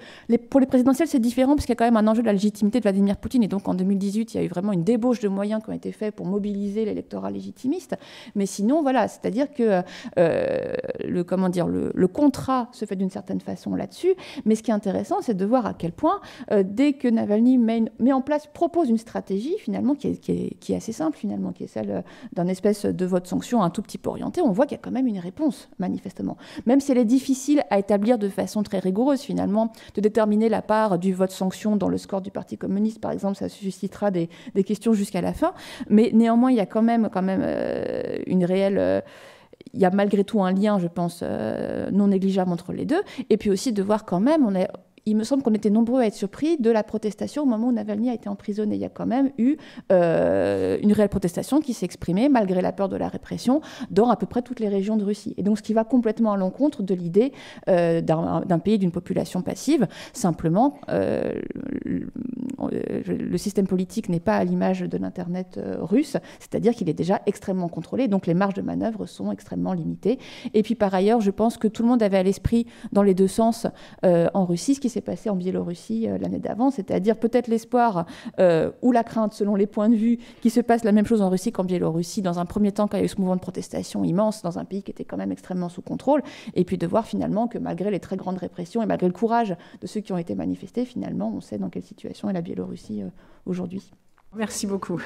pour les présidentielles, c'est différent parce qu'il y a quand même un enjeu de la légitimité de Vladimir Poutine. Et donc en 2018, il y a eu vraiment une débauche de moyens qui ont été faits pour mobiliser l'électorat légitimiste. Mais sinon, voilà, c'est-à-dire que euh, le, comment dire, le, contrat se fait d'une certaine façon là-dessus. Mais ce qui est intéressant, c'est de voir à quel point, euh, dès que Navalny met, en place, propose une stratégie finalement qui est, qui est assez simple finalement, qui est celle euh, d'un espèce de vote sanction un tout petit peu orienté, on voit qu'il y a quand même une réponse manifestement. Même si elle est difficile à établir de façon très rigoureuse finalement. De déterminer la part du vote sanction dans le score du Parti communiste, par exemple, ça suscitera des, questions jusqu'à la fin. Mais néanmoins, il y a quand même, quand même euh, une réelle... Euh, il y a malgré tout un lien, je pense, euh, non négligeable entre les deux. Et puis aussi de voir quand même, on est il me semble qu'on était nombreux à être surpris de la protestation au moment où Navalny a été emprisonné. Il y a quand même eu euh, une réelle protestation qui s'est exprimée, malgré la peur de la répression, dans à peu près toutes les régions de Russie. Et donc, ce qui va complètement à l'encontre de l'idée euh, d'un pays, d'une population passive. Simplement, euh, le, système politique n'est pas à l'image de l'Internet russe, c'est-à-dire qu'il est déjà extrêmement contrôlé. Donc, les marges de manœuvre sont extrêmement limitées. Et puis, par ailleurs, je pense que tout le monde avait à l'esprit, dans les deux sens, en Russie, ce qui s'est passé en Biélorussie euh, l'année d'avant, c'est-à-dire peut-être l'espoir euh, ou la crainte, selon les points de vue, qu'il se passe la même chose en Russie qu'en Biélorussie, dans un premier temps, quand il y a eu ce mouvement de protestation immense dans un pays qui était quand même extrêmement sous contrôle, et puis de voir finalement que malgré les très grandes répressions et malgré le courage de ceux qui ont été manifestés, finalement, on sait dans quelle situation est la Biélorussie euh, aujourd'hui. Merci beaucoup.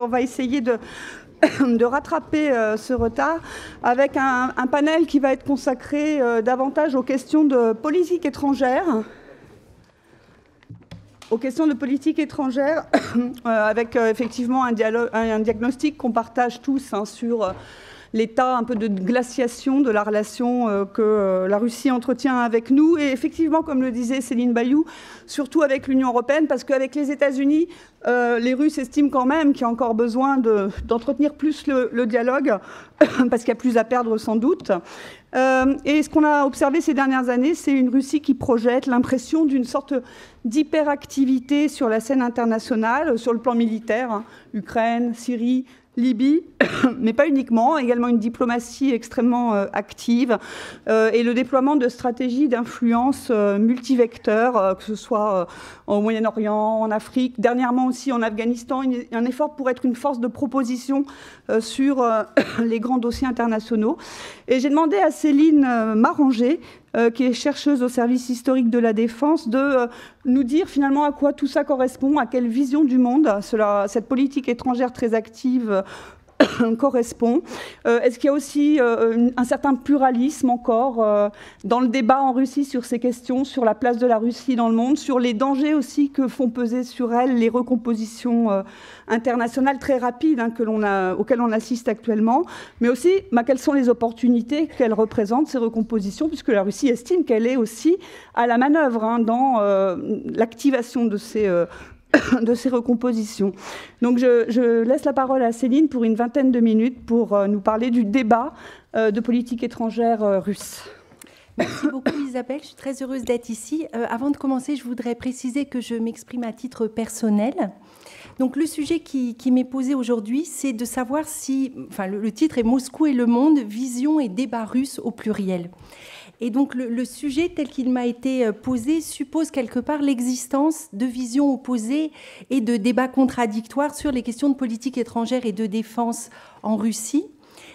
On va essayer de, rattraper euh, ce retard avec un, panel qui va être consacré euh, davantage aux questions de politique étrangère, aux questions de politique étrangère, euh, avec effectivement un, diagnostic qu'on partage tous hein, sur l'état un peu de glaciation de la relation euh, que euh, la Russie entretient avec nous. Et effectivement, comme le disait Céline Bayou, surtout avec l'Union européenne, parce qu'avec les États-Unis, euh, les Russes estiment quand même qu'il y a encore besoin d'entretenir plus le, dialogue, parce qu'il y a plus à perdre sans doute. et ce qu'on a observé ces dernières années, c'est une Russie qui projette l'impression d'une sorte d'hyperactivité sur la scène internationale, sur le plan militaire, hein. Ukraine, Syrie, Libye, mais pas uniquement, également une diplomatie extrêmement euh, active euh, et le déploiement de stratégies d'influence euh, multivecteurs, que ce soit au Moyen-Orient, en Afrique, dernièrement aussi en Afghanistan, un effort pour être une force de proposition sur les grands dossiers internationaux. Et j'ai demandé à Céline Maranger euh, qui est chercheuse au service historique de la défense, de euh, nous dire finalement à quoi tout ça correspond, à quelle vision du monde cela, cette politique étrangère très active correspond euh, Est-ce qu'il y a aussi euh, un certain pluralisme encore euh, dans le débat en Russie sur ces questions, sur la place de la Russie dans le monde, sur les dangers aussi que font peser sur elle les recompositions internationales très rapides hein, que l'on a, auxquelles on assiste actuellement, mais aussi bah, quelles sont les opportunités qu'elles représentent, ces recompositions, puisque la Russie estime qu'elle est aussi à la manœuvre hein, dans l'activation de ces de ces recompositions. Donc je, laisse la parole à Céline pour une vingtaine de minutes pour euh, nous parler du débat euh, de politique étrangère euh, russe. Merci beaucoup Isabelle, je suis très heureuse d'être ici. avant de commencer, je voudrais préciser que je m'exprime à titre personnel. Donc le sujet qui, m'est posé aujourd'hui, c'est de savoir si, enfin le titre est Moscou et le monde, vision et débat russe au pluriel. Et donc le, sujet tel qu'il m'a été euh, posé suppose quelque part l'existence de visions opposées et de débats contradictoires sur les questions de politique étrangère et de défense en Russie.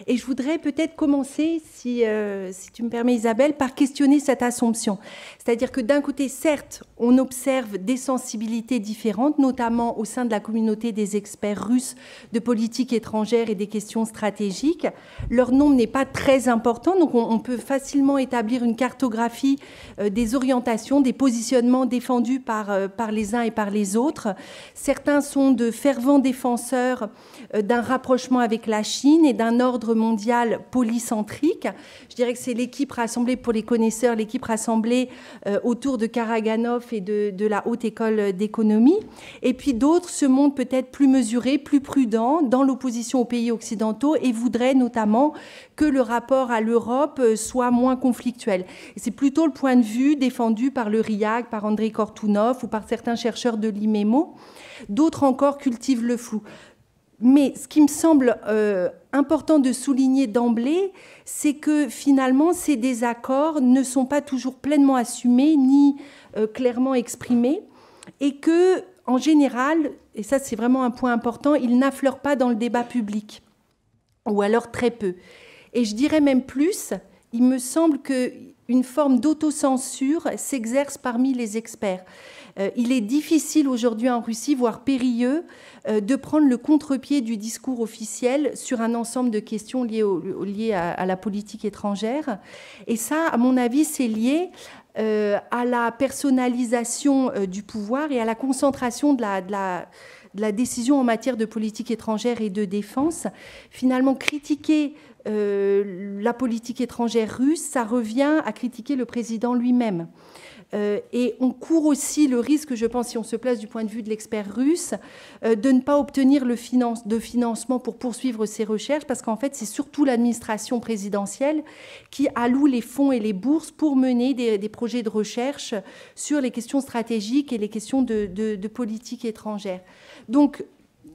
Et je voudrais peut-être commencer, euh, si, tu me permets Isabelle, par questionner cette assumption. C'est-à-dire que d'un côté, certes, on observe des sensibilités différentes, notamment au sein de la communauté des experts russes de politique étrangère et des questions stratégiques. Leur nombre n'est pas très important, donc on, peut facilement établir une cartographie euh, des orientations, des positionnements défendus par, euh, par les uns et par les autres. Certains sont de fervents défenseurs d'un rapprochement avec la Chine et d'un ordre mondiale mondial polycentrique. Je dirais que c'est l'équipe rassemblée, pour les connaisseurs, l'équipe rassemblée euh, autour de Karaganov et de, la Haute École d'économie. Et puis d'autres se montrent peut-être plus mesurés, plus prudents dans l'opposition aux pays occidentaux et voudraient notamment que le rapport à l'Europe euh, soit moins conflictuel. C'est plutôt le point de vue défendu par le RIAC, par André Kortounov ou par certains chercheurs de l'IMEMO. D'autres encore cultivent le flou. Mais ce qui me semble euh, important de souligner d'emblée, c'est que finalement, ces désaccords ne sont pas toujours pleinement assumés ni euh, clairement exprimés, et que, en général, et ça c'est vraiment un point important, ils n'affleurent pas dans le débat public, ou alors très peu. Et je dirais même plus, il me semble qu'une forme d'autocensure s'exerce parmi les experts. Euh, il est difficile aujourd'hui en Russie, voire périlleux, euh, de prendre le contre-pied du discours officiel sur un ensemble de questions liées, à, la politique étrangère. Et ça, à mon avis, c'est lié euh, à la personnalisation du pouvoir et à la concentration de la, décision en matière de politique étrangère et de défense. Finalement, critiquer la politique étrangère russe, ça revient à critiquer le président lui-même. Euh, et on court aussi le risque, je pense, si on se place du point de vue de l'expert russe, euh, de ne pas obtenir le de financement pour poursuivre ses recherches, parce qu'en fait, c'est surtout l'administration présidentielle qui alloue les fonds et les bourses pour mener des, projets de recherche sur les questions stratégiques et les questions de politique étrangère. Donc,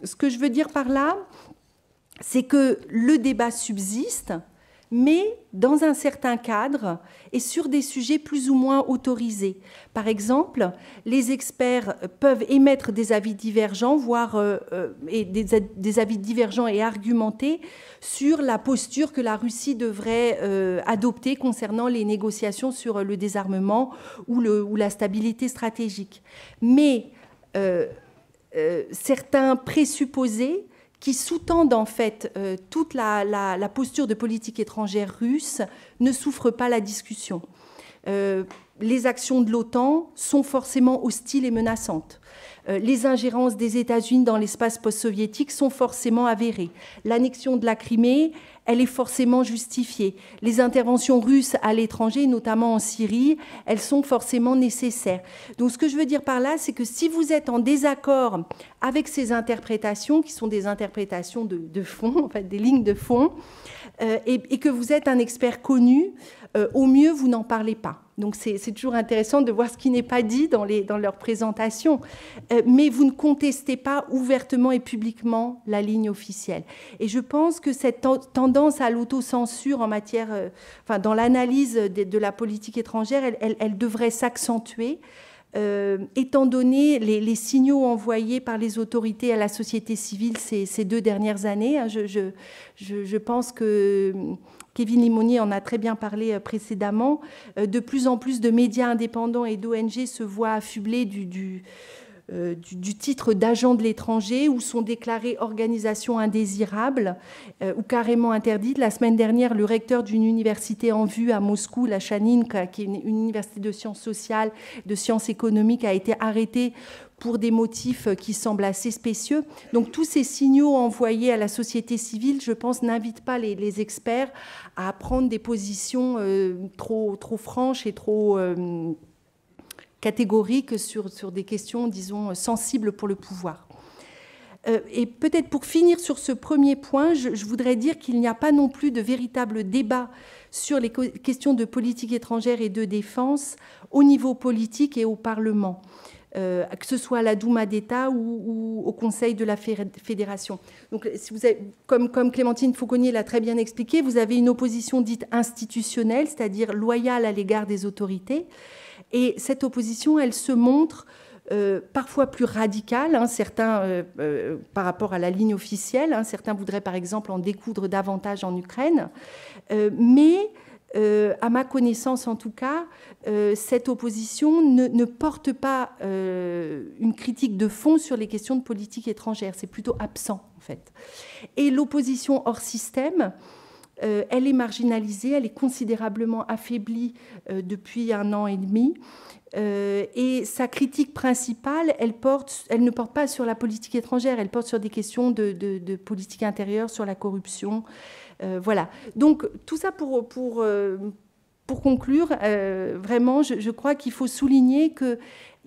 ce que je veux dire par là, c'est que le débat subsiste mais dans un certain cadre et sur des sujets plus ou moins autorisés. Par exemple, les experts peuvent émettre des avis divergents, voire euh, euh, et des, avis divergents et argumentés sur la posture que la Russie devrait euh, adopter concernant les négociations sur le désarmement ou, la stabilité stratégique. Mais certains présupposés qui sous-tendent en fait euh, toute la, posture de politique étrangère russe ne souffre pas la discussion. Euh, les actions de l'OTAN sont forcément hostiles et menaçantes. Euh, les ingérences des États-Unis dans l'espace post-soviétique sont forcément avérées. L'annexion de la Crimée, elle est forcément justifiée. Les interventions russes à l'étranger, notamment en Syrie, elles sont forcément nécessaires. Donc ce que je veux dire par là, c'est que si vous êtes en désaccord avec ces interprétations, qui sont des interprétations de, fond, en fait, des lignes de fond, euh, et, que vous êtes un expert connu, euh, au mieux, vous n'en parlez pas. Donc c'est toujours intéressant de voir ce qui n'est pas dit dans, les, dans leurs présentations. Euh, mais vous ne contestez pas ouvertement et publiquement la ligne officielle. Et je pense que cette tendance à l'autocensure en matière, euh, enfin, dans l'analyse de, la politique étrangère, elle devrait s'accentuer. Euh, étant donné les, signaux envoyés par les autorités à la société civile ces, deux dernières années, hein, je, pense que hum, Kevin Limonier en a très bien parlé euh, précédemment, euh, de plus en plus de médias indépendants et d'ONG se voient affublés du euh, du, titre d'agent de l'étranger ou sont déclarées organisations indésirables euh, ou carrément interdites. La semaine dernière, le recteur d'une université en vue à Moscou, la Chaninka, qui est une, université de sciences sociales, de sciences économiques, a été arrêté pour des motifs qui semblent assez spécieux. Donc tous ces signaux envoyés à la société civile, je pense, n'invitent pas les, experts à prendre des positions euh, trop franches et trop catégorique sur, sur des questions, disons, sensibles pour le pouvoir. Euh, et peut-être pour finir sur ce premier point, je, voudrais dire qu'il n'y a pas non plus de véritable débat sur les questions de politique étrangère et de défense au niveau politique et au Parlement, euh, que ce soit à la Douma d'État ou, au Conseil de la Fédération. Donc, si vous avez, comme, comme Clémentine Fauconnier l'a très bien expliqué, vous avez une opposition dite institutionnelle, c'est-à-dire loyale à l'égard des autorités et cette opposition, elle se montre euh, parfois plus radicale, hein. certains euh, euh, par rapport à la ligne officielle, hein. certains voudraient par exemple en découdre davantage en Ukraine, mais à ma connaissance en tout cas, cette opposition ne, porte pas une critique de fond sur les questions de politique étrangère. C'est plutôt absent, en fait. Et l'opposition hors système, euh, elle est marginalisée, elle est considérablement affaiblie euh, depuis un an et demi. Euh, et sa critique principale, elle, porte, elle ne porte pas sur la politique étrangère, elle porte sur des questions de, politique intérieure, sur la corruption. voilà. Donc tout ça pour, pour, pour conclure, vraiment, je, je crois qu'il faut souligner que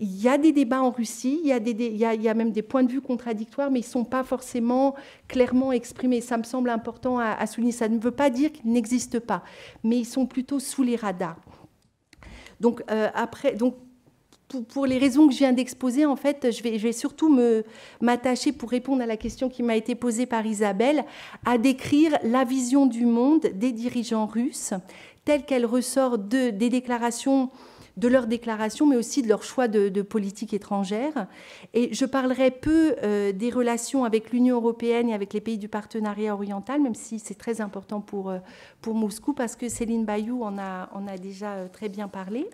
il y a des débats en Russie, il y a, des, il même des points de vue contradictoires, mais ils ne sont pas forcément clairement exprimés. Ça me semble important à, souligner. Ça ne veut pas dire qu'ils n'existent pas, mais ils sont plutôt sous les radars. Donc, euh, après, donc pour, les raisons que je viens d'exposer, en fait, je vais, je vais surtout m'attacher pour répondre à la question qui m'a été posée par Isabelle, à décrire la vision du monde des dirigeants russes telle qu'elle ressort de, des déclarations de leurs déclarations, mais aussi de leur choix de, politique étrangère. Et je parlerai peu euh, des relations avec l'Union européenne et avec les pays du partenariat oriental, même si c'est très important pour, euh, pour Moscou, parce que Céline Bayou en a, en a déjà euh, très bien parlé.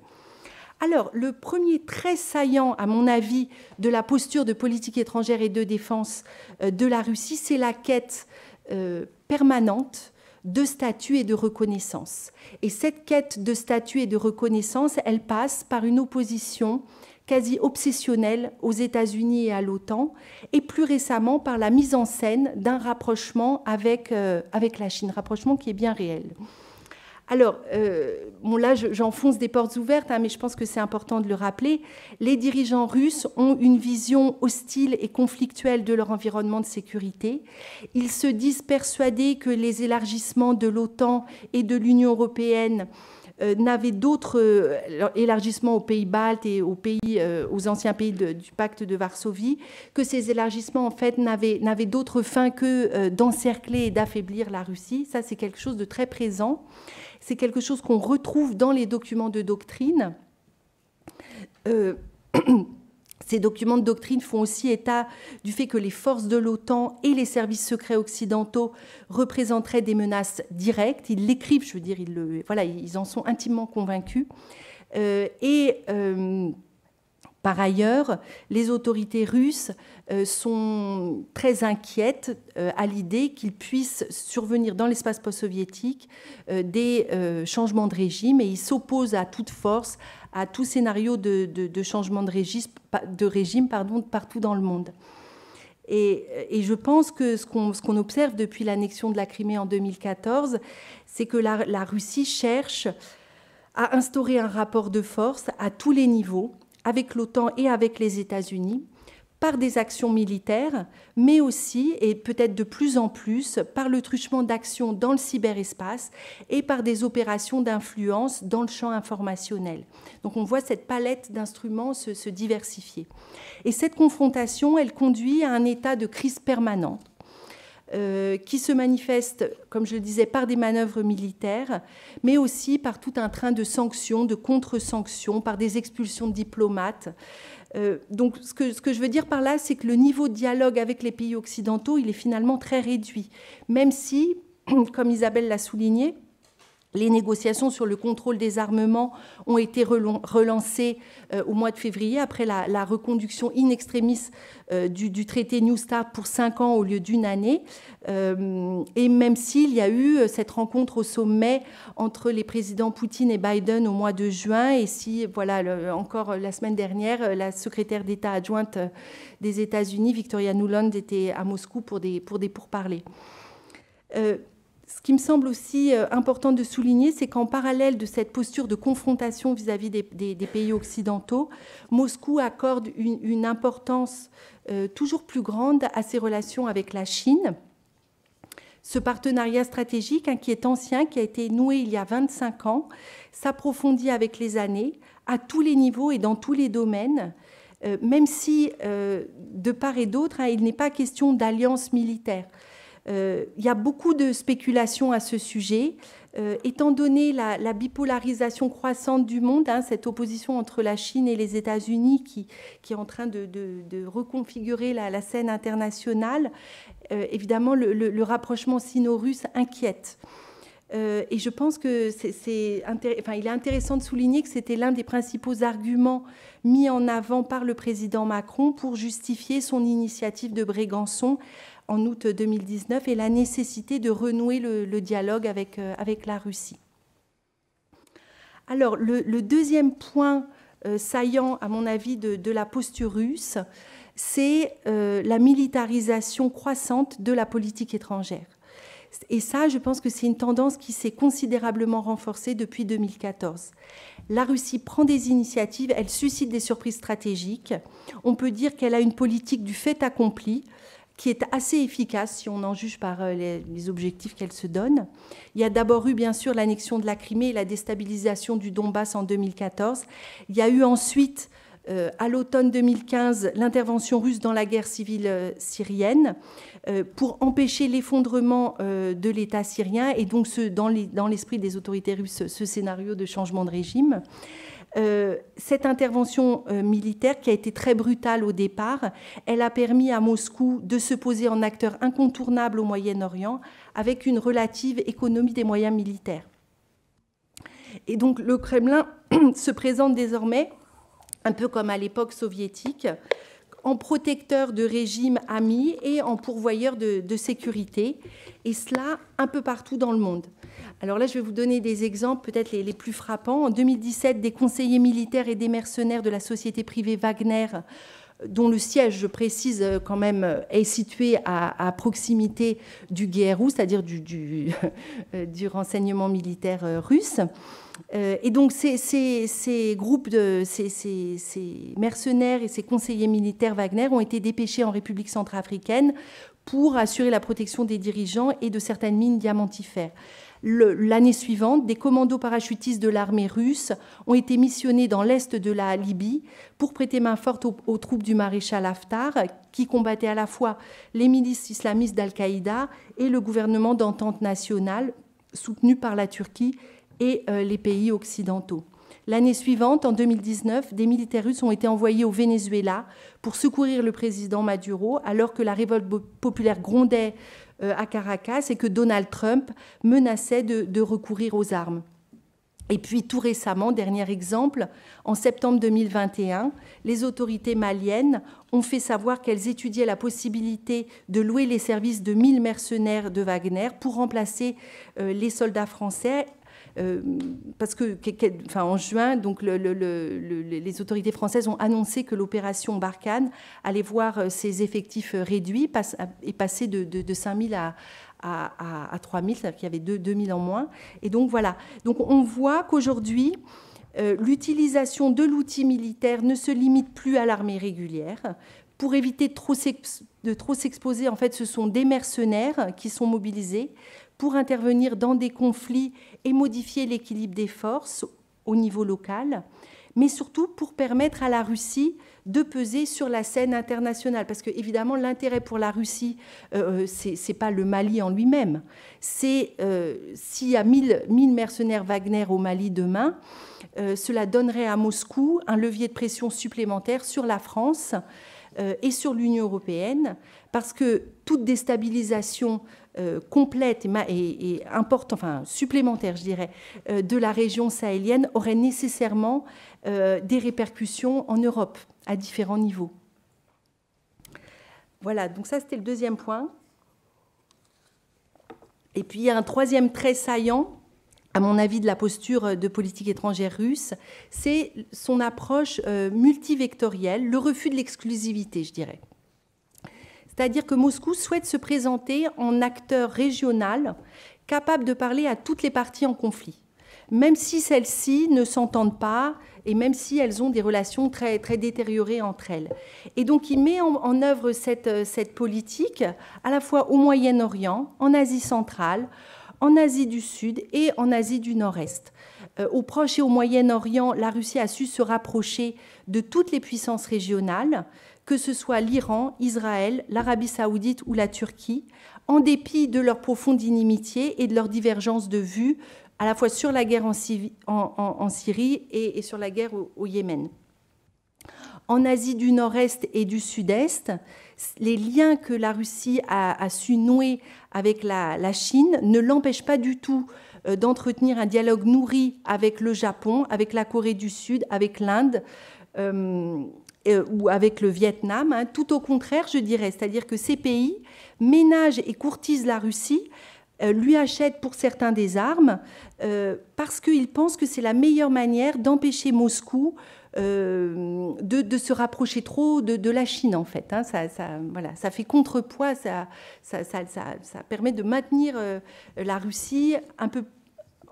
Alors, le premier très saillant, à mon avis, de la posture de politique étrangère et de défense de la Russie, c'est la quête permanente de statut et de reconnaissance. Et cette quête de statut et de reconnaissance, elle passe par une opposition quasi obsessionnelle aux États-Unis et à l'OTAN, et plus récemment par la mise en scène d'un rapprochement avec, euh, avec la Chine, rapprochement qui est bien réel. Alors, euh, bon là, j'enfonce des portes ouvertes, hein, mais je pense que c'est important de le rappeler. Les dirigeants russes ont une vision hostile et conflictuelle de leur environnement de sécurité. Ils se disent persuadés que les élargissements de l'OTAN et de l'Union européenne euh, n'avaient d'autres euh, élargissements aux pays baltes et aux, pays, euh, aux anciens pays du pacte de Varsovie, que ces élargissements, en fait, n'avaient d'autres fins que d'encercler et d'affaiblir la Russie. Ça, c'est quelque chose de très présent c'est quelque chose qu'on retrouve dans les documents de doctrine. Euh, ces documents de doctrine font aussi état du fait que les forces de l'OTAN et les services secrets occidentaux représenteraient des menaces directes. Ils l'écrivent, je veux dire, ils, le, voilà, ils en sont intimement convaincus. Euh, et. Euh, par ailleurs, les autorités russes euh, sont très inquiètes euh, à l'idée qu'il puisse survenir dans l'espace post-soviétique euh, des changements de régime et ils s'opposent à toute force à tout scénario de, changement de régime, partout dans le monde. Et, je pense que ce qu'on observe depuis l'annexion de la Crimée en 2014, c'est que la, la, Russie cherche à instaurer un rapport de force à tous les niveaux, avec l'OTAN et avec les États-Unis par des actions militaires, mais aussi, et peut-être de plus en plus, par le truchement d'actions dans le cyberespace et par des opérations d'influence dans le champ informationnel. Donc on voit cette palette d'instruments se, diversifier. Et cette confrontation, elle conduit à un état de crise permanente euh, qui se manifestent, comme je le disais, par des manœuvres militaires, mais aussi par tout un train de sanctions, de contre-sanctions, par des expulsions de diplomates. Euh, donc ce que, ce que, je veux dire par là, c'est que le niveau de dialogue avec les pays occidentaux, il est finalement très réduit, même si, comme Isabelle l'a souligné, les négociations sur le contrôle des armements ont été relancées euh, au mois de février après la, reconduction in extremis euh, du, traité New Start pour cinq ans au lieu d'une année. Euh, et même s'il y a eu cette rencontre au sommet entre les présidents Poutine et Biden au mois de juin, et si, voilà, encore la semaine dernière, la secrétaire d'État adjointe des États-Unis, Victoria Nuland, était à Moscou pour pour des pourparlers ce qui me semble aussi euh, important de souligner, c'est qu'en parallèle de cette posture de confrontation vis-à-vis des, pays occidentaux, Moscou accorde une, importance euh, toujours plus grande à ses relations avec la Chine. Ce partenariat stratégique, hein, qui est ancien, qui a été noué il y a 25 ans, s'approfondit avec les années, à tous les niveaux et dans tous les domaines, euh, même si, de part et d'autre, hein, il n'est pas question d'alliance militaire. Euh, il y a beaucoup de spéculations à ce sujet. Euh, étant donné la, bipolarisation croissante du monde, hein, cette opposition entre la Chine et les États-Unis qui, est en train de, reconfigurer la, scène internationale, euh, évidemment, le, rapprochement sino-russe inquiète. et je pense que c'est, enfin, il est intéressant de souligner que c'était l'un des principaux arguments mis en avant par le président Macron pour justifier son initiative de Brégançon en août 2019 et la nécessité de renouer le, dialogue avec, euh, avec la Russie. Alors, le, deuxième point euh, saillant, à mon avis, de, la posture russe, c'est euh, la militarisation croissante de la politique étrangère. Et ça, je pense que c'est une tendance qui s'est considérablement renforcée depuis 2014. La Russie prend des initiatives, elle suscite des surprises stratégiques. On peut dire qu'elle a une politique du fait accompli, qui est assez efficace si on en juge par euh, les, objectifs qu'elle se donne. Il y a d'abord eu bien sûr l'annexion de la Crimée et la déstabilisation du Donbass en 2014. Il y a eu ensuite euh, à l'automne 2015 l'intervention russe dans la guerre civile euh, syrienne pour empêcher l'effondrement de l'État syrien et donc dans l'esprit des autorités russes ce scénario de changement de régime. Euh, cette intervention euh, militaire, qui a été très brutale au départ, elle a permis à Moscou de se poser en acteur incontournable au Moyen-Orient avec une relative économie des moyens militaires. Et donc le Kremlin se présente désormais, un peu comme à l'époque soviétique, en protecteur de régimes amis et en pourvoyeur de, de sécurité, et cela un peu partout dans le monde. Alors là, je vais vous donner des exemples peut-être les, plus frappants. En 2017, des conseillers militaires et des mercenaires de la société privée Wagner euh, dont le siège, je précise euh, quand même, euh, est situé à, proximité du GRU, c'est-à-dire du, renseignement militaire russe. Et donc ces, groupes, ces mercenaires et ces conseillers militaires Wagner ont été dépêchés en République centrafricaine pour assurer la protection des dirigeants et de certaines mines diamantifères. L'année suivante, des commandos parachutistes de l'armée russe ont été missionnés dans l'est de la Libye pour prêter main forte aux, troupes du maréchal Haftar, qui combattaient à la fois les milices islamistes d'Al-Qaïda et le gouvernement d'entente nationale soutenu par la Turquie et euh, les pays occidentaux. L'année suivante, en 2019, des militaires russes ont été envoyés au Venezuela pour secourir le président Maduro alors que la révolte populaire grondait euh, à Caracas et que Donald Trump menaçait de, recourir aux armes. Et puis tout récemment, dernier exemple, en septembre 2021, les autorités maliennes ont fait savoir qu'elles étudiaient la possibilité de louer les services de 1000 mercenaires de Wagner pour remplacer euh, les soldats français euh, parce que, enfin, en juin, donc le, les autorités françaises ont annoncé que l'opération Barkhane allait voir euh, ses effectifs euh, réduits et passer de, 5 000 à, 3 000, c'est-à-dire qu'il y avait 2, 000 en moins. Et donc voilà. Donc on voit qu'aujourd'hui, l'utilisation de l'outil militaire ne se limite plus à l'armée régulière. Pour éviter trop, de trop s'exposer, en fait, ce sont des mercenaires qui sont mobilisés pour intervenir dans des conflits et modifier l'équilibre des forces au niveau local, mais surtout pour permettre à la Russie de peser sur la scène internationale. Parce que, évidemment, l'intérêt pour la Russie, euh, euh, ce n'est pas le Mali en lui-même. C'est euh, s'il y a 1000, mercenaires Wagner au Mali demain, cela donnerait à Moscou un levier de pression supplémentaire sur la France et sur l'Union européenne, parce que toute déstabilisation euh, complète et, enfin supplémentaire, je dirais, euh, de la région sahélienne aurait nécessairement euh, des répercussions en Europe à différents niveaux. Voilà, donc ça c'était le deuxième point. Et puis il y a un troisième trait saillant à mon avis, de la posture de politique étrangère russe, c'est son approche multivectorielle, le refus de l'exclusivité, je dirais. C'est-à-dire que Moscou souhaite se présenter en acteur régional capable de parler à toutes les parties en conflit, même si celles-ci ne s'entendent pas et même si elles ont des relations très, très détériorées entre elles. Et donc il met en, œuvre euh, cette, politique à la fois au Moyen-Orient, en Asie centrale, en Asie du Sud et en Asie du Nord-Est. Euh, au Proche et au Moyen-Orient, la Russie a su se rapprocher de toutes les puissances régionales que ce soit l'Iran, Israël, l'Arabie saoudite ou la Turquie, en dépit de leur profonde inimitié et de leur divergence de vues, à la fois sur la guerre en, Syrie, en, et, sur la guerre au, Yémen. En Asie du Nord-Est et du Sud-Est, les liens que la Russie a, su nouer avec la, Chine ne l'empêchent pas du tout euh, d'entretenir un dialogue nourri avec le Japon, avec la Corée du Sud, avec l'Inde. Euh, euh, ou avec le Vietnam. Hein, tout au contraire, je dirais, c'est-à-dire que ces pays ménagent et courtisent la Russie, euh, lui achètent pour certains des armes, euh, parce qu'ils pensent que c'est la meilleure manière d'empêcher Moscou de, se rapprocher trop de, la Chine, en fait. Hein. ça, voilà, ça fait contrepoids, ça, permet de maintenir la Russie un peu plus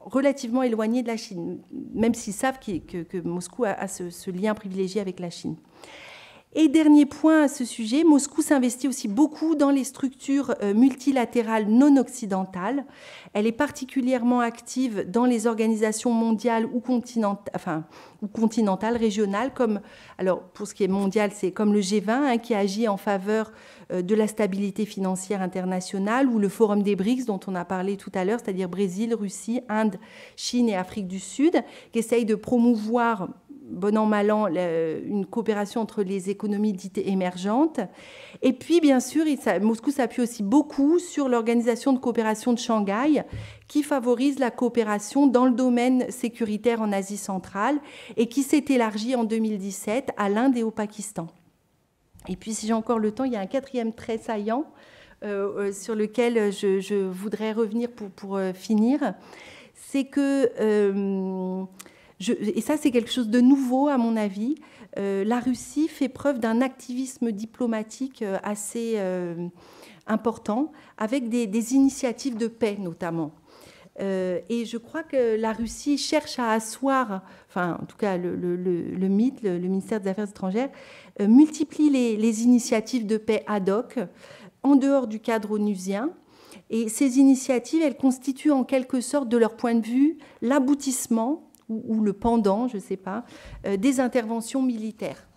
relativement éloignés de la Chine, même s'ils savent que, Moscou a, ce, lien privilégié avec la Chine. Et dernier point à ce sujet, Moscou s'investit aussi beaucoup dans les structures euh, multilatérales non occidentales. Elle est particulièrement active dans les organisations mondiales ou, continentales, enfin, ou continentales, régionales, comme, alors pour ce qui est mondial, c'est comme le G20, hein, qui agit en faveur euh, de la stabilité financière internationale ou le forum des BRICS dont on a parlé tout à l'heure, c'est-à-dire Brésil, Russie, Inde, Chine et Afrique du Sud, qui essaye de promouvoir bon an, mal an, une coopération entre les économies dites émergentes. Et puis, bien sûr, Moscou s'appuie aussi beaucoup sur l'organisation de coopération de Shanghai, qui favorise la coopération dans le domaine sécuritaire en Asie centrale et qui s'est élargie en 2017 à l'Inde et au Pakistan. Et puis, si j'ai encore le temps, il y a un quatrième trait saillant euh, euh, sur lequel je, voudrais revenir pour, pour euh, finir. C'est que, je, et ça c'est quelque chose de nouveau à mon avis, la Russie fait preuve d'un activisme diplomatique assez important, avec des, initiatives de paix notamment. et je crois que la Russie cherche à asseoir, enfin en tout cas le, le, le mythe, le ministère des Affaires étrangères, euh, multiplie les, initiatives de paix ad hoc en dehors du cadre onusien. Et ces initiatives, elles constituent en quelque sorte, de leur point de vue, l'aboutissement ou, le pendant, je ne sais pas, euh, des interventions militaires.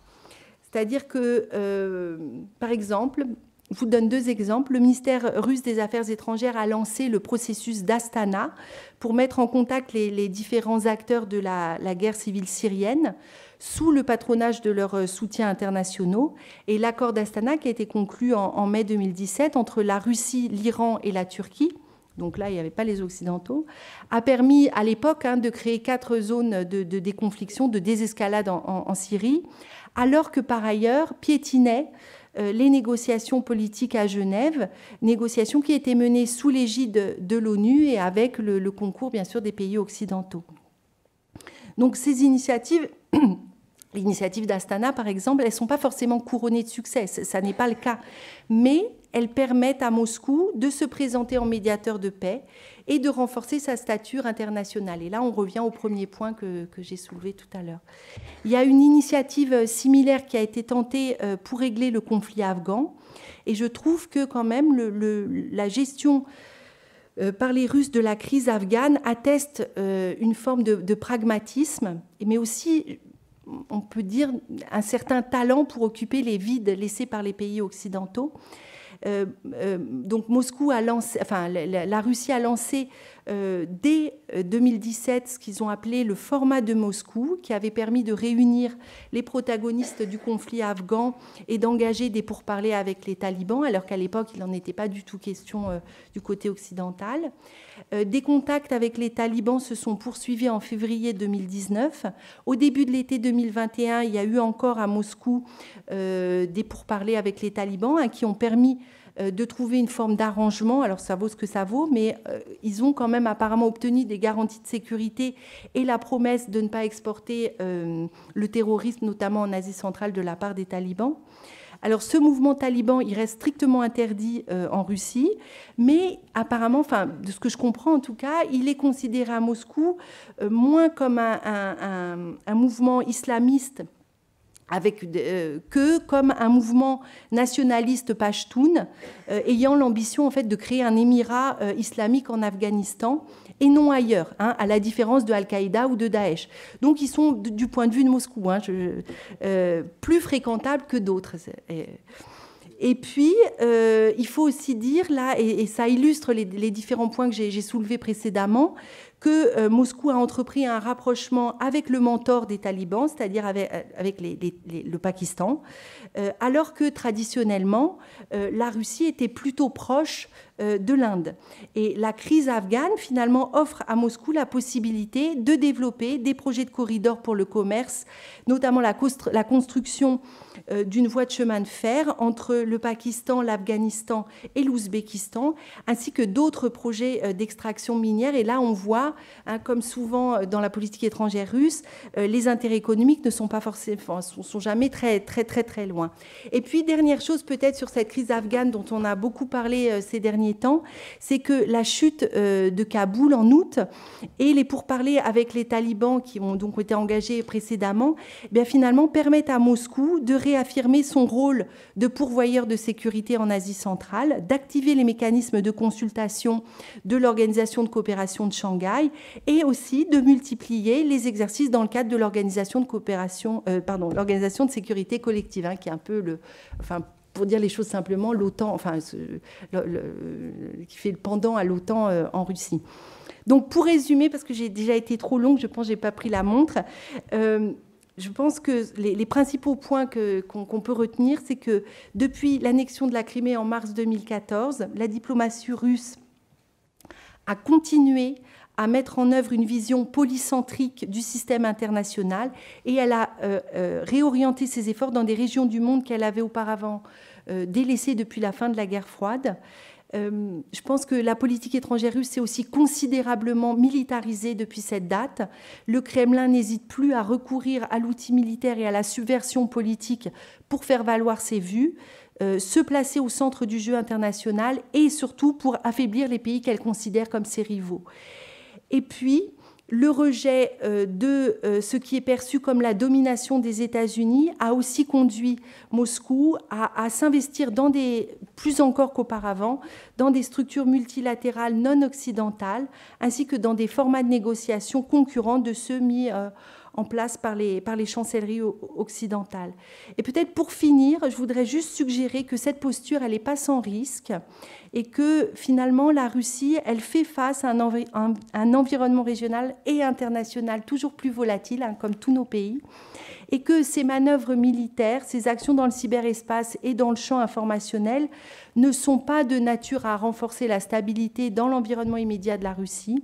C'est-à-dire que, euh, par exemple, je vous donne deux exemples. Le ministère russe des Affaires étrangères a lancé le processus d'Astana pour mettre en contact les, différents acteurs de la guerre civile syrienne sous le patronage de leurs euh, soutiens internationaux. Et l'accord d'Astana qui a été conclu en, mai 2017 entre la Russie, l'Iran et la Turquie donc là, il n'y avait pas les Occidentaux, a permis à l'époque hein, de créer quatre zones de, déconfliction, de désescalade en, Syrie, alors que par ailleurs piétinaient euh, les négociations politiques à Genève, négociations qui étaient menées sous l'égide de l'ONU et avec le concours, bien sûr, des pays occidentaux. Donc ces initiatives L'initiative d'Astana, par exemple, elles ne sont pas forcément couronnées de succès, ça n'est pas le cas. Mais elles permettent à Moscou de se présenter en médiateur de paix et de renforcer sa stature internationale. Et là, on revient au premier point que, j'ai soulevé tout à l'heure. Il y a une initiative euh, similaire qui a été tentée euh, pour régler le conflit afghan. Et je trouve que quand même la gestion euh, par les Russes de la crise afghane atteste une forme de pragmatisme, mais aussi on peut dire, un certain talent pour occuper les vides laissés par les pays occidentaux. Euh, euh, donc Moscou a lancé, enfin la Russie a lancé euh, dès 2017 euh, ce qu'ils ont appelé le format de Moscou, qui avait permis de réunir les protagonistes du conflit afghan et d'engager des pourparlers avec les talibans, alors qu'à l'époque, il n'en était pas du tout question euh, du côté occidental. des contacts avec les talibans se sont poursuivis en février 2019. Au début de l'été 2021, il y a eu encore à Moscou des pourparlers avec les talibans, hein, qui ont permis euh, de trouver une forme d'arrangement. Alors ça vaut ce que ça vaut, mais euh, ils ont quand même apparemment obtenu des garanties de sécurité et la promesse de ne pas exporter euh, le terrorisme, notamment en Asie centrale, de la part des talibans. Alors ce mouvement taliban, il reste strictement interdit en Russie, mais apparemment, enfin de ce que je comprends en tout cas, il est considéré à Moscou moins comme un mouvement islamiste avec euh, que comme un mouvement nationaliste pashtoun euh, ayant l'ambition en fait de créer un émirat euh, islamique en Afghanistan et non ailleurs, hein, à la différence de Al-Qaïda ou de Daesh. Donc ils sont du point de vue de Moscou hein, plus fréquentables que d'autres. Et puis, il faut aussi dire, là, et, ça illustre les, les, différents points que j'ai soulevés précédemment, que euh, Moscou a entrepris un rapprochement avec le mentor des talibans, c'est-à-dire avec, euh, le Pakistan, euh, alors que traditionnellement, la Russie était plutôt proche de l'Inde. Et la crise afghane, finalement, offre à Moscou la possibilité de développer des projets de corridors pour le commerce, notamment la, construction euh, d'une voie de chemin de fer entre le Pakistan, l'Afghanistan et l'Ouzbékistan, ainsi que d'autres projets euh, d'extraction minière. Et là, on voit, hein, comme souvent euh, dans la politique étrangère russe, les intérêts économiques ne sont pas forcément, sont, sont jamais très, très, très, très loin. Et puis, dernière chose peut-être sur cette crise afghane dont on a beaucoup parlé ces derniers temps, c'est que la chute de Kaboul en août et les pourparlers avec les talibans qui ont donc été engagés précédemment, eh bien finalement permettent à Moscou de réagir affirmer son rôle de pourvoyeur de sécurité en Asie centrale, d'activer les mécanismes de consultation de l'Organisation de coopération de Shanghai et aussi de multiplier les exercices dans le cadre de l'Organisation de coopération, euh, pardon, l'Organisation de sécurité collective, hein, qui est un peu le, enfin, pour dire les choses simplement, l'OTAN, enfin, qui fait le pendant à l'OTAN euh, en Russie. Donc, pour résumer, parce que j'ai déjà été trop longue, je pense que je n'ai pas pris la montre, euh, je pense que les, principaux points qu'on peut retenir, c'est que depuis l'annexion de la Crimée en mars 2014, la diplomatie russe a continué à mettre en œuvre une vision polycentrique du système international et elle a euh, euh, réorienté ses efforts dans des régions du monde qu'elle avait auparavant euh, délaissées depuis la fin de la guerre froide. Euh, je pense que la politique étrangère russe s'est aussi considérablement militarisée depuis cette date. Le Kremlin n'hésite plus à recourir à l'outil militaire et à la subversion politique pour faire valoir ses vues, euh, se placer au centre du jeu international et surtout pour affaiblir les pays qu'elle considère comme ses rivaux. Et puis, le rejet euh, de euh, ce qui est perçu comme la domination des États-Unis a aussi conduit Moscou à, s'investir dans des, plus encore qu'auparavant, dans des structures multilatérales non occidentales, ainsi que dans des formats de négociation concurrents de ceux mis euh, en place par les, par les chancelleries occidentales. Et peut-être pour finir, je voudrais juste suggérer que cette posture, elle n'est pas sans risque et que finalement la Russie, elle fait face à un, environnement régional et international toujours plus volatile, hein, comme tous nos pays, et que ces manœuvres militaires, ces actions dans le cyberespace et dans le champ informationnel ne sont pas de nature à renforcer la stabilité dans l'environnement immédiat de la Russie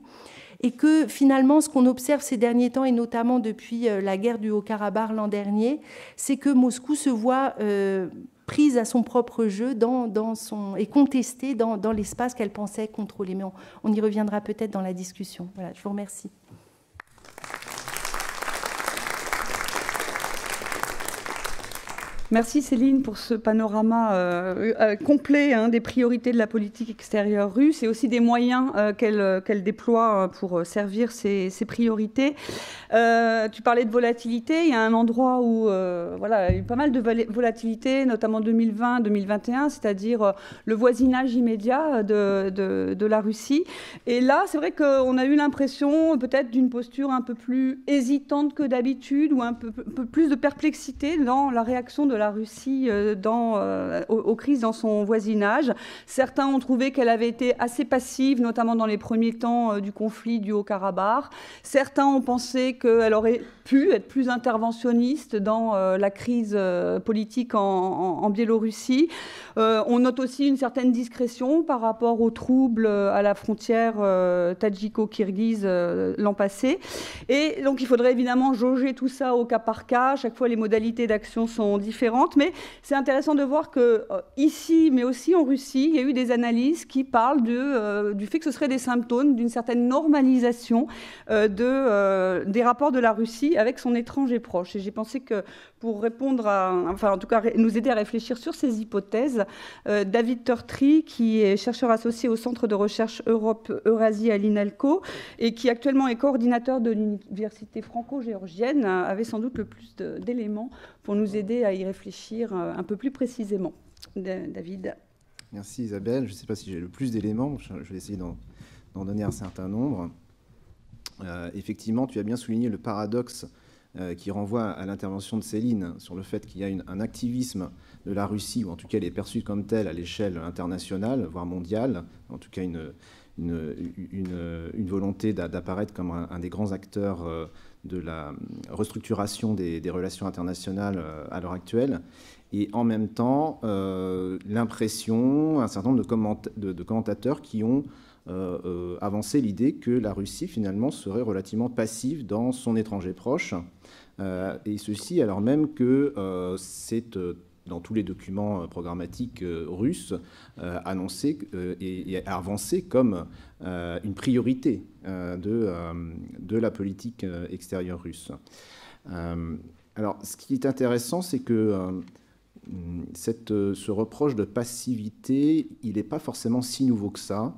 et que finalement ce qu'on observe ces derniers temps, et notamment depuis euh, la guerre du Haut-Karabakh l'an dernier, c'est que Moscou se voit euh, prise à son propre jeu et contestée dans, l'espace qu'elle pensait contrôler. Mais on, on y reviendra peut-être dans la discussion. Voilà, je vous remercie. Merci Céline pour ce panorama euh, euh, complet hein, des priorités de la politique extérieure russe et aussi des moyens euh, qu'elle déploie pour servir ces, priorités. tu parlais de volatilité. Il y a un endroit où voilà, il y a eu pas mal de volatilité, notamment 2020-2021, c'est-à-dire le voisinage immédiat de, la Russie. Et là, c'est vrai qu'on a eu l'impression peut-être d'une posture un peu plus hésitante que d'habitude ou un peu, peu plus de perplexité dans la réaction de la Russie euh, dans, euh, aux, crises dans son voisinage. Certains ont trouvé qu'elle avait été assez passive, notamment dans les premiers temps euh, du conflit du Haut-Karabakh. Certains ont pensé qu'elle aurait pu être plus interventionniste dans la crise politique en, Biélorussie. on note aussi une certaine discrétion par rapport aux troubles à la frontière tadjiko-kirghize l'an passé. Et donc il faudrait évidemment jauger tout ça au cas par cas. À chaque fois, les modalités d'action sont différentes mais c'est intéressant de voir que euh, ici, mais aussi en Russie, il y a eu des analyses qui parlent de, euh, du fait que ce serait des symptômes d'une certaine normalisation euh, des rapports de la Russie avec son étranger proche. Et j'ai pensé que pour répondre à, enfin en tout cas nous aider à réfléchir sur ces hypothèses. Euh, David Tertry, qui est chercheur associé au Centre de recherche Europe-Eurasie à l'INALCO et qui actuellement est coordinateur de l'Université franco-géorgienne, avait sans doute le plus d'éléments pour nous aider à y réfléchir euh, un peu plus précisément. David. Merci Isabelle. Je ne sais pas si j'ai le plus d'éléments, je vais essayer d'en donner un certain nombre. Euh, effectivement, tu as bien souligné le paradoxe euh, qui renvoie à l'intervention de Céline sur le fait qu'il y a un activisme de la Russie, ou en tout cas elle est perçue comme telle à l'échelle internationale, voire mondiale, en tout cas une, volonté d'apparaître comme un, des grands acteurs euh, de la restructuration des, relations internationales euh, à l'heure actuelle. Et en même temps, l'impression, un certain nombre de, commentateurs qui ont avancé l'idée que la Russie, finalement, serait relativement passive dans son étranger proche, euh, et ceci alors même que euh, c'est euh, dans tous les documents programmatiques russes, annoncé et, avancé comme une priorité de, la politique extérieure russe. alors, ce qui est intéressant, c'est que ce reproche de passivité, il n'est pas forcément si nouveau que ça.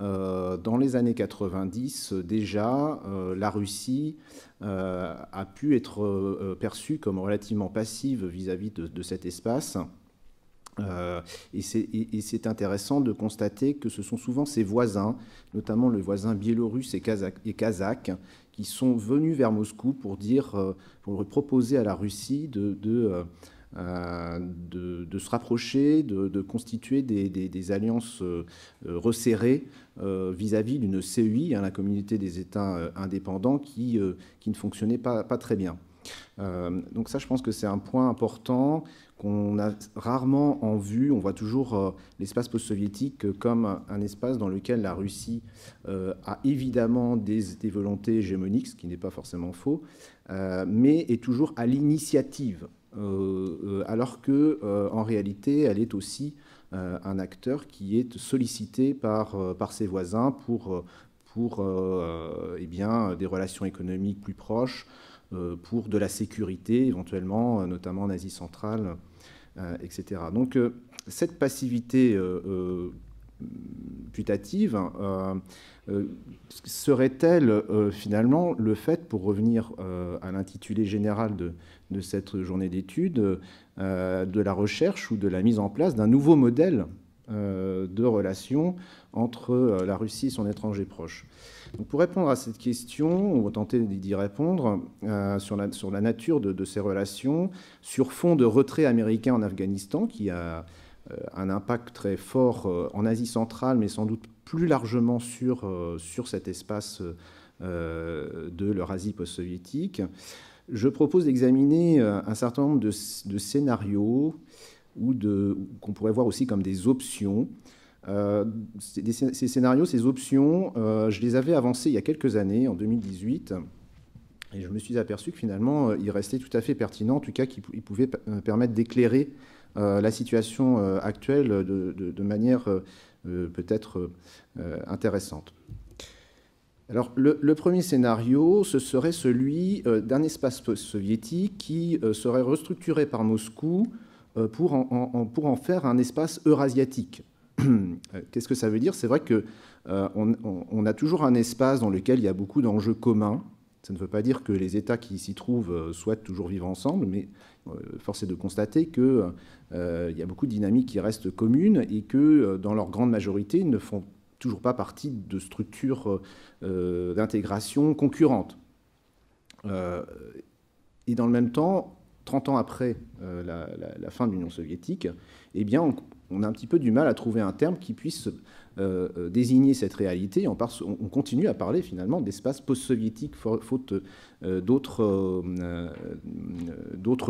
Euh, dans les années 90, déjà, euh, la Russie euh, a pu être perçue comme relativement passive vis-à-vis de, cet espace. et c'est intéressant de constater que ce sont souvent ses voisins, notamment le voisin biélorusse et kazakh, et qui sont venus vers Moscou pour dire, pour proposer à la Russie de, de, euh, de, de, se rapprocher, de, constituer des, alliances euh, resserrées euh, vis-à-vis d'une CEI, hein, la communauté des États indépendants, qui, qui ne fonctionnait pas, pas très bien. donc ça, je pense que c'est un point important qu'on a rarement en vue. On voit toujours l'espace post-soviétique comme un, espace dans lequel la Russie a évidemment des, des, volontés hégémoniques, ce qui n'est pas forcément faux, mais est toujours à l'initiative euh, euh, alors que euh, en réalité, elle est aussi un acteur qui est sollicité par, par ses voisins pour, pour eh bien, des relations économiques plus proches, pour de la sécurité éventuellement, notamment en Asie centrale, etc. Donc cette passivité putative serait-elle finalement le fait, pour revenir à l'intitulé général de, de cette journée d'études, euh, de la recherche ou de la mise en place d'un nouveau modèle euh, de relations entre euh, la Russie et son étranger proche. pour répondre à cette question, on va tenter d'y répondre, sur, la, sur, la, nature de, ces relations, sur fond de retrait américain en Afghanistan, qui a un impact très fort en Asie centrale, mais sans doute plus largement sur, sur cet espace de l'Eurasie post-soviétique, je propose d'examiner euh, un certain nombre de, scénarios ou qu'on pourrait voir aussi comme des options. Euh, ces, scénarios, ces options, euh, je les avais avancés il y a quelques années, en 2018, et je me suis aperçu que finalement, ils restaient tout à fait pertinents, en tout cas qu'ils pouvaient permettre d'éclairer la situation actuelle de manière peut-être intéressante. Alors, le, premier scénario, ce serait celui euh, d'un espace soviétique qui euh, serait restructuré par Moscou euh, pour, en, faire un espace eurasiatique. Qu'est-ce que ça veut dire C'est vrai qu'on on, a toujours un espace dans lequel il y a beaucoup d'enjeux communs. Ça ne veut pas dire que les États qui s'y trouvent souhaitent toujours vivre ensemble, mais force est de constater qu'il y a beaucoup de dynamiques qui restent communes et que, dans leur grande majorité, ne font toujours pas partie de structures euh, euh, d'intégration concurrentes. Euh, et dans le même temps, 30 ans après la, fin de l'Union soviétique, eh bien, on, a un petit peu du mal à trouver un terme qui puisse désigner cette réalité. On, continue à parler finalement d'espace post-soviétique, faute d'autres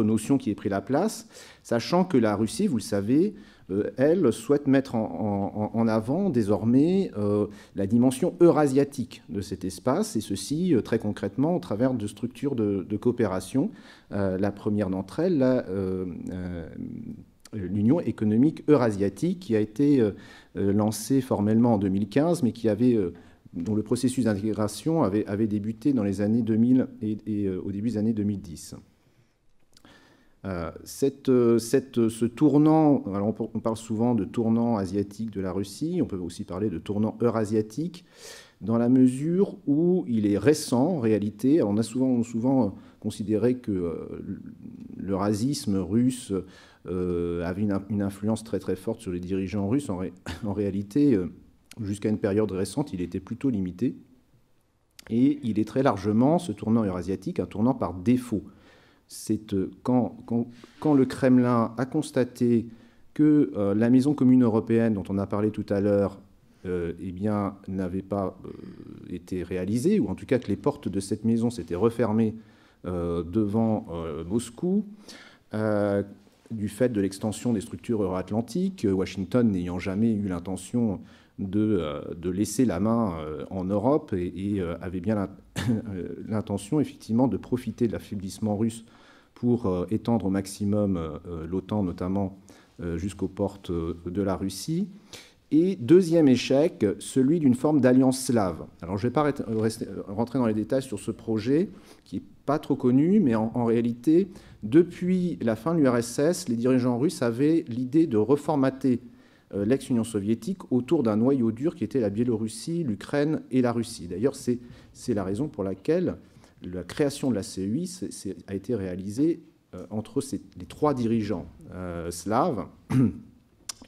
notions qui aient pris la place, sachant que la Russie, vous le savez, euh, elle souhaite mettre en, avant désormais euh, la dimension eurasiatique de cet espace, et ceci euh, très concrètement au travers de structures de, coopération. la première d'entre elles, l'Union économique eurasiatique, qui a été lancée formellement en 2015, mais dont le processus d'intégration avait, débuté dans les années 2000 et au début des années 2010. Euh, euh, euh, ce tournant, alors on, parle souvent de tournant asiatique de la Russie, on peut aussi parler de tournant eurasiatique, dans la mesure où il est récent en réalité. on a souvent, souvent considéré que le russe avait une, influence très très forte sur les dirigeants russes. en réalité, jusqu'à une période récente, il était plutôt limité. Et il est très largement, ce tournant eurasiatique, un tournant par défaut c'est euh, quand, le Kremlin a constaté que euh, la maison commune européenne dont on a parlé tout à l'heure euh, eh bien, n'avait pas été réalisée, ou en tout cas que les portes de cette maison s'étaient refermées devant Moscou, du fait de l'extension des structures euro-atlantiques, Washington n'ayant jamais eu l'intention de, laisser la main en Europe et avait bien l'intention effectivement de profiter de l'affaiblissement russe pour euh, étendre au maximum euh, euh, l'OTAN, notamment jusqu'aux portes de la Russie. Et deuxième échec, celui d'une forme d'alliance slave. Alors je ne vais pas rentrer dans les détails sur ce projet, qui n'est pas trop connu, mais en, réalité, depuis la fin de l'URSS, les dirigeants russes avaient l'idée de reformater l'ex-Union soviétique autour d'un noyau dur qui était la Biélorussie, l'Ukraine et la Russie. D'ailleurs, c'est la raison pour laquelle la création de la CEI a été réalisée euh, entre les trois dirigeants euh, slaves.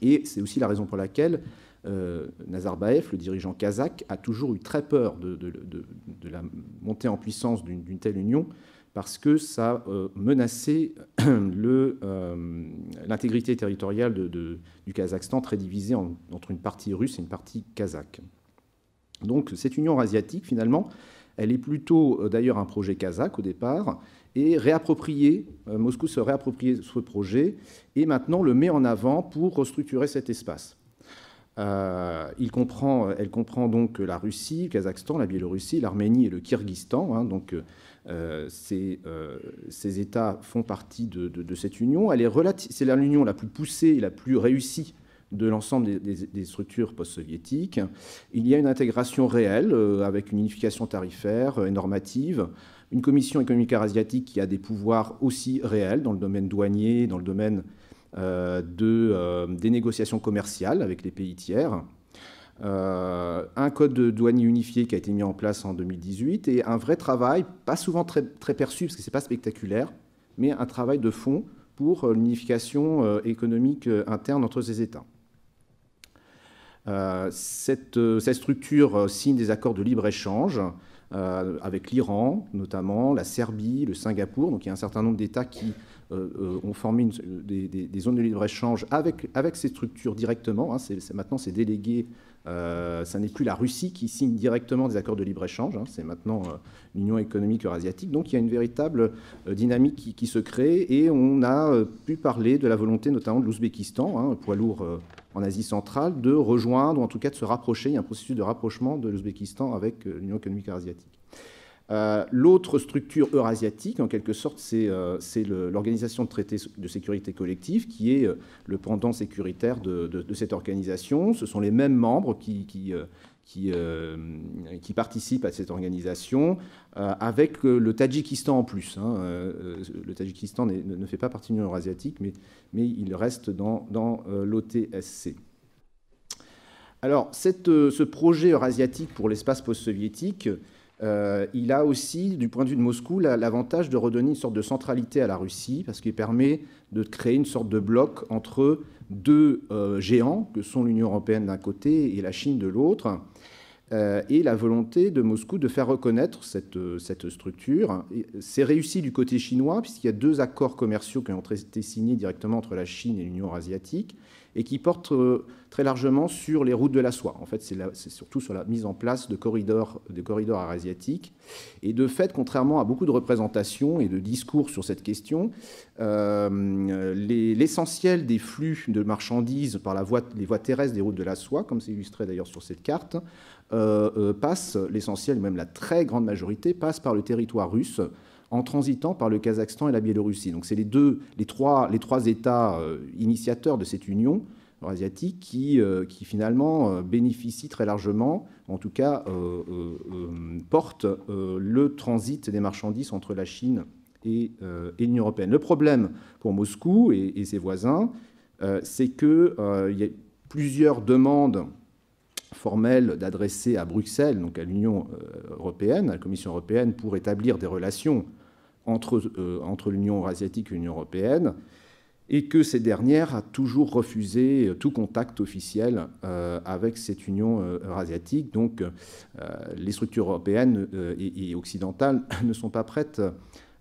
Et c'est aussi la raison pour laquelle euh, Nazarbaev, le dirigeant kazakh, a toujours eu très peur de, la montée en puissance d'une telle union parce que ça menaçait l'intégrité territoriale du Kazakhstan, très divisé entre une partie russe et une partie kazakh. Donc cette union asiatique, finalement, elle est plutôt euh, d'ailleurs un projet kazakh au départ, et réapproprié, euh, Moscou se réapproprie ce projet, et maintenant le met en avant pour restructurer cet espace. Euh, il elle comprend donc la Russie, le Kazakhstan, la Biélorussie, l'Arménie et le Kyrgyzstan. Hein, donc, ces, États font partie de, cette union. Elle est c'est l'union la plus poussée et la plus réussie de l'ensemble des, structures post-soviétiques. Il y a une intégration réelle euh, avec une unification tarifaire euh, et normative, une commission économique asiatique qui a des pouvoirs aussi réels dans le domaine douanier, dans le domaine euh, des négociations commerciales avec les pays tiers. un code douanier unifié qui a été mis en place en 2018 et un vrai travail, pas souvent très, très perçu parce que ce n'est pas spectaculaire, mais un travail de fond pour l'unification économique interne entre ces États. Euh, euh, cette, structure euh, signe des accords de libre-échange avec l'Iran, notamment la Serbie, le Singapour. Donc il y a un certain nombre d'États qui ont formé des, zones de libre-échange avec, avec ces structures directement. Hein. maintenant, c'est délégué. ça n'est plus la Russie qui signe directement des accords de libre-échange. Hein. c'est maintenant l'Union économique eurasiatique. Donc, il y a une véritable dynamique qui, se crée. Et on a pu parler de la volonté, notamment de l'Ouzbékistan, hein, poids lourd en Asie centrale de rejoindre, ou en tout cas de se rapprocher. Il y a un processus de rapprochement de l'Ouzbékistan avec euh, l'Union économique eurasiatique. Euh, l'autre structure eurasiatique, en quelque sorte, c'est euh, l'organisation de traité de sécurité collective, qui est le pendant sécuritaire de, cette organisation. Ce sont les mêmes membres qui, qui, euh, qui, participent à cette organisation, euh, avec euh, le Tadjikistan en plus. Hein, le Tadjikistan ne, fait pas partie de l'Union eurasiatique, mais, mais, il reste dans, l'OTSC. Alors, cette, ce projet eurasiatique pour l'espace post-soviétique, il a aussi, du point de vue de Moscou, l'avantage de redonner une sorte de centralité à la Russie, parce qu'il permet de créer une sorte de bloc entre deux euh, géants que sont l'Union européenne d'un côté et la Chine de l'autre, euh, et la volonté de Moscou de faire reconnaître cette, euh, cette structure. C'est réussi du côté chinois, puisqu'il y a deux accords commerciaux qui ont été signés directement entre la Chine et l'Union asiatique et qui porte euh, très largement sur les routes de la soie. En fait, c'est surtout sur la mise en place de corridors, de corridors asiatiques. Et de fait, contrairement à beaucoup de représentations et de discours sur cette question, euh, l'essentiel des flux de marchandises par la les voies terrestres des routes de la soie, comme c'est illustré d'ailleurs sur cette carte, euh, passe, l'essentiel, même la très grande majorité, passe par le territoire russe en transitant par le Kazakhstan et la Biélorussie. Donc c'est les, deux, les, trois, les trois États euh, initiateurs de cette union asiatique qui, euh, qui finalement euh, bénéficient très largement, en tout cas portent le transit des marchandises entre la Chine et, l'Union européenne. Le problème pour Moscou et, ses voisins, c'est qu'il y a plusieurs demandes formelles d'adresser à Bruxelles, donc à l'Union européenne, à la Commission européenne, pour établir des relations euh, entre, l'Union eurasiatique et l'Union européenne, et que ces dernières a toujours refusé euh, tout contact officiel euh, avec cette Union eurasiatique. Donc les structures européennes et, et, occidentales ne sont pas prêtes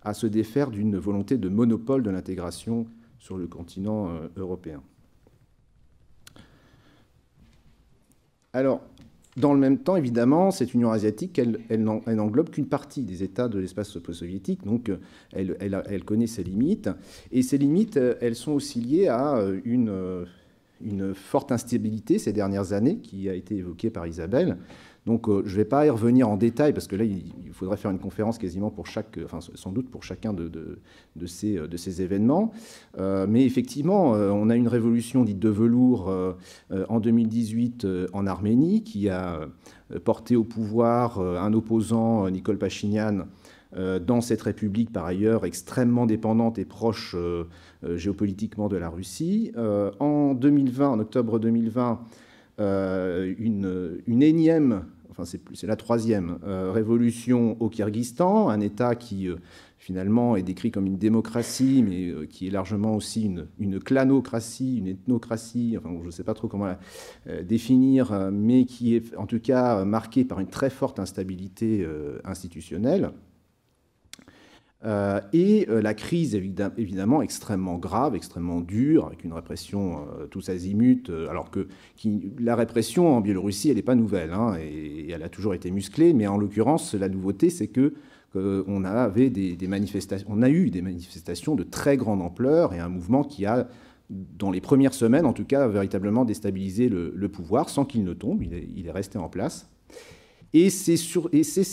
à se défaire d'une volonté de monopole de l'intégration sur le continent européen. Alors, dans le même temps, évidemment, cette Union asiatique, elle, n'englobe qu'une partie des États de l'espace post-soviétique, donc euh, elle, connaît ses limites. Et ces limites, euh, elles sont aussi liées à euh, une, une forte instabilité ces dernières années, qui a été évoquée par Isabelle, donc euh, je ne vais pas y revenir en détail, parce que là, il, faudrait faire une conférence quasiment pour chaque, euh, enfin sans doute pour chacun de, euh, ces, événements. mais effectivement, on a une révolution dite de velours en 2018 en Arménie, qui a porté au pouvoir un opposant, Nicole Pachinian, dans cette république, par ailleurs, extrêmement dépendante et proche géopolitiquement de la Russie. en 2020, en octobre 2020, une, une, énième enfin c'est la troisième euh, révolution au Kyrgyzstan, un État qui euh, finalement est décrit comme une démocratie, mais euh, qui est largement aussi une, clanocratie, une ethnocratie, je ne sais pas trop comment la définir, mais qui est en tout cas marqué par une très forte instabilité institutionnelle. Euh, et euh, la crise, évidemment, extrêmement grave, extrêmement dure, avec une répression euh, tous azimuts, alors que la répression en Biélorussie, elle n'est pas nouvelle, hein, et, elle a toujours été musclée, mais en l'occurrence, la nouveauté, c'est que on, avait des, manifestations, on a eu des manifestations de très grande ampleur et un mouvement qui a, dans les premières semaines en tout cas, véritablement déstabilisé le, pouvoir sans qu'il ne tombe, il est, resté en place. Et c'est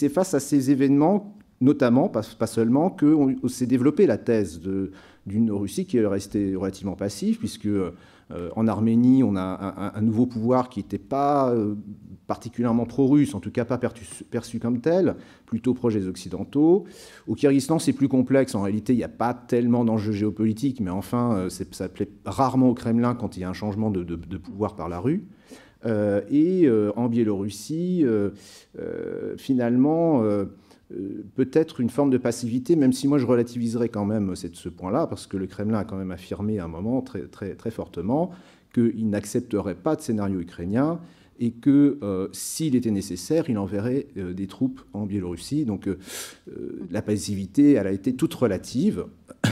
face à ces événements notamment, pas, pas seulement, que s'est développée la thèse d'une Russie qui est restée relativement passive, puisque euh, en Arménie, on a un, nouveau pouvoir qui n'était pas euh, particulièrement pro-russe, en tout cas pas perçu, comme tel, plutôt proche Occidentaux. Au Kyrgyzstan, c'est plus complexe. En réalité, il n'y a pas tellement d'enjeux géopolitiques, mais enfin, euh, ça plaît rarement au Kremlin quand il y a un changement de pouvoir par la rue. et en Biélorussie, finalement, euh, peut-être une forme de passivité, même si moi je relativiserais quand même ce point-là, parce que le Kremlin a quand même affirmé à un moment très, très, très fortement qu'il n'accepterait pas de scénario ukrainien et que euh, s'il était nécessaire, il enverrait euh, des troupes en Biélorussie. Donc la passivité, elle a été toute relative.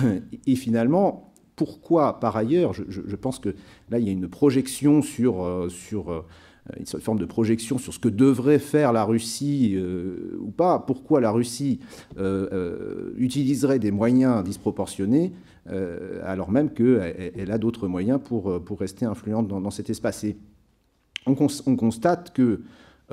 Et finalement, pourquoi par ailleurs, je, je, pense que là, il y a une projection sur... sur euh, une forme de projection sur ce que devrait faire la Russie euh, ou pas, pourquoi la Russie euh, utiliserait des moyens disproportionnés alors même qu'elle a d'autres moyens pour, pour rester influente dans, cet espace. Et on, constate que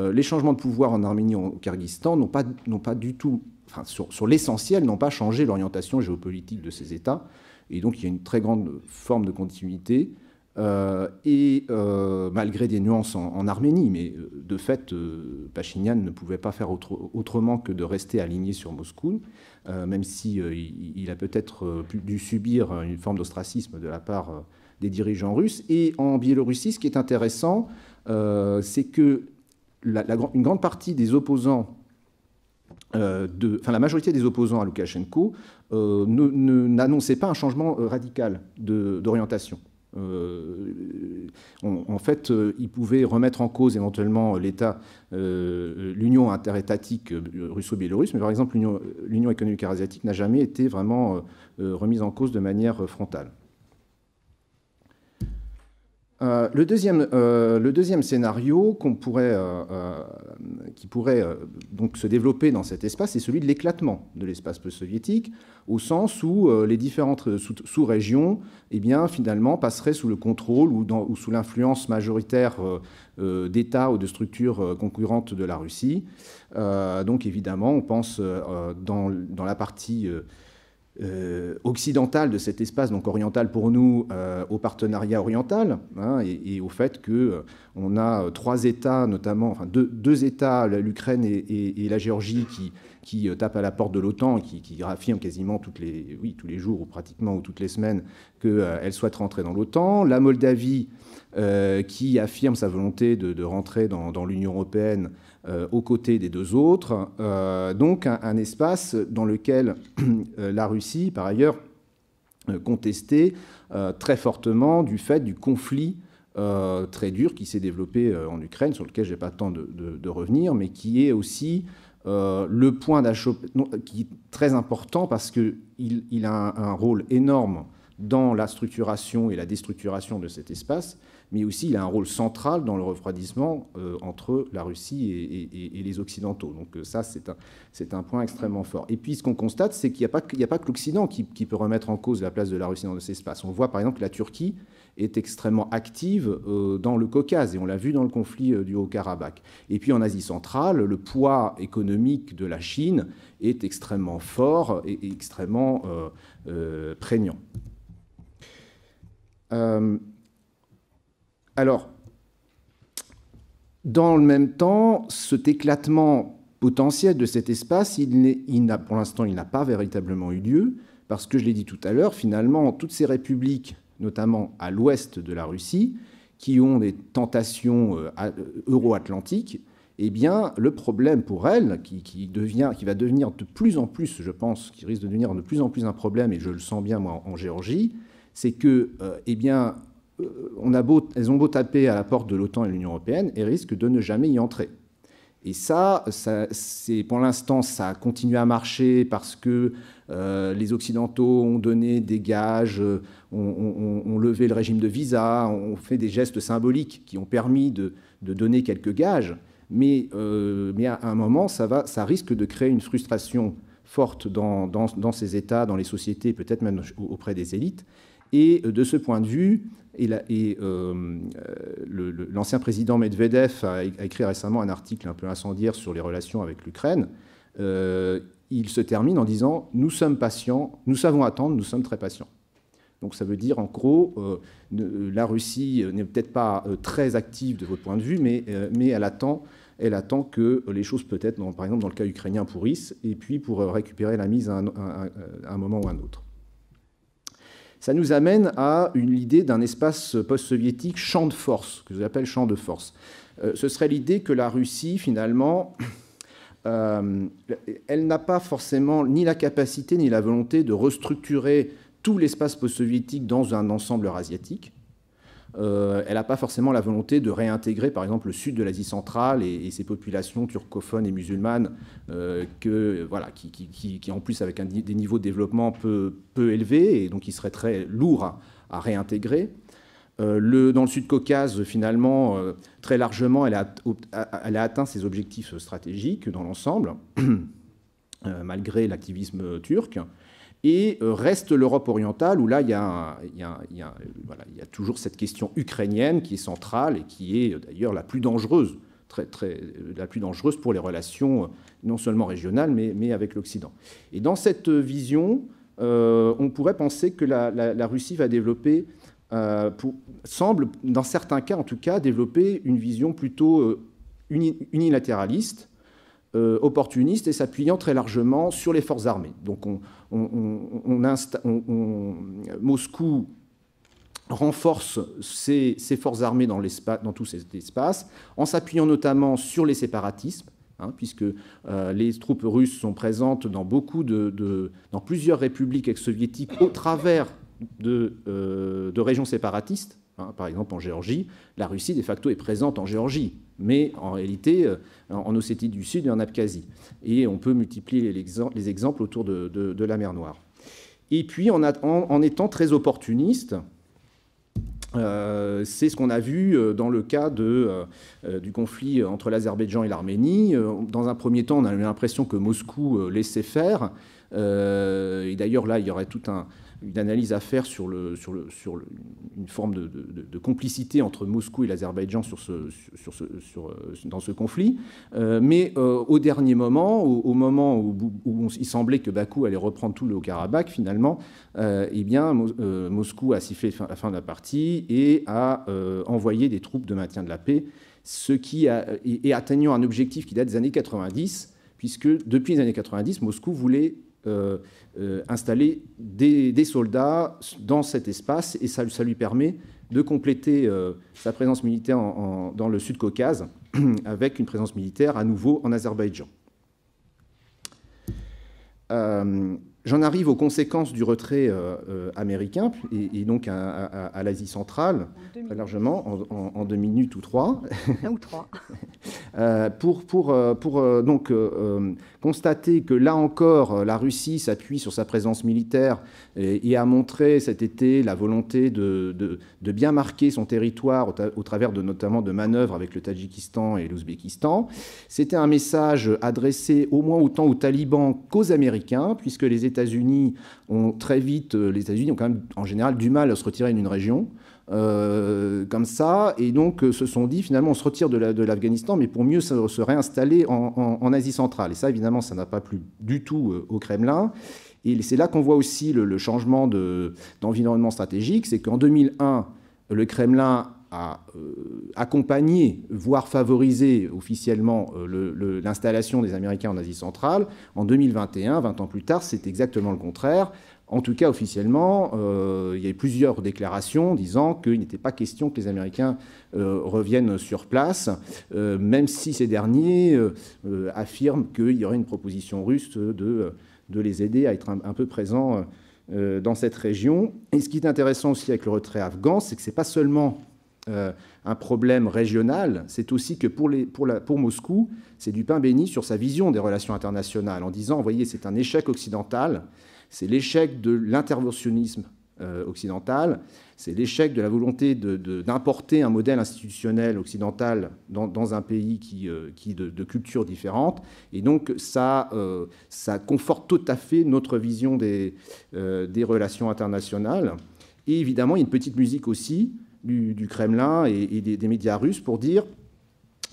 les changements de pouvoir en Arménie et au Kyrgyzstan n'ont pas, pas du tout, enfin, sur, sur l'essentiel, n'ont pas changé l'orientation géopolitique de ces États. Et donc il y a une très grande forme de continuité euh, et euh, malgré des nuances en, Arménie, mais euh, de fait, Pachinian ne pouvait pas faire autrement que de rester aligné sur Moscou, même si il, a peut-être dû subir une forme d'ostracisme de la part des dirigeants russes. Et en Biélorussie, ce qui est intéressant, c'est que la, une grande partie des opposants, la majorité des opposants à Loukachenko, n'annonçaient pas un changement radical d'orientation. Euh, en fait, euh, ils pouvaient remettre en cause éventuellement l'État, euh, l'union interétatique russo-biélorusse, mais par exemple, l'union économique asiatique n'a jamais été vraiment remise en cause de manière frontale. Euh, le, deuxième, euh, le, deuxième, scénario qu'on pourrait, euh, qui pourrait donc se développer dans cet espace, c'est celui de l'éclatement de l'espace post-soviétique, au sens où les différentes sous-régions, eh bien, finalement, passeraient sous le contrôle ou, dans, ou sous l'influence majoritaire d'États ou de structures concurrentes de la Russie. donc, évidemment, on pense dans, dans, la partie euh, occidentale de cet espace, donc oriental pour nous, euh, au partenariat oriental, hein, et, au fait qu'on euh, a trois États, notamment, enfin deux, États, l'Ukraine et, la Géorgie, qui, qui tapent à la porte de l'OTAN, qui, qui affirment quasiment toutes les, oui, tous les jours ou pratiquement ou toutes les semaines qu'elles souhaitent rentrer dans l'OTAN. La Moldavie, qui affirme sa volonté de, rentrer dans l'Union européenne euh, aux côtés des deux autres. Euh, donc un, espace dans lequel euh, la Russie, par ailleurs, contestait très fortement du fait du conflit très dur qui s'est développé en Ukraine, sur lequel je n'ai pas le temps de, revenir, mais qui est aussi le point d'achoppement, qui est très important parce qu'il a un, rôle énorme dans la structuration et la déstructuration de cet espace, mais aussi il a un rôle central dans le refroidissement euh, entre la Russie et, les Occidentaux. Donc euh, ça, c'est un, point extrêmement fort. Et puis ce qu'on constate, c'est qu'il n'y a, a, pas que l'Occident qui, peut remettre en cause la place de la Russie dans ces espaces. On voit par exemple que la Turquie est extrêmement active euh, dans le Caucase, et on l'a vu dans le conflit du Haut-Karabakh. Et puis en Asie centrale, le poids économique de la Chine est extrêmement fort et, extrêmement prégnant. Alors, dans le même temps, cet éclatement potentiel de cet espace, pour l'instant, il n'a pas véritablement eu lieu, parce que je l'ai dit tout à l'heure, finalement, toutes ces républiques, notamment à l'ouest de la Russie, qui ont des tentations euh, euh, euro-atlantiques, eh bien, le problème pour elles, qui, devient, qui va devenir de plus en plus, je pense, qui risque de devenir de plus en plus un problème, et je le sens bien moi en Géorgie, c'est que, euh, eh bien, euh, elles ont beau taper à la porte de l'OTAN et de l'Union européenne, et risquent de ne jamais y entrer. Et ça, pour l'instant, ça continue à marcher parce que euh, les Occidentaux ont donné des gages, euh, ont, levé le régime de visa, ont fait des gestes symboliques qui ont permis de, donner quelques gages. Mais, à un moment, ça, risque de créer une frustration forte dans ces États, dans les sociétés, peut-être même auprès des élites, et euh, de ce point de vue, et euh, euh, l'ancien président Medvedev a, écrit récemment un article un peu incendiaire sur les relations avec l'Ukraine. il se termine en disant Nous sommes patients, nous savons attendre, nous sommes très patients. Donc ça veut dire en gros, la Russie n'est peut-être pas très active de votre point de vue, mais, elle, attend, elle attend que les choses peut-être, par exemple dans le cas ukrainien, pourrissent, et puis pour récupérer la mise un, à un moment ou à un autre ça nous amène à une, l'idée d'un espace post-soviétique champ de force, que appelle champ de force. Euh, ce serait l'idée que la Russie, finalement, euh, elle n'a pas forcément ni la capacité ni la volonté de restructurer tout l'espace post-soviétique dans un ensemble eurasiatique. Euh, elle n'a pas forcément la volonté de réintégrer, par exemple, le sud de l'Asie centrale et, ses populations turcophones et musulmanes, euh, qui, en plus, avec des niveaux de développement peu, élevés, et donc qui serait très lourd à, réintégrer. Euh, dans le Sud-Caucase, finalement, très largement, elle a, atteint ses objectifs stratégiques dans l'ensemble, malgré l'activisme turc et euh, reste l'Europe orientale, où là, il y, a toujours cette question ukrainienne qui est centrale et qui est euh, d'ailleurs la plus dangereuse, euh, la plus dangereuse pour les relations non seulement régionales, mais, avec l'Occident. Et dans cette vision, on pourrait penser que la, Russie va développer, semble, dans certains cas en tout cas, développer une vision plutôt unilatéraliste, opportunistes euh, opportuniste et s'appuyant très largement sur les forces armées. Donc Moscou renforce ses, forces armées dans, dans tout cet espace, en s'appuyant notamment sur les séparatismes, hein, puisque euh, les troupes russes sont présentes dans, plusieurs républiques ex-soviétiques au travers de, euh, régions séparatistes. Hein, par exemple, en Géorgie, la Russie de facto est présente en Géorgie mais en réalité euh, en Ossétie du Sud et en Abkhazie. Et on peut multiplier les exemples autour de, la mer Noire. Et puis en, étant très opportuniste, euh, c'est ce qu'on a vu euh, dans le cas du conflit entre l'Azerbaïdjan et l'Arménie. Dans un premier temps, on a eu l'impression que Moscou laissait faire. et d'ailleurs, là, il y aurait tout un, une analyse à faire sur, le, sur, le, sur une forme de, complicité entre Moscou et l'Azerbaïdjan sur ce, sur ce, euh, dans ce conflit. Euh, mais euh, au dernier moment, au, moment où, il semblait que Bakou allait reprendre tout le Haut-Karabakh, finalement, eh bien, Moscou a sifflé la fin de la partie et a envoyé des troupes de maintien de la paix, ce qui est atteignant un objectif qui date des années 90, puisque depuis les années 90, Moscou voulait euh, installer des, soldats dans cet espace et ça, lui permet de compléter euh, sa présence militaire dans le Sud-Caucase avec une présence militaire à nouveau en Azerbaïdjan. Euh, J'en arrive aux conséquences du retrait euh, euh, américain et, donc à, l'Asie centrale, très largement, en, deux minutes ou trois. Un ou trois. Euh, pour pour, pour donc constater que là encore, la Russie s'appuie sur sa présence militaire et, a montré cet été la volonté de, de, bien marquer son territoire au, travers de notamment de manœuvres avec le Tadjikistan et l'Ouzbékistan. C'était un message adressé au moins autant aux talibans qu'aux Américains, puisque les États États-Unis ont très vite, euh, les États-Unis ont quand même en général du mal à se retirer d'une région. Euh, comme ça, et donc euh, se sont dit finalement on se retire de l'Afghanistan, mais pour mieux se, réinstaller en, Asie centrale. Et ça, évidemment, ça n'a pas plu du tout au Kremlin. Et c'est là qu'on voit aussi le, changement d'environnement stratégique, c'est qu'en 2001, le Kremlin à euh, accompagner, voire favoriser officiellement euh, l'installation des Américains en Asie centrale. En 2021, 20 ans plus tard, c'est exactement le contraire. En tout cas, officiellement, euh, il y a eu plusieurs déclarations disant qu'il n'était pas question que les Américains reviennent sur place, même si ces derniers affirment qu'il y aurait une proposition russe de, de les aider à être un, un peu présents dans cette région. Et ce qui est intéressant aussi avec le retrait afghan, c'est que ce n'est pas seulement euh, un problème régional, c'est aussi que pour, les, pour, Moscou, c'est du pain béni sur sa vision des relations internationales, en disant, vous voyez, c'est un échec occidental, c'est l'échec de l'interventionnisme euh, occidental, c'est l'échec de la volonté d'importer un modèle institutionnel occidental dans, un pays qui, euh, de, de cultures différentes. Et donc ça, ça conforte tout à fait notre vision des, des relations internationales. Et évidemment, il y a une petite musique aussi du, Kremlin et, des, médias russes pour dire,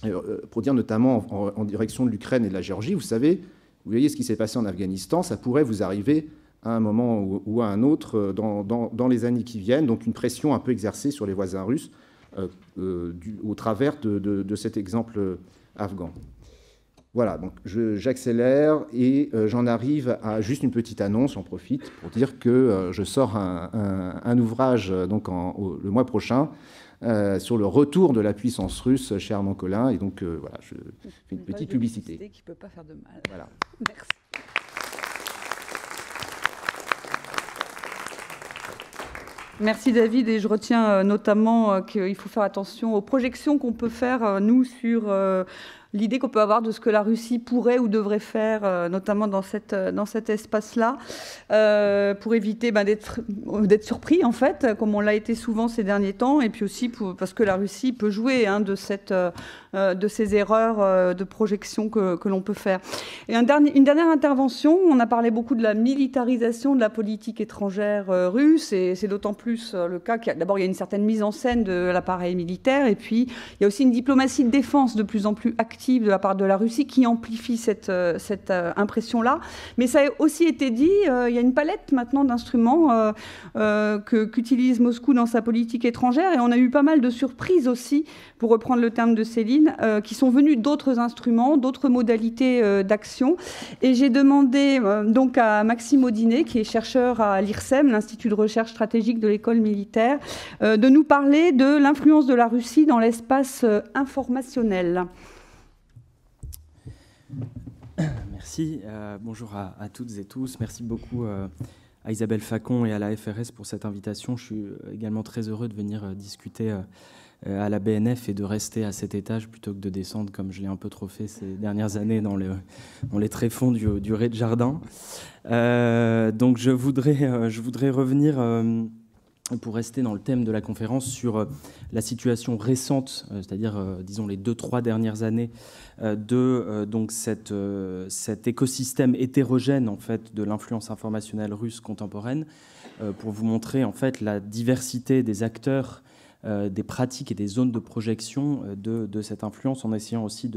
euh, euh, pour dire notamment en, direction de l'Ukraine et de la Géorgie, vous savez, vous voyez ce qui s'est passé en Afghanistan, ça pourrait vous arriver à un moment ou, à un autre euh, dans, les années qui viennent, donc une pression un peu exercée sur les voisins russes au travers de cet exemple afghan. Voilà, donc j'accélère et euh, j'en arrive à juste une petite annonce, On profite pour dire que euh, je sors un, ouvrage euh, donc en, le mois prochain sur le retour de la puissance russe chez Armand Collin. Et donc voilà, je fais une, petite publicité. qui peut pas faire de mal. Voilà. Merci. Merci David et je retiens notamment qu'il faut faire attention aux projections qu'on peut faire nous sur l'idée qu'on peut avoir de ce que la Russie pourrait ou devrait faire, euh, notamment euh, dans, cet espace-là, euh, pour éviter bah, d'être surpris, en fait, comme on l'a été souvent ces derniers temps, et puis aussi parce que la Russie peut jouer hein, de cette... Euh, de ces erreurs euh, de projection que, l'on peut faire. Et un dernier, une dernière intervention, on a parlé beaucoup de la militarisation de la politique étrangère euh, russe, et c'est d'autant plus le cas qu'il d'abord il y a une certaine mise en scène de l'appareil militaire, et puis il y a aussi une diplomatie de défense de plus en plus active de la part de la Russie qui amplifie cette, cette impression-là. Mais ça a aussi été dit, il y a une palette maintenant d'instruments qu'utilise Moscou dans sa politique étrangère, et on a eu pas mal de surprises aussi, pour reprendre le terme de Céline, euh, qui sont venus d'autres instruments, d'autres modalités euh, d'action. Et j'ai demandé euh, donc à Maxime Audinet, qui est chercheur à l'IRSEM, l'Institut de recherche stratégique de l'école militaire, de nous parler de l'influence de la Russie dans l'espace informationnel. Merci. bonjour à, à, toutes et tous. Merci beaucoup à Isabelle Facon et à la FRS pour cette invitation. Je suis également très heureux de venir discuter euh, à la BNF et de rester à cet étage plutôt que de descendre, comme je l'ai un peu trop fait ces dernières années, dans, dans les tréfonds du, du rez-de-jardin. Euh, donc je voudrais, euh, je voudrais revenir, pour rester dans le thème de la conférence, sur la situation récente, c'est-à-dire, disons, les deux, trois dernières années, de donc cette, cet écosystème hétérogène en fait, de l'influence informationnelle russe contemporaine, pour vous montrer en fait, la diversité des acteurs euh, des pratiques et des zones de projection euh, de, cette influence, en essayant aussi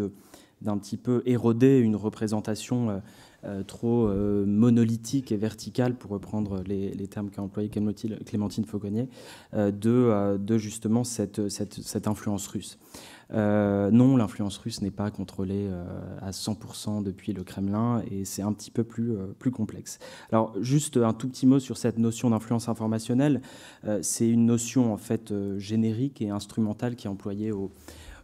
d'un petit peu éroder une représentation euh, trop monolithique et verticale, pour reprendre les, termes qu'a employé Clémentine Fauconnier, de, justement cette influence russe. Euh, non, l'influence russe n'est pas contrôlée euh, à 100% depuis le Kremlin et c'est un petit peu plus, euh, plus complexe. Alors juste un tout petit mot sur cette notion d'influence informationnelle. c'est une notion en fait générique et instrumentale qui est employée au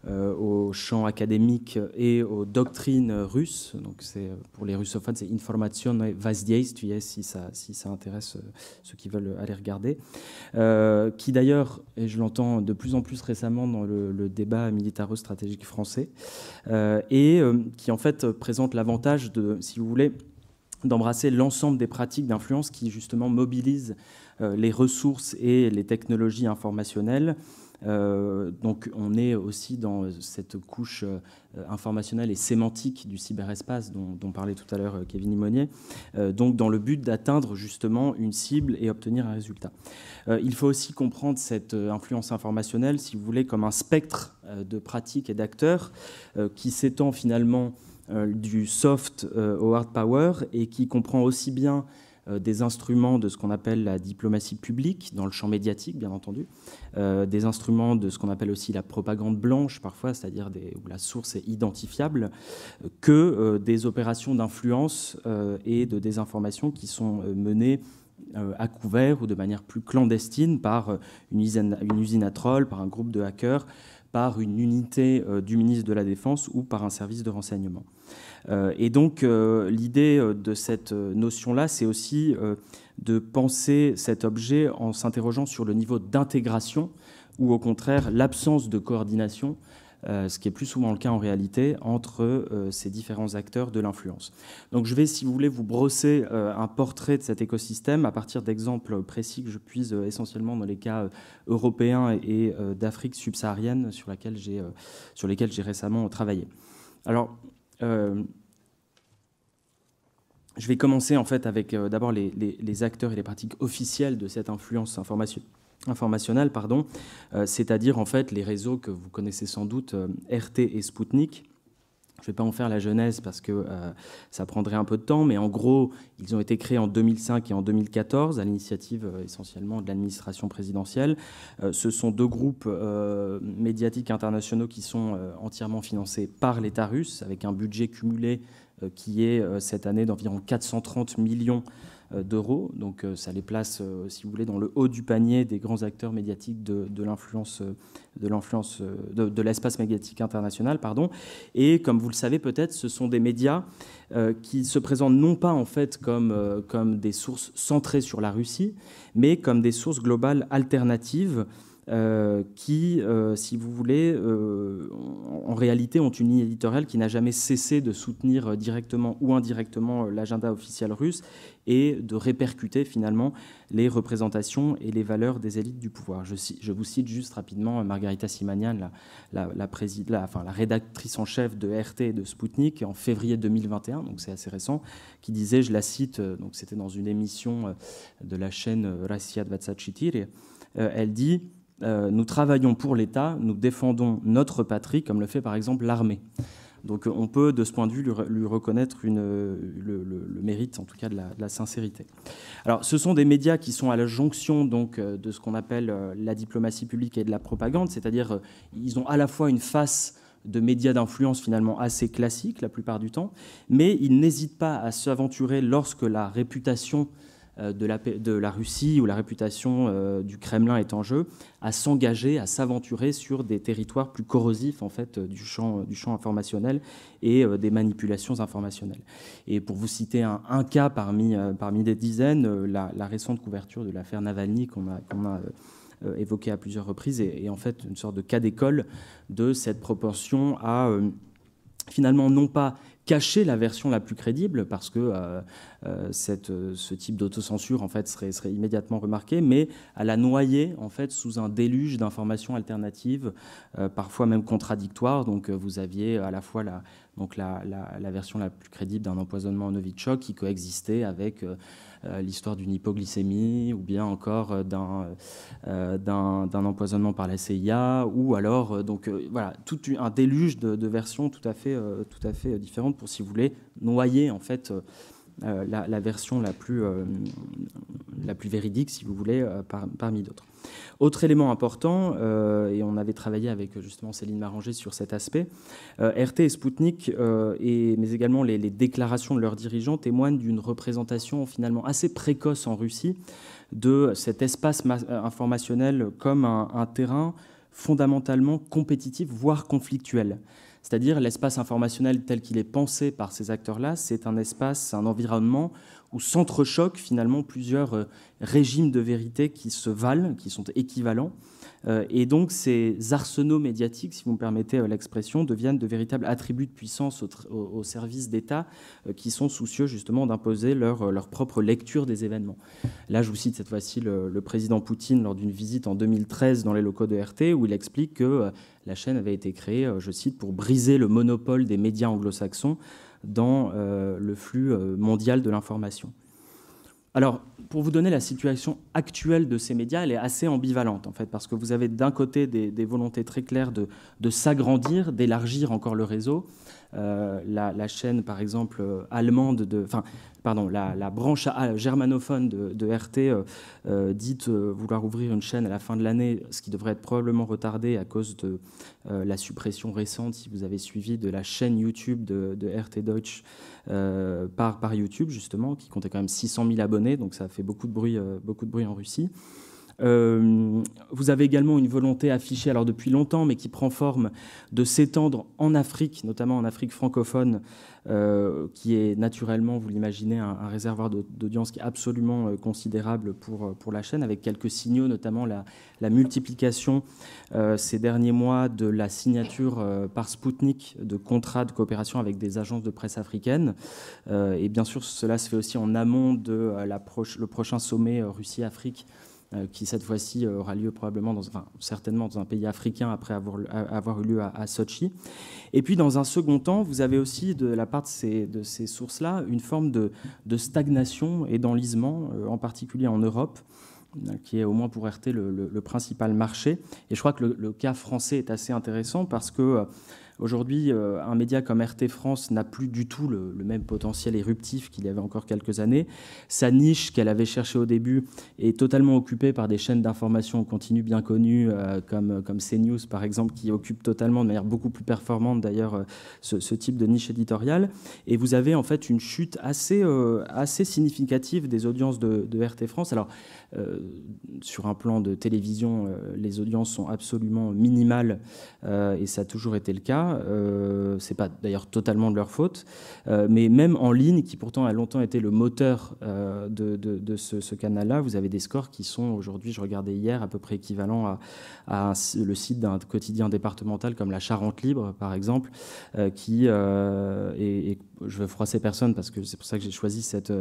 euh, au champ académique et aux doctrines russes. Donc c'est euh, pour les russophones, c'est Information Vazdeystuye si ça si ça intéresse euh, ceux qui veulent aller regarder. qui d'ailleurs, et je l'entends de plus en plus récemment dans le, débat militaro-stratégique français, et qui en fait présente l'avantage de, si vous voulez, d'embrasser l'ensemble des pratiques d'influence qui justement mobilisent les ressources et les technologies informationnelles euh, donc on est aussi dans cette couche euh, informationnelle et sémantique du cyberespace dont, parlait tout à l'heure euh, Kevin Imonier, donc dans le but d'atteindre justement une cible et obtenir un résultat. il faut aussi comprendre cette influence informationnelle, si vous voulez, comme un spectre de pratiques et d'acteurs qui s'étend finalement du soft au hard power et qui comprend aussi bien euh, des instruments de ce qu'on appelle la diplomatie publique, dans le champ médiatique bien entendu, euh, des instruments de ce qu'on appelle aussi la propagande blanche parfois, c'est-à-dire où la source est identifiable, euh, que des opérations d'influence et de désinformation qui sont menées à couvert ou de manière plus clandestine par une usine, à troll, par un groupe de hackers, par une unité du ministre de la Défense ou par un service de renseignement. Euh, et donc, euh, l'idée euh, de cette notion-là, c'est aussi de penser cet objet en s'interrogeant sur le niveau d'intégration ou au contraire l'absence de coordination, ce qui est plus souvent le cas en réalité, entre ces différents acteurs de l'influence. Donc je vais, si vous voulez, vous brosser un portrait de cet écosystème à partir d'exemples précis que je puise essentiellement dans les cas européens et d'Afrique subsaharienne sur, laquelle sur lesquels j'ai récemment travaillé. Alors, euh, je vais commencer en fait avec euh, d'abord les, acteurs et les pratiques officielles de cette influence informationnelle, pardon, euh, c'est-à-dire en fait les réseaux que vous connaissez sans doute, RT et Sputnik, je ne vais pas en faire la genèse parce que euh, ça prendrait un peu de temps, mais en gros, ils ont été créés en 2005 et en 2014 à l'initiative euh, essentiellement de l'administration présidentielle. Euh, ce sont deux groupes médiatiques internationaux qui sont entièrement financés par l'État russe, avec un budget cumulé qui est cette année d'environ 430 millions euh, d'euros. Donc euh, ça les place, euh, si vous voulez, dans le haut du panier des grands acteurs médiatiques de, l'influence de l'influence de, l'espace médiatique international, pardon. Et comme vous le savez peut-être, ce sont des médias qui se présentent non pas en fait comme, comme des sources centrées sur la Russie, mais comme des sources globales alternatives euh, qui, euh, si vous voulez, euh, en réalité ont une ligne éditoriale qui n'a jamais cessé de soutenir directement ou indirectement l'agenda officiel russe et de répercuter finalement les représentations et les valeurs des élites du pouvoir. Je, je vous cite juste rapidement Margarita Simanian, la, enfin, la rédactrice en chef de RT et de Sputnik, en février 2021, donc c'est assez récent, qui disait, je la cite, donc c'était dans une émission de la chaîne Rassia et elle dit euh, nous travaillons pour l'État, nous défendons notre patrie, comme le fait par exemple l'armée. Donc euh, on peut, de ce point de vue, lui, reconnaître euh, le, mérite, en tout cas, de la, sincérité. Alors ce sont des médias qui sont à la jonction donc, de ce qu'on appelle la diplomatie publique et de la propagande, c'est-à-dire ils ont à la fois une face de médias d'influence finalement assez classique la plupart du temps, mais ils n'hésitent pas à s'aventurer lorsque la réputation euh, de la, de la, Russie, où la réputation euh, du Kremlin est en jeu, à s'engager, à s'aventurer sur des territoires plus corrosifs en fait, euh, du, champ, du champ informationnel et des manipulations informationnelles. Et pour vous citer un, cas parmi, parmi des dizaines, la, récente couverture de l'affaire Navalny qu'on a... Qu a évoqué à plusieurs reprises, et, en fait une sorte de cas d'école de cette proportion à finalement non pas cacher la version la plus crédible, parce que euh, cette, euh, ce type d'autocensure en fait serait, serait, immédiatement remarqué, mais à la noyer en fait sous un déluge d'informations alternatives, euh, parfois même contradictoires. Donc vous aviez à la fois la, donc la, la, version la plus crédible d'un empoisonnement Novichok qui coexistait avec l'histoire d'une hypoglycémie ou bien encore d'un d'un empoisonnement par la CIA ou alors donc voilà tout un déluge de, de versions tout à fait tout à fait différentes pour si vous voulez noyer en fait euh, la, version euh, la plus, véridique, si vous voulez, euh, parmi d'autres. Autre élément important, et on avait travaillé avec justement Céline Maranger sur cet aspect, RT et Spoutnik, et, mais également les, déclarations de leurs dirigeants, témoignent d'une représentation finalement assez précoce en Russie de cet espace informationnel comme un terrain fondamentalement compétitif, voire conflictuel. C'est-à-dire l'espace informationnel tel qu'il est pensé par ces acteurs-là, c'est un espace, un environnement où s'entrechoquent finalement plusieurs euh, régimes de vérité qui se valent, qui sont équivalents euh, et donc ces arsenaux médiatiques, si vous me permettez euh, l'expression, deviennent de véritables attributs de puissance au, services d'État service euh, qui sont soucieux justement d'imposer leur, propre lecture des événements. Là, je vous cite cette fois-ci le, président Poutine lors d'une visite en 2013 dans les locaux de RT où il explique que la chaîne avait été créée, je cite, pour briser le monopole des médias anglo-saxons dans le flux mondial de l'information. Alors, pour vous donner la situation actuelle de ces médias, elle est assez ambivalente, en fait, parce que vous avez d'un côté des, volontés très claires de s'agrandir, d'élargir encore le réseau, euh, la, chaîne, par exemple, euh, allemande de, pardon, la, branche germanophone de, RT euh, dit vouloir ouvrir une chaîne à la fin de l'année, ce qui devrait être probablement retardé à cause de la suppression récente, si vous avez suivi, de la chaîne YouTube de, RT Deutsch par, par YouTube, justement, qui comptait quand même 600 000 abonnés, donc ça a fait beaucoup de bruit, beaucoup de bruit en Russie. Euh, vous avez également une volonté affichée, alors depuis longtemps, mais qui prend forme, de s'étendre en Afrique, notamment en Afrique francophone, euh, qui est naturellement, vous l'imaginez, un, réservoir d'audience qui est absolument euh, considérable pour, pour la chaîne, avec quelques signaux, notamment la, multiplication ces derniers mois de la signature par Sputnik de contrats de coopération avec des agences de presse africaines. et bien sûr, cela se fait aussi en amont de le prochain sommet Russie-Afrique euh, qui cette fois-ci euh, aura lieu probablement, dans, certainement dans un pays africain après avoir, eu lieu à, Sochi. Et puis dans un second temps, vous avez aussi de la part de ces, de ces sources-là une forme de, stagnation et d'enlisement, euh, en particulier en Europe qui est au moins pour RT le, principal marché. Et je crois que le, cas français est assez intéressant parce que Aujourd'hui, euh, un média comme RT France n'a plus du tout le, même potentiel éruptif qu'il y avait encore quelques années. Sa niche qu'elle avait cherchée au début est totalement occupée par des chaînes d'information continue bien connues euh, comme, CNews par exemple, qui occupe totalement de manière beaucoup plus performante d'ailleurs euh, ce, type de niche éditoriale. Et vous avez en fait une chute assez, significative des audiences de, RT France. Alors, sur un plan de télévision, les audiences sont absolument minimales et ça a toujours été le cas. Euh, c'est pas d'ailleurs totalement de leur faute, euh, mais même en ligne, qui pourtant a longtemps été le moteur euh, de, de, ce, canal-là, vous avez des scores qui sont aujourd'hui, je regardais hier, à peu près équivalents à, à le site d'un quotidien départemental comme la Charente Libre, par exemple, euh, qui et, et, je veux froisser personne parce que c'est pour ça que j'ai choisi cette,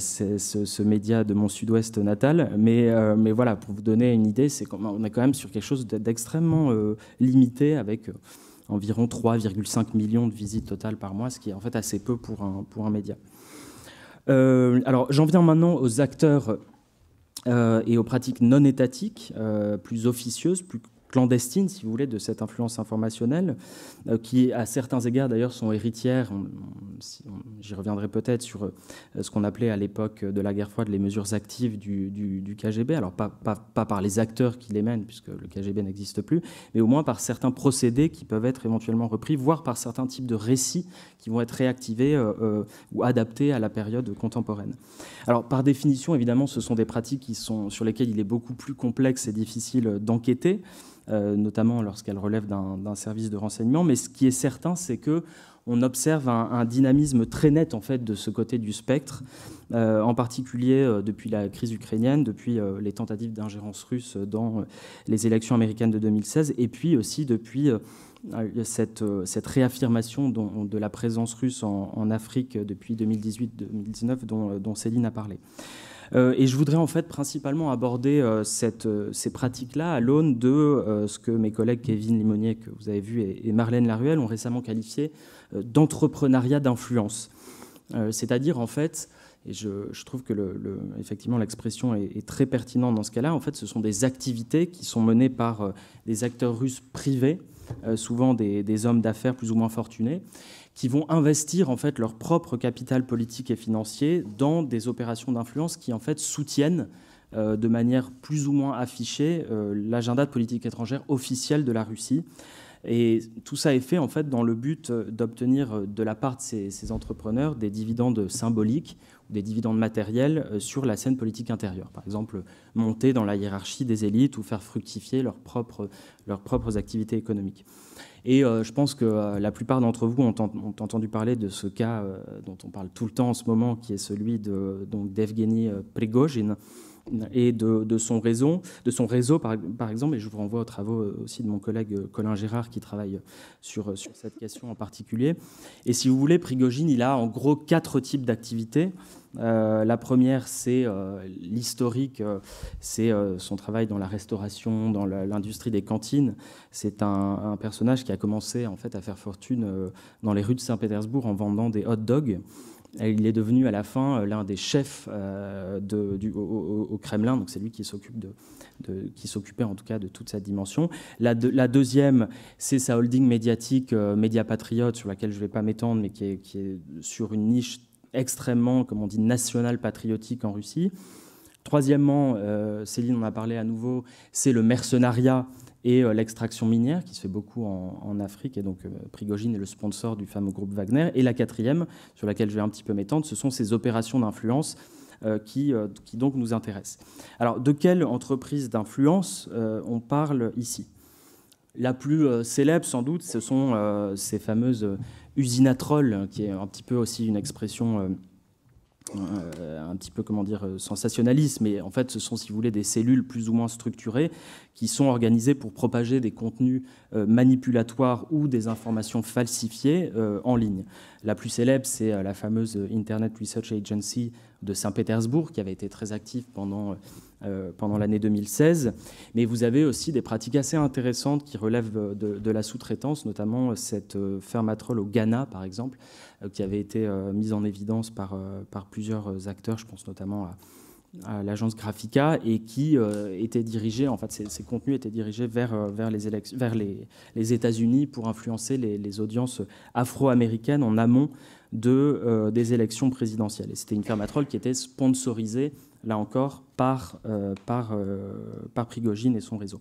ce, média de mon sud-ouest natal, mais, mais voilà, pour vous donner une idée, c'est on est quand même sur quelque chose d'extrêmement limité avec environ 3,5 millions de visites totales par mois, ce qui est en fait assez peu pour un, pour un média. Euh, alors j'en viens maintenant aux acteurs euh, et aux pratiques non étatiques, euh, plus officieuses, plus clandestine, si vous voulez, de cette influence informationnelle, euh, qui, à certains égards d'ailleurs, sont héritières, j'y reviendrai peut-être, sur euh, ce qu'on appelait à l'époque de la guerre froide les mesures actives du, KGB, alors pas, pas, par les acteurs qui les mènent, puisque le KGB n'existe plus, mais au moins par certains procédés qui peuvent être éventuellement repris, voire par certains types de récits qui vont être réactivés euh, ou adaptés à la période contemporaine. Alors, par définition, évidemment, ce sont des pratiques qui sont, sur lesquelles il est beaucoup plus complexe et difficile d'enquêter. Euh, notamment lorsqu'elle relève d'un service de renseignement. Mais ce qui est certain, c'est que on observe un, dynamisme très net en fait de ce côté du spectre, euh, en particulier euh, depuis la crise ukrainienne, depuis les tentatives d'ingérence russe dans les élections américaines de 2016, et puis aussi depuis cette, réaffirmation de la présence russe en, Afrique depuis 2018-2019 dont Céline a parlé. Euh, et je voudrais en fait principalement aborder euh, euh, ces pratiques-là à l'aune de ce que mes collègues Kevin Limonier, que vous avez vu, et, Marlène Laruelle ont récemment qualifié d'entrepreneuriat d'influence. C'est-à-dire en fait et je, trouve que effectivement l'expression est, très pertinente dans ce cas-là. En fait, ce sont des activités qui sont menées par des acteurs russes privés, souvent des hommes d'affaires plus ou moins fortunés, qui vont investir en fait leur propre capital politique et financier dans des opérations d'influence qui en fait soutiennent euh, de manière plus ou moins affichée euh, l'agenda de politique étrangère officielle de la Russie. Et tout ça est fait en fait dans le but euh, d'obtenir de la part de ces, ces, entrepreneurs des dividendes symboliques ou des dividendes matériels sur la scène politique intérieure. Par exemple, monter dans la hiérarchie des élites ou faire fructifier leurs propres, leurs propres activités économiques. Et euh, je pense que euh, la plupart d'entre vous ont, entendu parler de ce cas euh, dont on parle tout le temps en ce moment, qui est celui de, d'Evgeny Prigogine et de, son réseau, de son réseau par, exemple, et je vous renvoie aux travaux aussi de mon collègue Colin Gérard qui travaille sur cette question en particulier. Et si vous voulez, Prigogine, il a en gros quatre types d'activités. Euh, la première, c'est euh, l'historique, euh, c'est son travail dans la restauration, dans l'industrie des cantines. C'est un, personnage qui a commencé en fait à faire fortune dans les rues de Saint-Pétersbourg en vendant des hot dogs. il est devenu à la fin l'un des chefs du, au, Kremlin, donc c'est lui qui s'occupe de, qui s'occupait en tout cas de toute sa dimension. La, la deuxième, c'est sa holding médiatique Média Patriote, sur laquelle je ne vais pas m'étendre, mais qui est, qui est sur une niche extrêmement, comme on dit, national patriotique en Russie. Troisièmement, euh, Céline en a parlé à nouveau, c'est le mercenariat et euh, l'extraction minière qui se fait beaucoup en, Afrique. Et donc, euh, Prigogine est le sponsor du fameux groupe Wagner. Et la quatrième, sur laquelle je vais un petit peu m'étendre, ce sont ces opérations d'influence qui, qui, donc nous intéressent. Alors, de quelle entreprise d'influence on parle ici La plus célèbre, sans doute, ce sont ces fameuses usinatrol, qui est un petit peu aussi une expression euh, euh, un petit peu, comment dire, euh, sensationnaliste, mais en fait, ce sont, si vous voulez, des cellules plus ou moins structurées qui sont organisées pour propager des contenus manipulatoires ou des informations falsifiées en ligne. La plus célèbre, c'est la fameuse Internet Research Agency de Saint-Pétersbourg, qui avait été très active pendant euh, pendant l'année 2016. Mais vous avez aussi des pratiques assez intéressantes qui relèvent euh, de, la sous-traitance, notamment euh, cette ferme au Ghana, par exemple, qui avait été mise en évidence par, par plusieurs acteurs, je pense notamment à l'agence Grafica et qui était dirigée, en fait, ses, contenus étaient dirigés vers, vers les, vers les, États-Unis pour influencer les, audiences afro-américaines en amont de, des élections présidentielles. Et c'était une ferme qui était sponsorisée, là encore, par, euh, par, euh, par Prigogine et son réseau.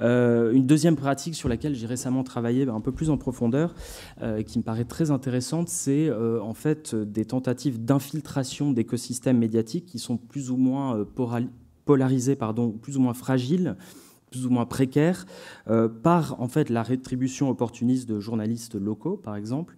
Euh, une deuxième pratique sur laquelle j'ai récemment travaillé un peu plus en profondeur, qui me paraît très intéressante, c'est en fait des tentatives d'infiltration d'écosystèmes médiatiques qui sont plus ou moins polarisés, pardon, plus ou moins fragiles plus ou moins précaires, par en fait la rétribution opportuniste de journalistes locaux, par exemple,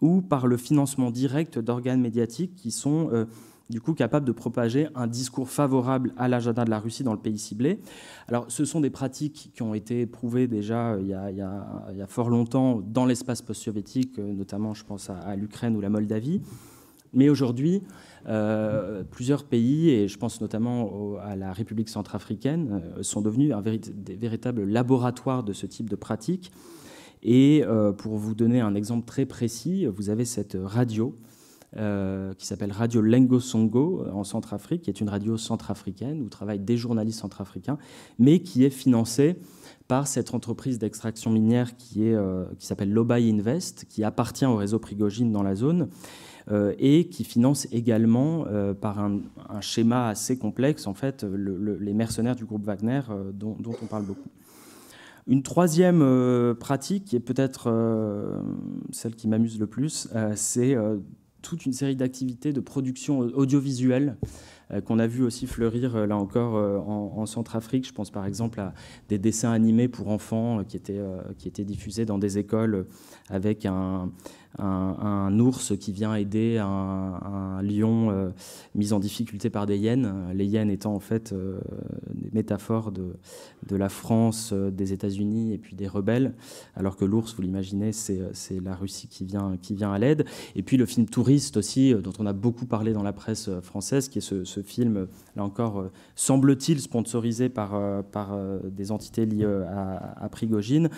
ou par le financement direct d'organes médiatiques qui sont du coup capable de propager un discours favorable à l'agenda de la Russie dans le pays ciblé. Alors, ce sont des pratiques qui ont été prouvées déjà euh, il y a, fort longtemps dans l'espace post-soviétique, euh, notamment, je pense, à, l'Ukraine ou la Moldavie. Mais aujourd'hui, euh, plusieurs pays, et je pense notamment à la République centrafricaine, sont devenus des véritables laboratoires de ce type de pratiques. Et pour vous donner un exemple très précis, vous avez cette radio euh, qui s'appelle Radio Lengo Songo euh, en Centrafrique, qui est une radio centrafricaine où travaillent des journalistes centrafricains, mais qui est financée par cette entreprise d'extraction minière qui euh, s'appelle euh, Invest, qui appartient au réseau Prigogine dans la zone et qui finance également par un, schéma assez complexe en fait les mercenaires du groupe Wagner dont, on parle beaucoup. Une troisième pratique, qui est peut-être celle qui m'amuse le plus, c'est toute une série d'activités de production euh, audiovisuelle euh, qu'on a vu aussi fleurir euh, là encore en, Centrafrique. Je pense par exemple à des dessins animés pour enfants qui étaient, qui étaient diffusés dans des écoles avec un, un, ours qui vient aider un, lion euh, mis en difficulté par des hyènes, les hyènes étant en fait euh, des métaphores de, la France, euh, des États-Unis et puis des rebelles, alors que l'ours, vous l'imaginez, c'est la Russie qui vient, qui vient à l'aide. Et puis le film Touriste aussi, dont on a beaucoup parlé dans la presse française, qui est ce, film, là encore, semble-t-il, sponsorisé par, par des entités liées à, Prigogine,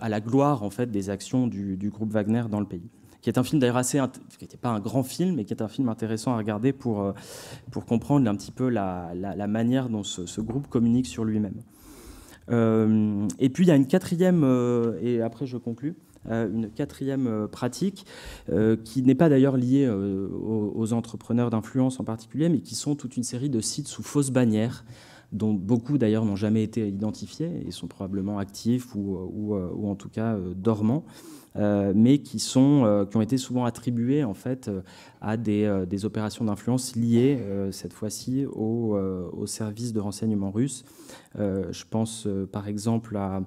à la gloire en fait des actions du groupe Wagner dans le pays qui est un film d'ailleurs assez, qui n'était pas un grand film, mais qui est un film intéressant à regarder pour, euh, pour comprendre un petit peu la, la, manière dont ce, groupe communique sur lui-même. Euh, et puis il y a une quatrième, euh, et après je conclus, une quatrième pratique qui n'est pas d'ailleurs liée aux, entrepreneurs d'influence en particulier, mais qui sont toute une série de sites sous fausses bannière, dont beaucoup d'ailleurs n'ont jamais été identifiés et sont probablement actifs ou, ou, ou en tout cas dormants. Euh, mais qui, sont, euh, qui ont été souvent attribués en fait, euh, à des, opérations d'influence liées, cette fois-ci, aux au services de renseignement russes. je pense par exemple à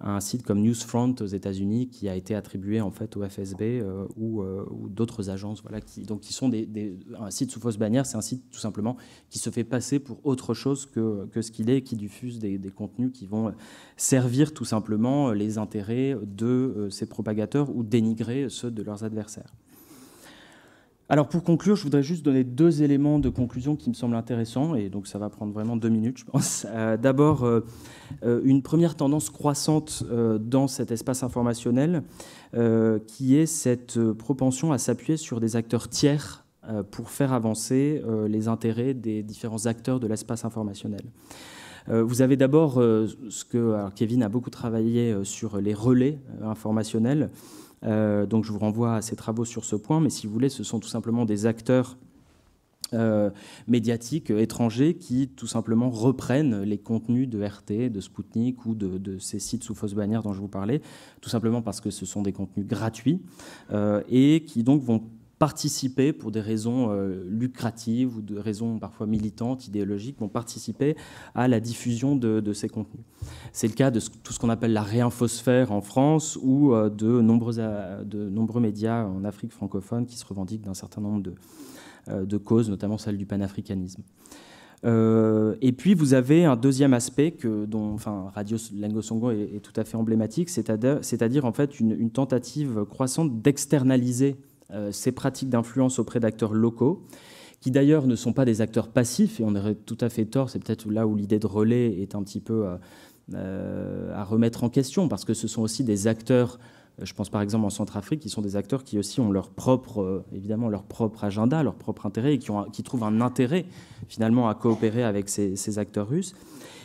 un site comme Newsfront aux États-Unis qui a été attribué en fait au FSB euh, euh, ou, d'autres agences. Voilà, qui, donc qui sont des, un site sous fausse bannière, c'est un site tout simplement qui se fait passer pour autre chose que, ce qu'il est, qui diffuse des, des, contenus qui vont servir tout simplement les intérêts de euh, ses propagateurs ou dénigrer ceux de leurs adversaires. Alors pour conclure, je voudrais juste donner deux éléments de conclusion qui me semblent intéressants, et donc ça va prendre vraiment deux minutes, je pense. Euh, d'abord, euh, euh, une première tendance croissante dans cet espace informationnel, qui est cette propension à s'appuyer sur des acteurs tiers pour faire avancer les intérêts des différents acteurs de l'espace informationnel. Vous avez d'abord ce que Kevin a beaucoup travaillé sur les relais informationnels. Euh, donc je vous renvoie à ces travaux sur ce point, mais si vous voulez, ce sont tout simplement des acteurs euh, médiatiques euh, étrangers qui tout simplement reprennent les contenus de RT, de Spoutnik ou de, ces sites sous fausse bannière dont je vous parlais, tout simplement parce que ce sont des contenus gratuits et qui donc vont participer pour des raisons euh, lucratives ou de raisons parfois militantes, idéologiques, vont participer à la diffusion de, ces contenus. C'est le cas de tout ce qu'on appelle la réinfosphère en France ou euh, de, nombreux, euh, de nombreux médias en Afrique francophone qui se revendiquent d'un certain nombre de, de, causes, notamment celle du panafricanisme. et puis vous avez un deuxième aspect que, dont enfin, Radio Langosongo est, tout à fait emblématique, c'est-à-dire en fait une, une tentative croissante d'externaliser euh, ces pratiques d'influence auprès d'acteurs locaux, qui d'ailleurs ne sont pas des acteurs passifs, et on aurait tout à fait tort, c'est peut-être là où l'idée de relais est un petit peu euh, euh, à, remettre en question, parce que ce sont aussi des acteurs je pense par exemple en Centrafrique, qui sont des acteurs qui aussi ont leur propre, évidemment, leur propre agenda, leur propre intérêt, et qui, trouvent un intérêt finalement à coopérer avec ces, ces, acteurs russes.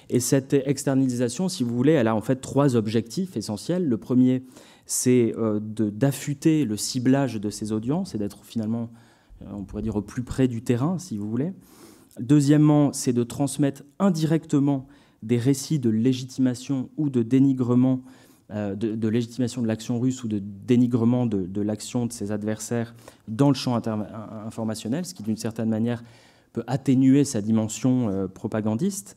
Et cette externalisation, si vous voulez, elle a en fait trois objectifs essentiels. Le premier, c'est euh, d'affûter le ciblage de ces audiences et d'être finalement, euh, on pourrait dire, au plus près du terrain, si vous voulez. Deuxièmement, c'est de transmettre indirectement des récits de légitimation ou de dénigrement euh, de, légitimation de l'action russe ou de dénigrement de, l'action de ses adversaires dans le champ informationnel, ce qui d'une certaine manière peut atténuer sa dimension propagandiste.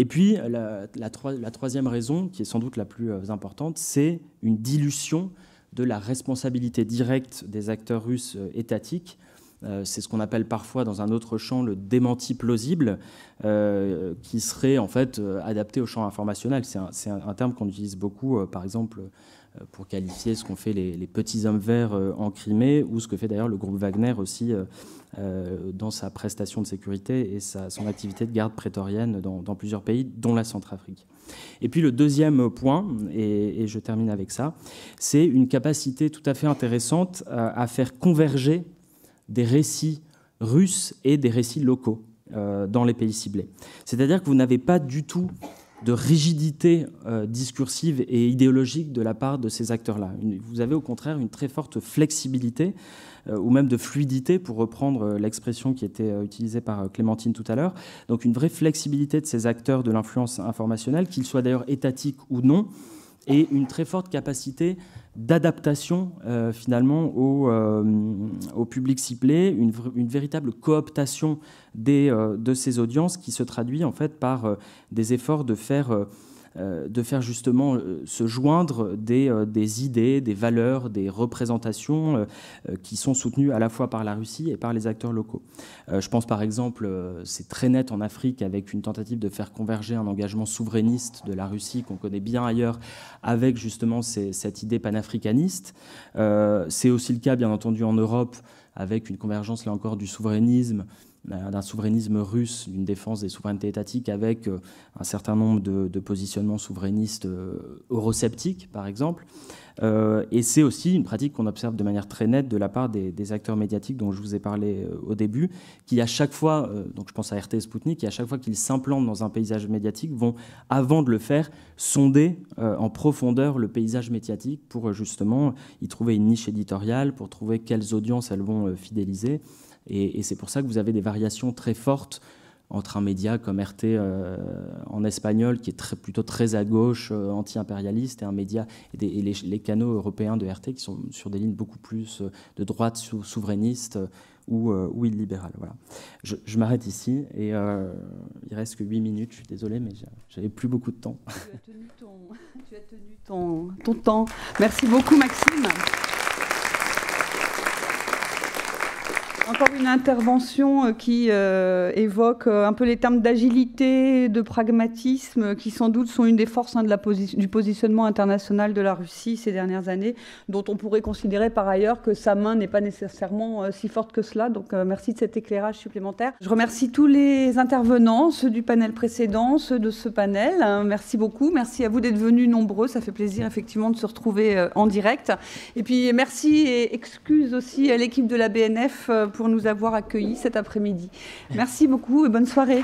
Et puis, la, troisième raison, qui est sans doute la plus euh, importante, c'est une dilution de la responsabilité directe des acteurs russes euh, étatiques euh, c'est ce qu'on appelle parfois dans un autre champ le démenti plausible, qui serait en fait adapté au champ informationnel. C'est un, terme qu'on utilise beaucoup, par exemple, euh, pour qualifier ce qu'ont fait les, petits hommes verts euh, en Crimée ou ce que fait d'ailleurs le groupe Wagner aussi euh, dans sa prestation de sécurité et son activité de garde prétorienne dans, plusieurs pays, dont la Centrafrique. Et puis le deuxième point, et, je termine avec ça, c'est une capacité tout à fait intéressante à faire converger des récits russes et des récits locaux dans les pays ciblés. C'est-à-dire que vous n'avez pas du tout de rigidité euh, discursive et idéologique de la part de ces acteurs-là. Vous avez au contraire une très forte flexibilité euh, ou même de fluidité, pour reprendre euh, l'expression qui était utilisée par Clémentine tout à l'heure. Donc une vraie flexibilité de ces acteurs de l'influence informationnelle, qu'ils soient d'ailleurs étatiques ou non, et une très forte capacité d'adaptation euh, finalement euh, au, public ciblé, une, véritable cooptation des, euh, de ces audiences qui se traduit en fait par des efforts de faire euh, de faire justement euh, se joindre euh, des, idées, des valeurs, des représentations qui sont soutenues à la fois par la Russie et par les acteurs locaux. je pense par exemple, c'est très net en Afrique avec une tentative de faire converger un engagement souverainiste de la Russie qu'on connaît bien ailleurs avec justement cette idée panafricaniste. c'est aussi le cas bien entendu en Europe avec une convergence là encore du souverainisme euh, d'un souverainisme russe, d'une défense des souverainetés étatiques avec euh, un certain nombre de, positionnements souverainistes euh, eurosceptiques, par exemple. et c'est aussi une pratique qu'on observe de manière très nette de la part des, acteurs médiatiques dont je vous ai parlé au début, qui à chaque fois, donc je pense à RT et Sputnik, qui à chaque fois qu'ils s'implantent dans un paysage médiatique vont, avant de le faire, sonder en profondeur le paysage médiatique pour justement y trouver une niche éditoriale, pour trouver quelles audiences elles vont fidéliser. Et, c'est pour ça que vous avez des variations très fortes entre un média comme RT euh, en espagnol, qui est très, plutôt très à gauche, euh, anti-impérialiste, et un média et, les, canaux européens de RT qui sont sur des lignes beaucoup plus euh, de droite souverainiste ou, ou illibérale. Voilà. Je, m'arrête ici et il reste que 8 minutes. Je suis désolé, mais j'avais plus beaucoup de temps. Tu as tenu ton, tu as tenu ton, ton temps. Merci beaucoup, Maxime. Encore une intervention euh, qui euh, évoque euh, un peu les termes d'agilité, de pragmatisme, qui sans doute sont une des forces hein, de la du positionnement international de la Russie ces dernières années, dont on pourrait considérer par ailleurs que sa main n'est pas nécessairement si forte que cela. Donc merci de cet éclairage supplémentaire. Je remercie tous les intervenants, ceux du panel précédent, ceux de ce panel. Hein. merci beaucoup. Merci à vous d'être venus nombreux. Ça fait plaisir effectivement de se retrouver en direct. Et puis merci et excuse aussi à l'équipe de la BNF. Pour pour nous avoir accueillis cet après-midi. Merci beaucoup et bonne soirée.